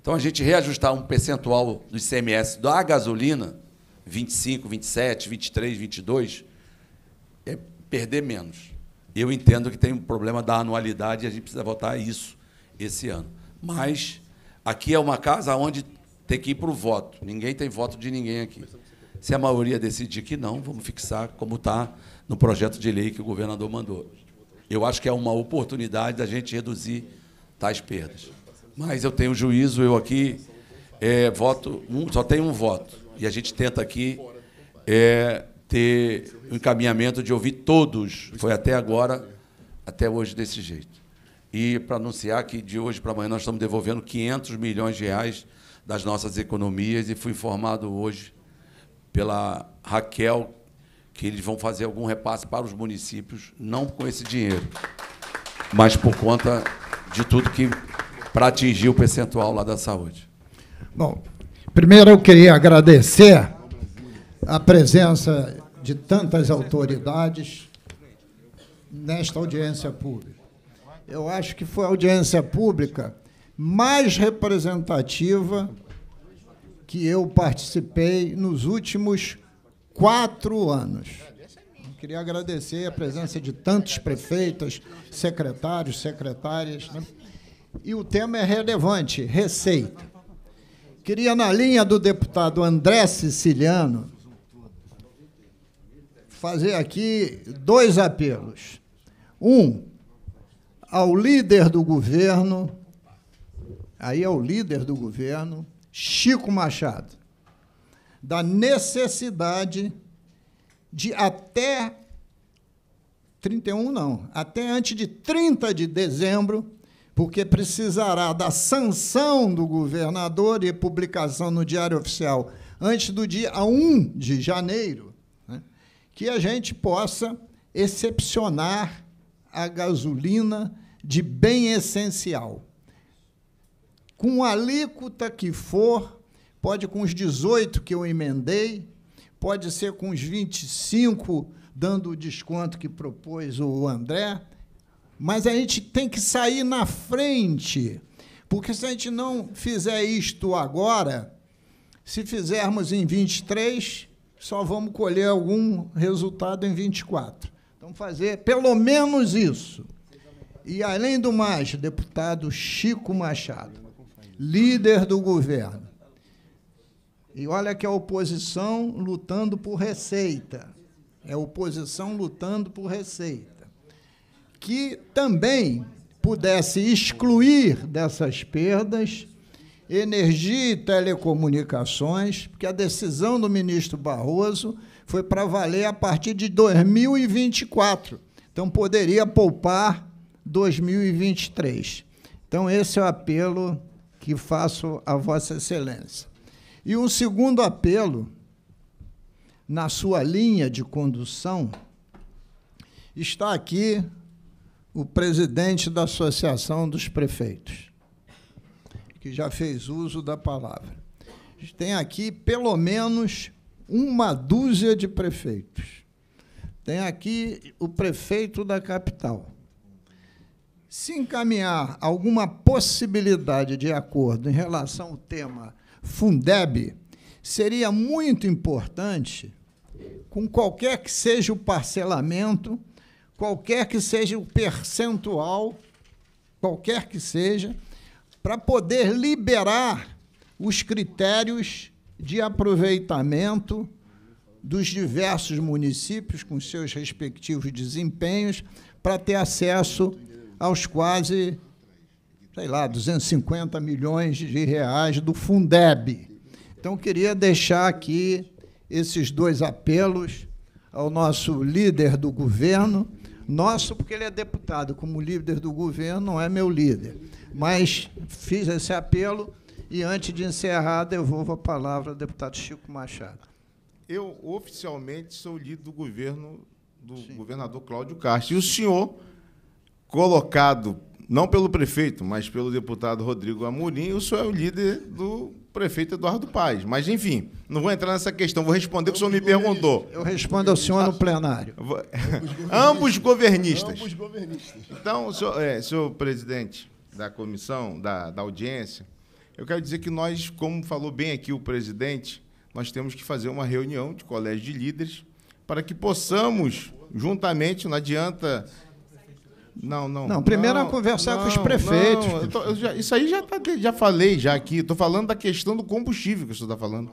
Então, a gente reajustar um percentual do ICMS da gasolina 25, 27, 23, 22, é perder menos. Eu entendo que tem um problema da anualidade e a gente precisa votar isso esse ano. Mas aqui é uma casa onde tem que ir para o voto. Ninguém tem voto de ninguém aqui. Se a maioria decidir que não, vamos fixar como está no projeto de lei que o governador mandou. Eu acho que é uma oportunidade da gente reduzir tais perdas. Mas eu tenho juízo, eu aqui é, voto, um, só tenho um voto. E a gente tenta aqui é, ter o um encaminhamento de ouvir todos. Foi até agora, até hoje, desse jeito. E para anunciar que de hoje para amanhã nós estamos devolvendo 500 milhões de reais das nossas economias e fui informado hoje pela Raquel que eles vão fazer algum repasse para os municípios, não com esse dinheiro, mas por conta de tudo que para atingir o percentual lá da saúde. Bom, Primeiro, eu queria agradecer a presença de tantas autoridades nesta audiência pública. Eu acho que foi a audiência pública mais representativa que eu participei nos últimos quatro anos. queria agradecer a presença de tantos prefeitas, secretários, secretárias. Né? E o tema é relevante: receita. Queria, na linha do deputado André Siciliano, fazer aqui dois apelos. Um, ao líder do governo, aí é o líder do governo, Chico Machado, da necessidade de até 31 não, até antes de 30 de dezembro porque precisará da sanção do governador e publicação no Diário Oficial antes do dia 1 de janeiro, né, que a gente possa excepcionar a gasolina de bem essencial. Com a alíquota que for, pode com os 18 que eu emendei, pode ser com os 25, dando o desconto que propôs o André, mas a gente tem que sair na frente, porque se a gente não fizer isto agora, se fizermos em 23, só vamos colher algum resultado em 24. Então, fazer pelo menos isso. E, além do mais, deputado Chico Machado, líder do governo. E olha que a oposição lutando por receita. É a oposição lutando por receita que também pudesse excluir dessas perdas energia e telecomunicações, porque a decisão do ministro Barroso foi para valer a partir de 2024. Então poderia poupar 2023. Então esse é o apelo que faço a vossa excelência. E um segundo apelo na sua linha de condução está aqui o presidente da Associação dos Prefeitos, que já fez uso da palavra. tem aqui pelo menos uma dúzia de prefeitos. Tem aqui o prefeito da capital. Se encaminhar alguma possibilidade de acordo em relação ao tema Fundeb, seria muito importante, com qualquer que seja o parcelamento, qualquer que seja o percentual, qualquer que seja, para poder liberar os critérios de aproveitamento dos diversos municípios com seus respectivos desempenhos para ter acesso aos quase, sei lá, 250 milhões de reais do Fundeb. Então, queria deixar aqui esses dois apelos ao nosso líder do governo nosso, porque ele é deputado, como líder do governo, não é meu líder. Mas fiz esse apelo e, antes de encerrar, devolvo a palavra ao deputado Chico Machado. Eu, oficialmente, sou líder do governo do Sim. governador Cláudio Castro. E o senhor, colocado não pelo prefeito, mas pelo deputado Rodrigo Amorim, o senhor é o líder do prefeito Eduardo Paes. Mas, enfim, não vou entrar nessa questão, vou responder o que o senhor me perguntou. Eu respondo ao senhor no plenário. Ambos governistas. Ambos governistas. Então, senhor, é, senhor presidente da comissão, da, da audiência, eu quero dizer que nós, como falou bem aqui o presidente, nós temos que fazer uma reunião de colégio de líderes para que possamos, juntamente, não adianta não, não. Não, primeiro é não, é conversar não, com os prefeitos. Não, eu tô, eu já, isso aí já, tá, já falei já aqui. Estou falando da questão do combustível que o senhor está falando.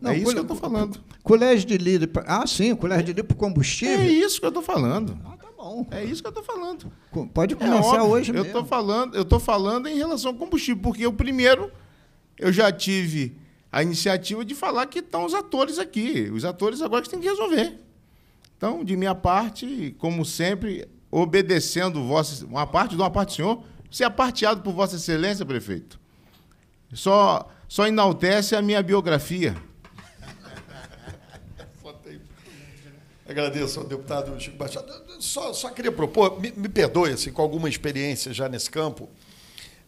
Não, é isso que eu estou falando. Colégio de líder. Ah, sim, colégio de líder para combustível. É isso que eu estou falando. Ah, tá bom. É isso que eu estou falando. Pode é começar é hoje eu mesmo. Tô falando, eu estou falando em relação ao combustível, porque o primeiro eu já tive a iniciativa de falar que estão os atores aqui. Os atores agora que têm que resolver. Então, de minha parte, como sempre, obedecendo vossa, uma parte de uma parte do senhor, ser aparteado por vossa excelência, prefeito. Só, só enaltece a minha biografia. Agradeço ao deputado Chico Baixado. Só, só queria propor, me, me perdoe, assim, com alguma experiência já nesse campo.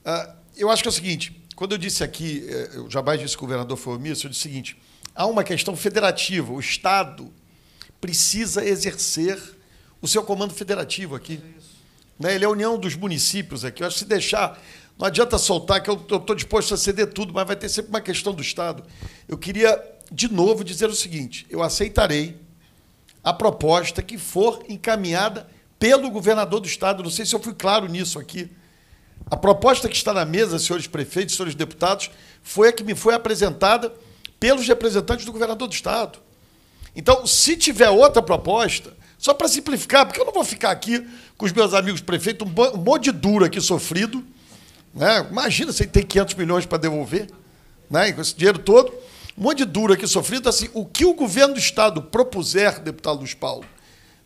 Uh, eu acho que é o seguinte, quando eu disse aqui, eh, eu jamais disse que o governador foi omisso, eu disse o seguinte, há uma questão federativa, o Estado precisa exercer o seu comando federativo aqui. Né? Ele é a união dos municípios aqui. Eu acho que se deixar. Não adianta soltar, que eu estou disposto a ceder tudo, mas vai ter sempre uma questão do Estado. Eu queria, de novo, dizer o seguinte: eu aceitarei a proposta que for encaminhada pelo governador do Estado. Não sei se eu fui claro nisso aqui. A proposta que está na mesa, senhores prefeitos, senhores deputados, foi a que me foi apresentada pelos representantes do governador do Estado. Então, se tiver outra proposta, só para simplificar, porque eu não vou ficar aqui com os meus amigos prefeitos, um monte de duro aqui sofrido. Né? Imagina você tem 500 milhões para devolver, né? com esse dinheiro todo. Um monte de duro aqui sofrido. Assim, o que o governo do Estado propuser, deputado Luiz Paulo,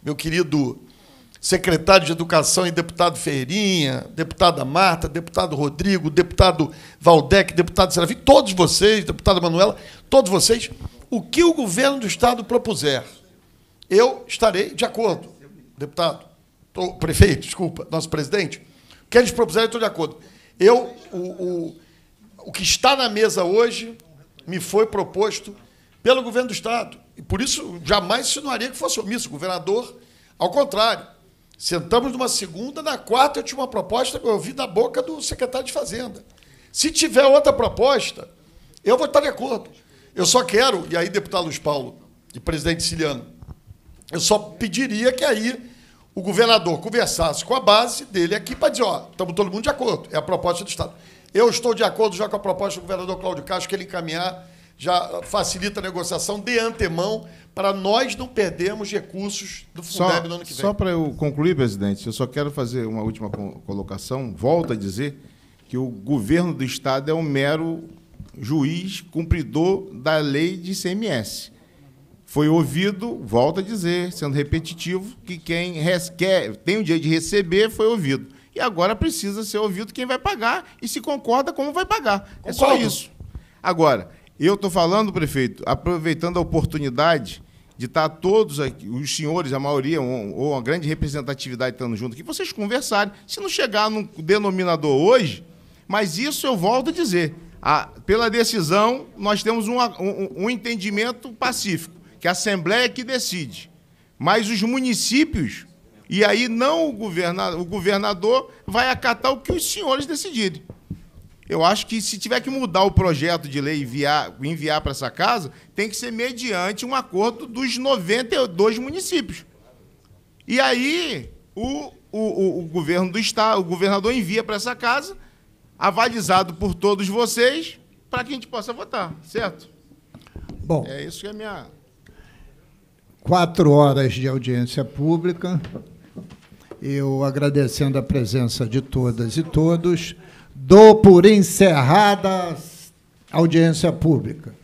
meu querido secretário de Educação e deputado Ferreirinha, deputada Marta, deputado Rodrigo, deputado Valdec, deputado Serafim, todos vocês, deputada Manuela, todos vocês, o que o governo do Estado propuser eu estarei de acordo, deputado, tô, prefeito, desculpa, nosso presidente. O que eles propuseram, eu estou de acordo. Eu, o, o, o que está na mesa hoje me foi proposto pelo governo do Estado. E por isso jamais insinuaria que fosse omisso. governador, ao contrário, sentamos numa segunda, na quarta eu tinha uma proposta que eu ouvi da boca do secretário de Fazenda. Se tiver outra proposta, eu vou estar de acordo. Eu só quero, e aí, deputado Luiz Paulo e presidente Ciliano, eu só pediria que aí o governador conversasse com a base dele aqui para dizer, ó, estamos todo mundo de acordo, é a proposta do Estado. Eu estou de acordo já com a proposta do governador Cláudio Castro, que ele encaminhar, já facilita a negociação de antemão para nós não perdermos recursos do Fundeb só, no ano que vem. Só para eu concluir, presidente, eu só quero fazer uma última colocação. Volto a dizer que o governo do Estado é um mero juiz cumpridor da lei de ICMS foi ouvido, volta a dizer, sendo repetitivo, que quem quer, tem o direito de receber foi ouvido. E agora precisa ser ouvido quem vai pagar e se concorda como vai pagar. Concordo. É só isso. Agora, eu estou falando, prefeito, aproveitando a oportunidade de estar tá todos aqui, os senhores, a maioria, ou a grande representatividade estando junto aqui, vocês conversarem. Se não chegar no denominador hoje, mas isso eu volto a dizer. A, pela decisão, nós temos um, um, um entendimento pacífico que a Assembleia é que decide. Mas os municípios, e aí não o governador, o governador vai acatar o que os senhores decidirem. Eu acho que se tiver que mudar o projeto de lei e enviar, enviar para essa casa, tem que ser mediante um acordo dos 92 municípios. E aí o, o, o governo do estado, o governador envia para essa casa, avalizado por todos vocês, para que a gente possa votar, certo? Bom. É isso que é a minha quatro horas de audiência pública. Eu agradecendo a presença de todas e todos, dou por encerrada a audiência pública.